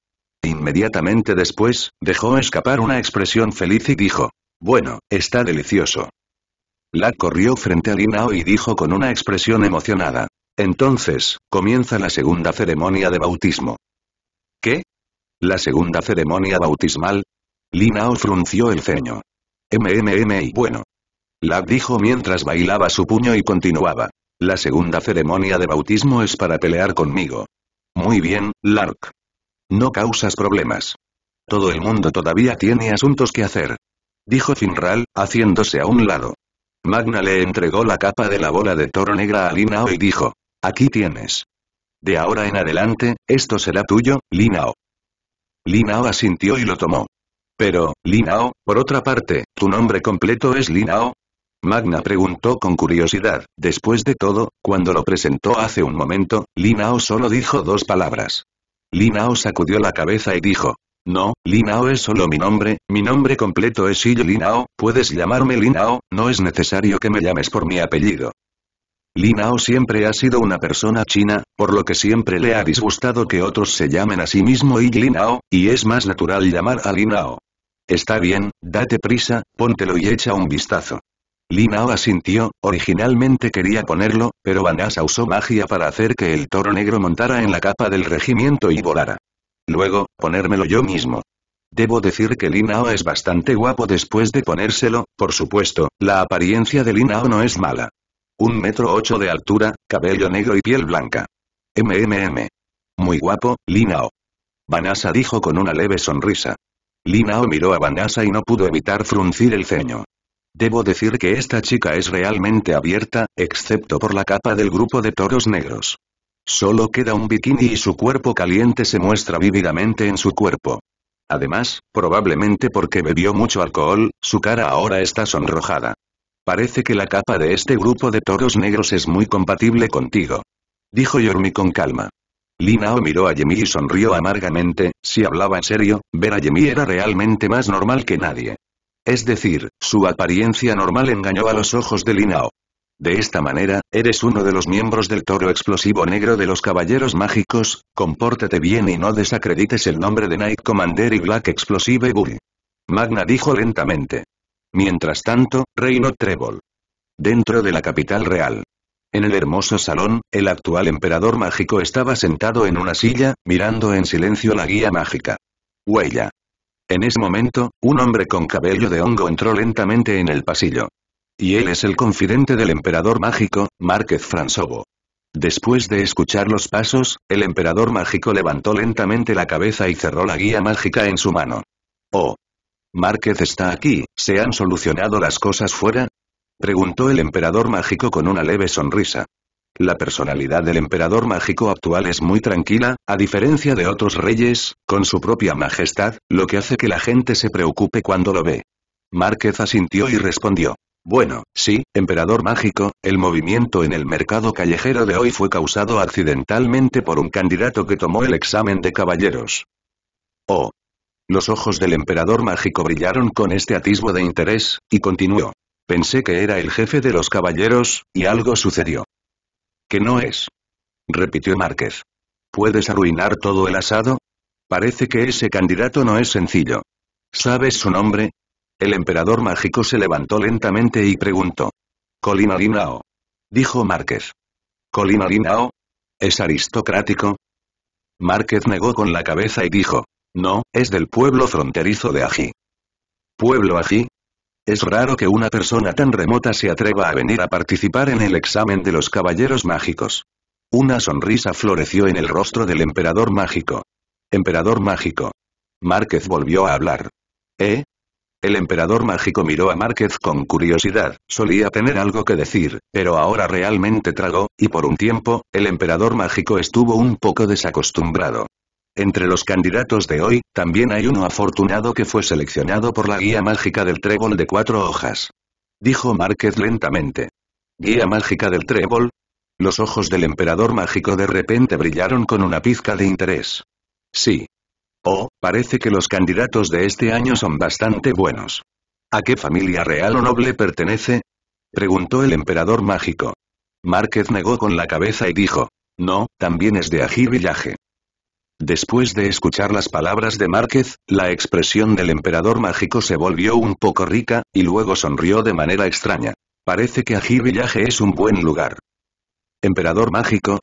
Inmediatamente después, dejó escapar una expresión feliz y dijo, «Bueno, está delicioso». La corrió frente a Linao y dijo con una expresión emocionada, «Entonces, comienza la segunda ceremonia de bautismo». ¿Qué? ¿La segunda ceremonia bautismal? Linao frunció el ceño. MMM y bueno. La dijo mientras bailaba su puño y continuaba. La segunda ceremonia de bautismo es para pelear conmigo. Muy bien, Lark. No causas problemas. Todo el mundo todavía tiene asuntos que hacer. Dijo Finral, haciéndose a un lado. Magna le entregó la capa de la bola de toro negra a Linao y dijo. Aquí tienes. De ahora en adelante, esto será tuyo, Linao. Linao asintió y lo tomó. Pero, Linao, por otra parte, tu nombre completo es Linao, Magna preguntó con curiosidad, después de todo, cuando lo presentó hace un momento, Linao solo dijo dos palabras. Linao sacudió la cabeza y dijo, no, Linao es solo mi nombre, mi nombre completo es Yi Linao, puedes llamarme Linao, no es necesario que me llames por mi apellido. Linao siempre ha sido una persona china, por lo que siempre le ha disgustado que otros se llamen a sí mismo Yi Linao, y es más natural llamar a Linao. Está bien, date prisa, póntelo y echa un vistazo. Linao asintió, originalmente quería ponerlo, pero Banasa usó magia para hacer que el toro negro montara en la capa del regimiento y volara. Luego, ponérmelo yo mismo. Debo decir que Linao es bastante guapo después de ponérselo, por supuesto, la apariencia de Linao no es mala. Un metro ocho de altura, cabello negro y piel blanca. MMM. Muy guapo, Linao. Vanasa dijo con una leve sonrisa. Linao miró a Banasa y no pudo evitar fruncir el ceño. Debo decir que esta chica es realmente abierta, excepto por la capa del grupo de toros negros. Solo queda un bikini y su cuerpo caliente se muestra vívidamente en su cuerpo. Además, probablemente porque bebió mucho alcohol, su cara ahora está sonrojada. Parece que la capa de este grupo de toros negros es muy compatible contigo. Dijo Yormi con calma. Linao miró a Yemi y sonrió amargamente, si hablaba en serio, ver a Yemi era realmente más normal que nadie. Es decir, su apariencia normal engañó a los ojos de Linao. De esta manera, eres uno de los miembros del toro explosivo negro de los caballeros mágicos, compórtate bien y no desacredites el nombre de Night Commander y Black Explosive Bull. Magna dijo lentamente. Mientras tanto, reinó Trébol. Dentro de la capital real. En el hermoso salón, el actual emperador mágico estaba sentado en una silla, mirando en silencio la guía mágica. Huella. En ese momento, un hombre con cabello de hongo entró lentamente en el pasillo. Y él es el confidente del emperador mágico, Márquez Fransobo. Después de escuchar los pasos, el emperador mágico levantó lentamente la cabeza y cerró la guía mágica en su mano. Oh. Márquez está aquí, ¿se han solucionado las cosas fuera? Preguntó el emperador mágico con una leve sonrisa. La personalidad del emperador mágico actual es muy tranquila, a diferencia de otros reyes, con su propia majestad, lo que hace que la gente se preocupe cuando lo ve. Márquez asintió y respondió. Bueno, sí, emperador mágico, el movimiento en el mercado callejero de hoy fue causado accidentalmente por un candidato que tomó el examen de caballeros. Oh. Los ojos del emperador mágico brillaron con este atisbo de interés, y continuó. Pensé que era el jefe de los caballeros, y algo sucedió. Que no es. Repitió Márquez. ¿Puedes arruinar todo el asado? Parece que ese candidato no es sencillo. ¿Sabes su nombre? El emperador mágico se levantó lentamente y preguntó. Colinarinao. Dijo Márquez. ¿Colinarinao? ¿Es aristocrático? Márquez negó con la cabeza y dijo. No, es del pueblo fronterizo de Ají. ¿Pueblo Ají? Es raro que una persona tan remota se atreva a venir a participar en el examen de los caballeros mágicos. Una sonrisa floreció en el rostro del emperador mágico. Emperador mágico. Márquez volvió a hablar. ¿Eh? El emperador mágico miró a Márquez con curiosidad, solía tener algo que decir, pero ahora realmente tragó, y por un tiempo, el emperador mágico estuvo un poco desacostumbrado. Entre los candidatos de hoy, también hay uno afortunado que fue seleccionado por la guía mágica del trébol de cuatro hojas. Dijo Márquez lentamente. ¿Guía mágica del trébol? Los ojos del emperador mágico de repente brillaron con una pizca de interés. Sí. Oh, parece que los candidatos de este año son bastante buenos. ¿A qué familia real o noble pertenece? Preguntó el emperador mágico. Márquez negó con la cabeza y dijo. No, también es de Ají Villaje. Después de escuchar las palabras de Márquez, la expresión del emperador mágico se volvió un poco rica, y luego sonrió de manera extraña. Parece que aquí Villaje es un buen lugar. Emperador mágico,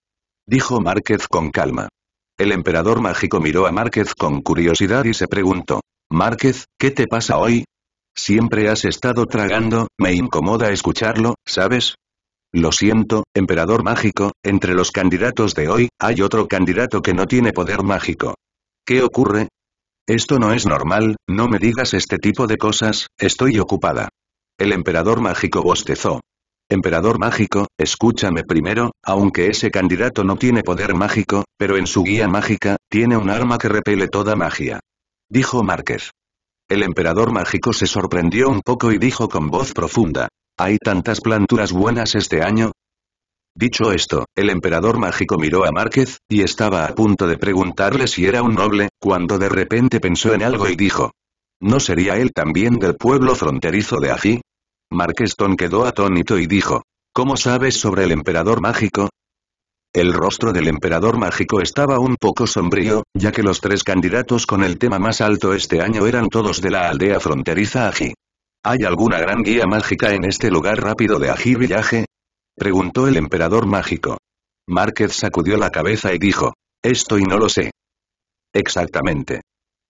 dijo Márquez con calma. El emperador mágico miró a Márquez con curiosidad y se preguntó, Márquez, ¿qué te pasa hoy? Siempre has estado tragando, me incomoda escucharlo, ¿sabes? Lo siento, emperador mágico, entre los candidatos de hoy, hay otro candidato que no tiene poder mágico. ¿Qué ocurre? Esto no es normal, no me digas este tipo de cosas, estoy ocupada. El emperador mágico bostezó. Emperador mágico, escúchame primero, aunque ese candidato no tiene poder mágico, pero en su guía mágica, tiene un arma que repele toda magia. Dijo Márquez. El emperador mágico se sorprendió un poco y dijo con voz profunda, hay tantas planturas buenas este año. Dicho esto, el emperador mágico miró a Márquez, y estaba a punto de preguntarle si era un noble, cuando de repente pensó en algo y dijo. ¿No sería él también del pueblo fronterizo de Ají? ton quedó atónito y dijo. ¿Cómo sabes sobre el emperador mágico? El rostro del emperador mágico estaba un poco sombrío, ya que los tres candidatos con el tema más alto este año eran todos de la aldea fronteriza Aji. ¿Hay alguna gran guía mágica en este lugar rápido de Aji Preguntó el emperador mágico. Márquez sacudió la cabeza y dijo, esto y no lo sé. Exactamente.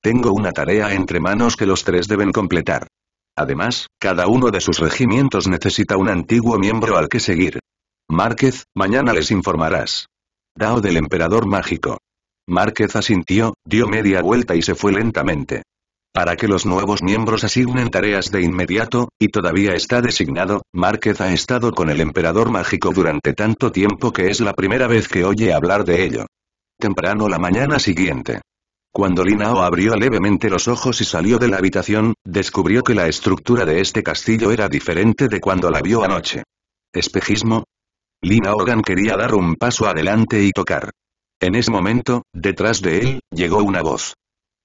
Tengo una tarea entre manos que los tres deben completar. Además, cada uno de sus regimientos necesita un antiguo miembro al que seguir. Márquez, mañana les informarás. Dao del emperador mágico. Márquez asintió, dio media vuelta y se fue lentamente. Para que los nuevos miembros asignen tareas de inmediato, y todavía está designado, Márquez ha estado con el emperador mágico durante tanto tiempo que es la primera vez que oye hablar de ello. Temprano la mañana siguiente. Cuando Linao abrió levemente los ojos y salió de la habitación, descubrió que la estructura de este castillo era diferente de cuando la vio anoche. ¿Espejismo? Lina Hogan quería dar un paso adelante y tocar. En ese momento, detrás de él, llegó una voz.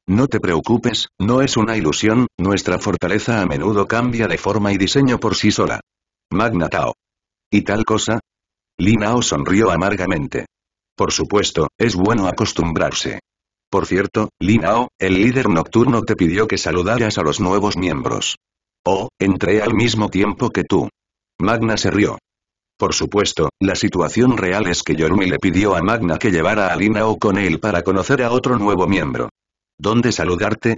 No te preocupes, no es una ilusión, nuestra fortaleza a menudo cambia de forma y diseño por sí sola. Magna Tao. ¿Y tal cosa? Linao sonrió amargamente. Por supuesto, es bueno acostumbrarse. Por cierto, Linao, el líder nocturno te pidió que saludaras a los nuevos miembros. Oh, entré al mismo tiempo que tú. Magna se rió. Por supuesto, la situación real es que Yorumi le pidió a Magna que llevara a Linao con él para conocer a otro nuevo miembro. ¿Dónde saludarte?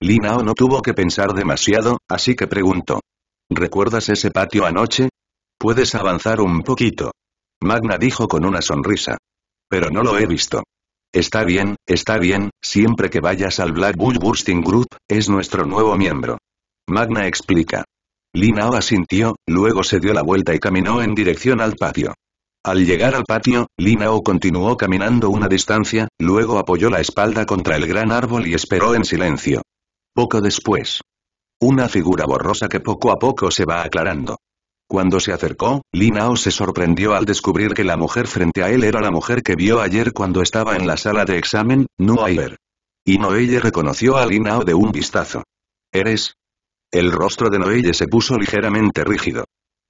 Linao no tuvo que pensar demasiado, así que preguntó. ¿Recuerdas ese patio anoche? Puedes avanzar un poquito. Magna dijo con una sonrisa. Pero no lo he visto. Está bien, está bien, siempre que vayas al Black Bull Bursting Group, es nuestro nuevo miembro. Magna explica. Linao asintió, luego se dio la vuelta y caminó en dirección al patio. Al llegar al patio, Linao continuó caminando una distancia, luego apoyó la espalda contra el gran árbol y esperó en silencio. Poco después. Una figura borrosa que poco a poco se va aclarando. Cuando se acercó, Linao se sorprendió al descubrir que la mujer frente a él era la mujer que vio ayer cuando estaba en la sala de examen, Nuaiver. Y Noelle reconoció a Linao de un vistazo. ¿Eres? El rostro de Noelle se puso ligeramente rígido.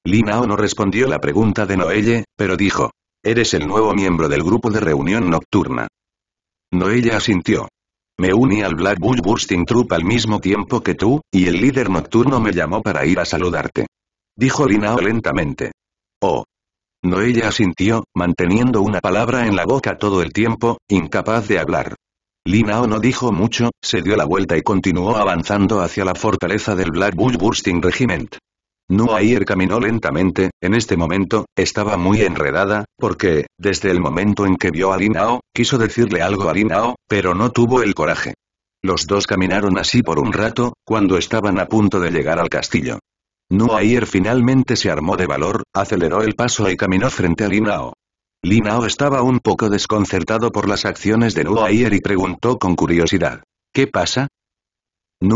Linao no respondió la pregunta de Noelle, pero dijo. Eres el nuevo miembro del grupo de reunión nocturna. Noelle asintió. Me uní al Black Bull Bursting Troop al mismo tiempo que tú, y el líder nocturno me llamó para ir a saludarte. Dijo Linao lentamente. Oh. Noella asintió, manteniendo una palabra en la boca todo el tiempo, incapaz de hablar. Linao no dijo mucho, se dio la vuelta y continuó avanzando hacia la fortaleza del Black Bull Bursting Regiment. Nuair caminó lentamente, en este momento, estaba muy enredada, porque, desde el momento en que vio a Linao, quiso decirle algo a Linao, pero no tuvo el coraje. Los dos caminaron así por un rato, cuando estaban a punto de llegar al castillo. Nuair finalmente se armó de valor, aceleró el paso y caminó frente a Linao. Linao estaba un poco desconcertado por las acciones de Nuair y preguntó con curiosidad. ¿Qué pasa?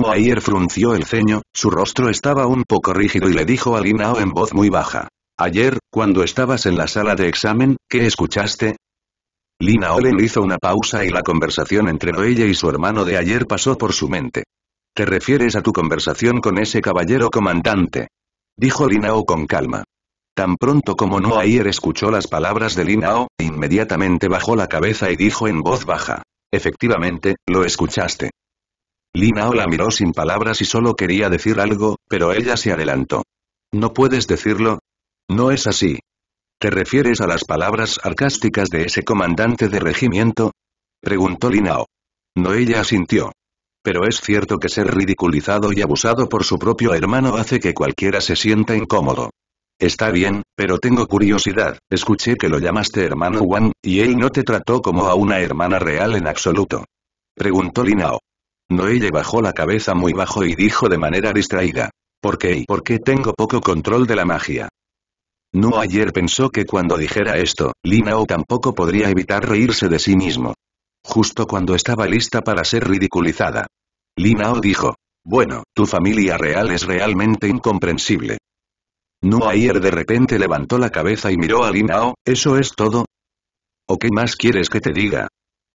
ayer frunció el ceño, su rostro estaba un poco rígido y le dijo a Linao en voz muy baja. Ayer, cuando estabas en la sala de examen, ¿qué escuchaste? Linao le hizo una pausa y la conversación entre ella y su hermano de ayer pasó por su mente. ¿Te refieres a tu conversación con ese caballero comandante? Dijo Linao con calma. Tan pronto como Noair escuchó las palabras de Linao, inmediatamente bajó la cabeza y dijo en voz baja. Efectivamente, lo escuchaste. Linao la miró sin palabras y solo quería decir algo, pero ella se adelantó. ¿No puedes decirlo? No es así. ¿Te refieres a las palabras sarcásticas de ese comandante de regimiento? Preguntó Linao. No ella asintió. Pero es cierto que ser ridiculizado y abusado por su propio hermano hace que cualquiera se sienta incómodo. Está bien, pero tengo curiosidad, escuché que lo llamaste hermano Wang, y él no te trató como a una hermana real en absoluto. Preguntó Linao. Noelle bajó la cabeza muy bajo y dijo de manera distraída. ¿Por qué y por qué tengo poco control de la magia? No ayer pensó que cuando dijera esto, Linao tampoco podría evitar reírse de sí mismo. Justo cuando estaba lista para ser ridiculizada. Linao dijo. Bueno, tu familia real es realmente incomprensible. No ayer de repente levantó la cabeza y miró a Linao, ¿eso es todo? ¿O qué más quieres que te diga?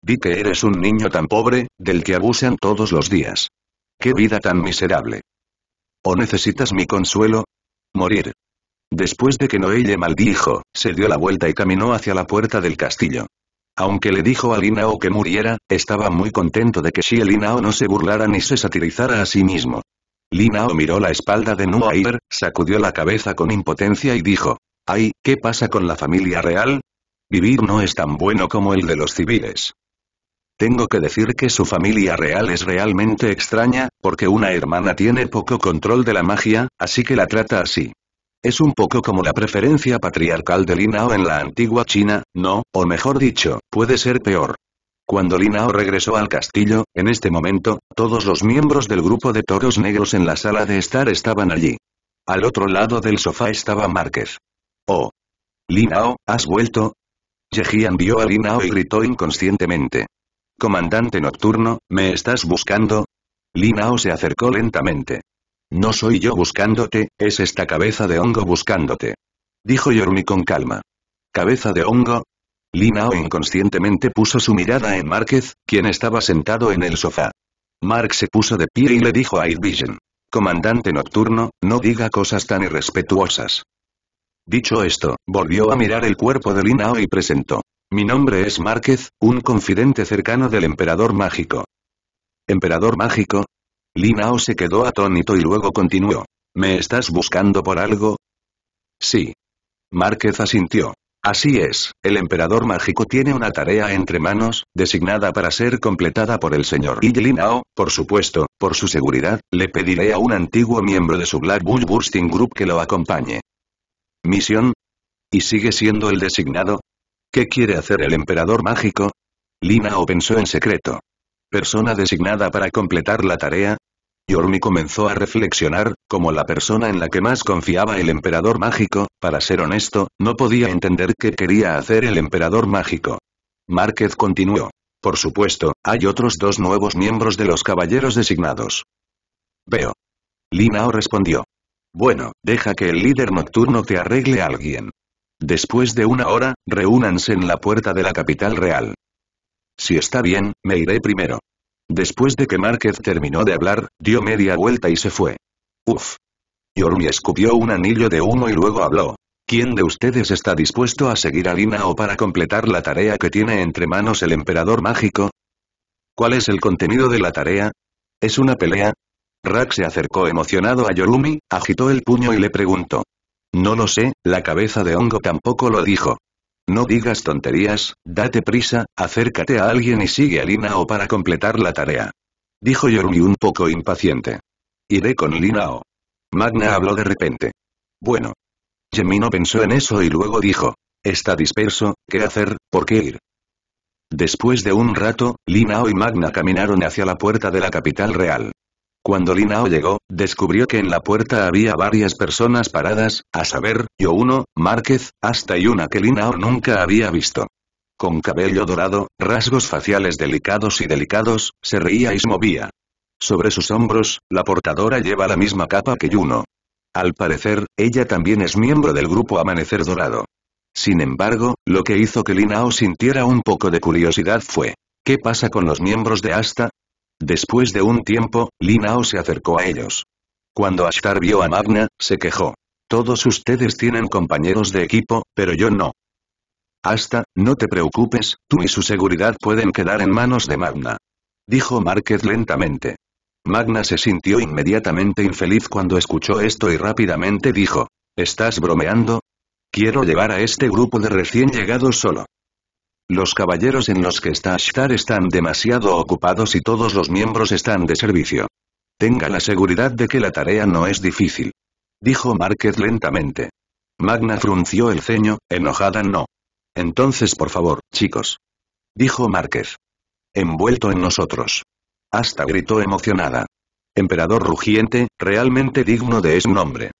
Vi que eres un niño tan pobre, del que abusan todos los días. ¡Qué vida tan miserable! ¿O necesitas mi consuelo? Morir. Después de que Noelle maldijo, se dio la vuelta y caminó hacia la puerta del castillo. Aunque le dijo a Linao que muriera, estaba muy contento de que Xie Linao no se burlara ni se satirizara a sí mismo. Linao miró la espalda de Nuaiber, sacudió la cabeza con impotencia y dijo, «Ay, ¿qué pasa con la familia real? Vivir no es tan bueno como el de los civiles. Tengo que decir que su familia real es realmente extraña, porque una hermana tiene poco control de la magia, así que la trata así. Es un poco como la preferencia patriarcal de Linao en la antigua China, no, o mejor dicho, puede ser peor. Cuando Linao regresó al castillo, en este momento, todos los miembros del grupo de toros negros en la sala de estar estaban allí. Al otro lado del sofá estaba Márquez. Oh. Linao, ¿has vuelto? Yejian vio a Linao y gritó inconscientemente. Comandante nocturno, ¿me estás buscando? Linao se acercó lentamente. No soy yo buscándote, es esta cabeza de hongo buscándote. Dijo Yormi con calma. ¿Cabeza de hongo? Linao inconscientemente puso su mirada en Márquez, quien estaba sentado en el sofá. Mark se puso de pie y le dijo a vision Comandante nocturno, no diga cosas tan irrespetuosas. Dicho esto, volvió a mirar el cuerpo de Linao y presentó. Mi nombre es Márquez, un confidente cercano del emperador mágico. ¿Emperador mágico? Linao se quedó atónito y luego continuó. ¿Me estás buscando por algo? Sí. Márquez asintió. Así es, el emperador mágico tiene una tarea entre manos, designada para ser completada por el señor Linao, por supuesto, por su seguridad, le pediré a un antiguo miembro de su Black Bull Bursting Group que lo acompañe. Misión, y sigue siendo el designado, ¿Qué quiere hacer el emperador mágico? Linao pensó en secreto. ¿Persona designada para completar la tarea? Yormi comenzó a reflexionar, como la persona en la que más confiaba el emperador mágico, para ser honesto, no podía entender qué quería hacer el emperador mágico. Márquez continuó. Por supuesto, hay otros dos nuevos miembros de los caballeros designados. Veo. Linao respondió. Bueno, deja que el líder nocturno te arregle a alguien. Después de una hora, reúnanse en la puerta de la capital real. Si está bien, me iré primero. Después de que Márquez terminó de hablar, dio media vuelta y se fue. Uf. Yorumi escupió un anillo de humo y luego habló. ¿Quién de ustedes está dispuesto a seguir a Lina o para completar la tarea que tiene entre manos el emperador mágico? ¿Cuál es el contenido de la tarea? ¿Es una pelea? Rack se acercó emocionado a Yorumi, agitó el puño y le preguntó. No lo sé, la cabeza de hongo tampoco lo dijo. No digas tonterías, date prisa, acércate a alguien y sigue a Linao para completar la tarea. Dijo Yorumi un poco impaciente. Iré con Linao. Magna habló de repente. Bueno. Gemino pensó en eso y luego dijo. Está disperso, ¿qué hacer, por qué ir? Después de un rato, Linao y Magna caminaron hacia la puerta de la capital real. Cuando Linao llegó, descubrió que en la puerta había varias personas paradas, a saber, yo uno, Márquez, hasta y una que Linao nunca había visto. Con cabello dorado, rasgos faciales delicados y delicados, se reía y se movía. Sobre sus hombros, la portadora lleva la misma capa que Yuno. Al parecer, ella también es miembro del grupo Amanecer Dorado. Sin embargo, lo que hizo que Linao sintiera un poco de curiosidad fue, ¿qué pasa con los miembros de Asta? Después de un tiempo, Linao se acercó a ellos. Cuando Ashtar vio a Magna, se quejó. Todos ustedes tienen compañeros de equipo, pero yo no. Hasta, no te preocupes, tú y su seguridad pueden quedar en manos de Magna. Dijo Márquez lentamente. Magna se sintió inmediatamente infeliz cuando escuchó esto y rápidamente dijo. ¿Estás bromeando? Quiero llevar a este grupo de recién llegados solo. Los caballeros en los que está Ashtar están demasiado ocupados y todos los miembros están de servicio. Tenga la seguridad de que la tarea no es difícil. Dijo Márquez lentamente. Magna frunció el ceño, enojada no. Entonces por favor, chicos. Dijo Márquez. Envuelto en nosotros. Hasta gritó emocionada. Emperador rugiente, realmente digno de ese nombre.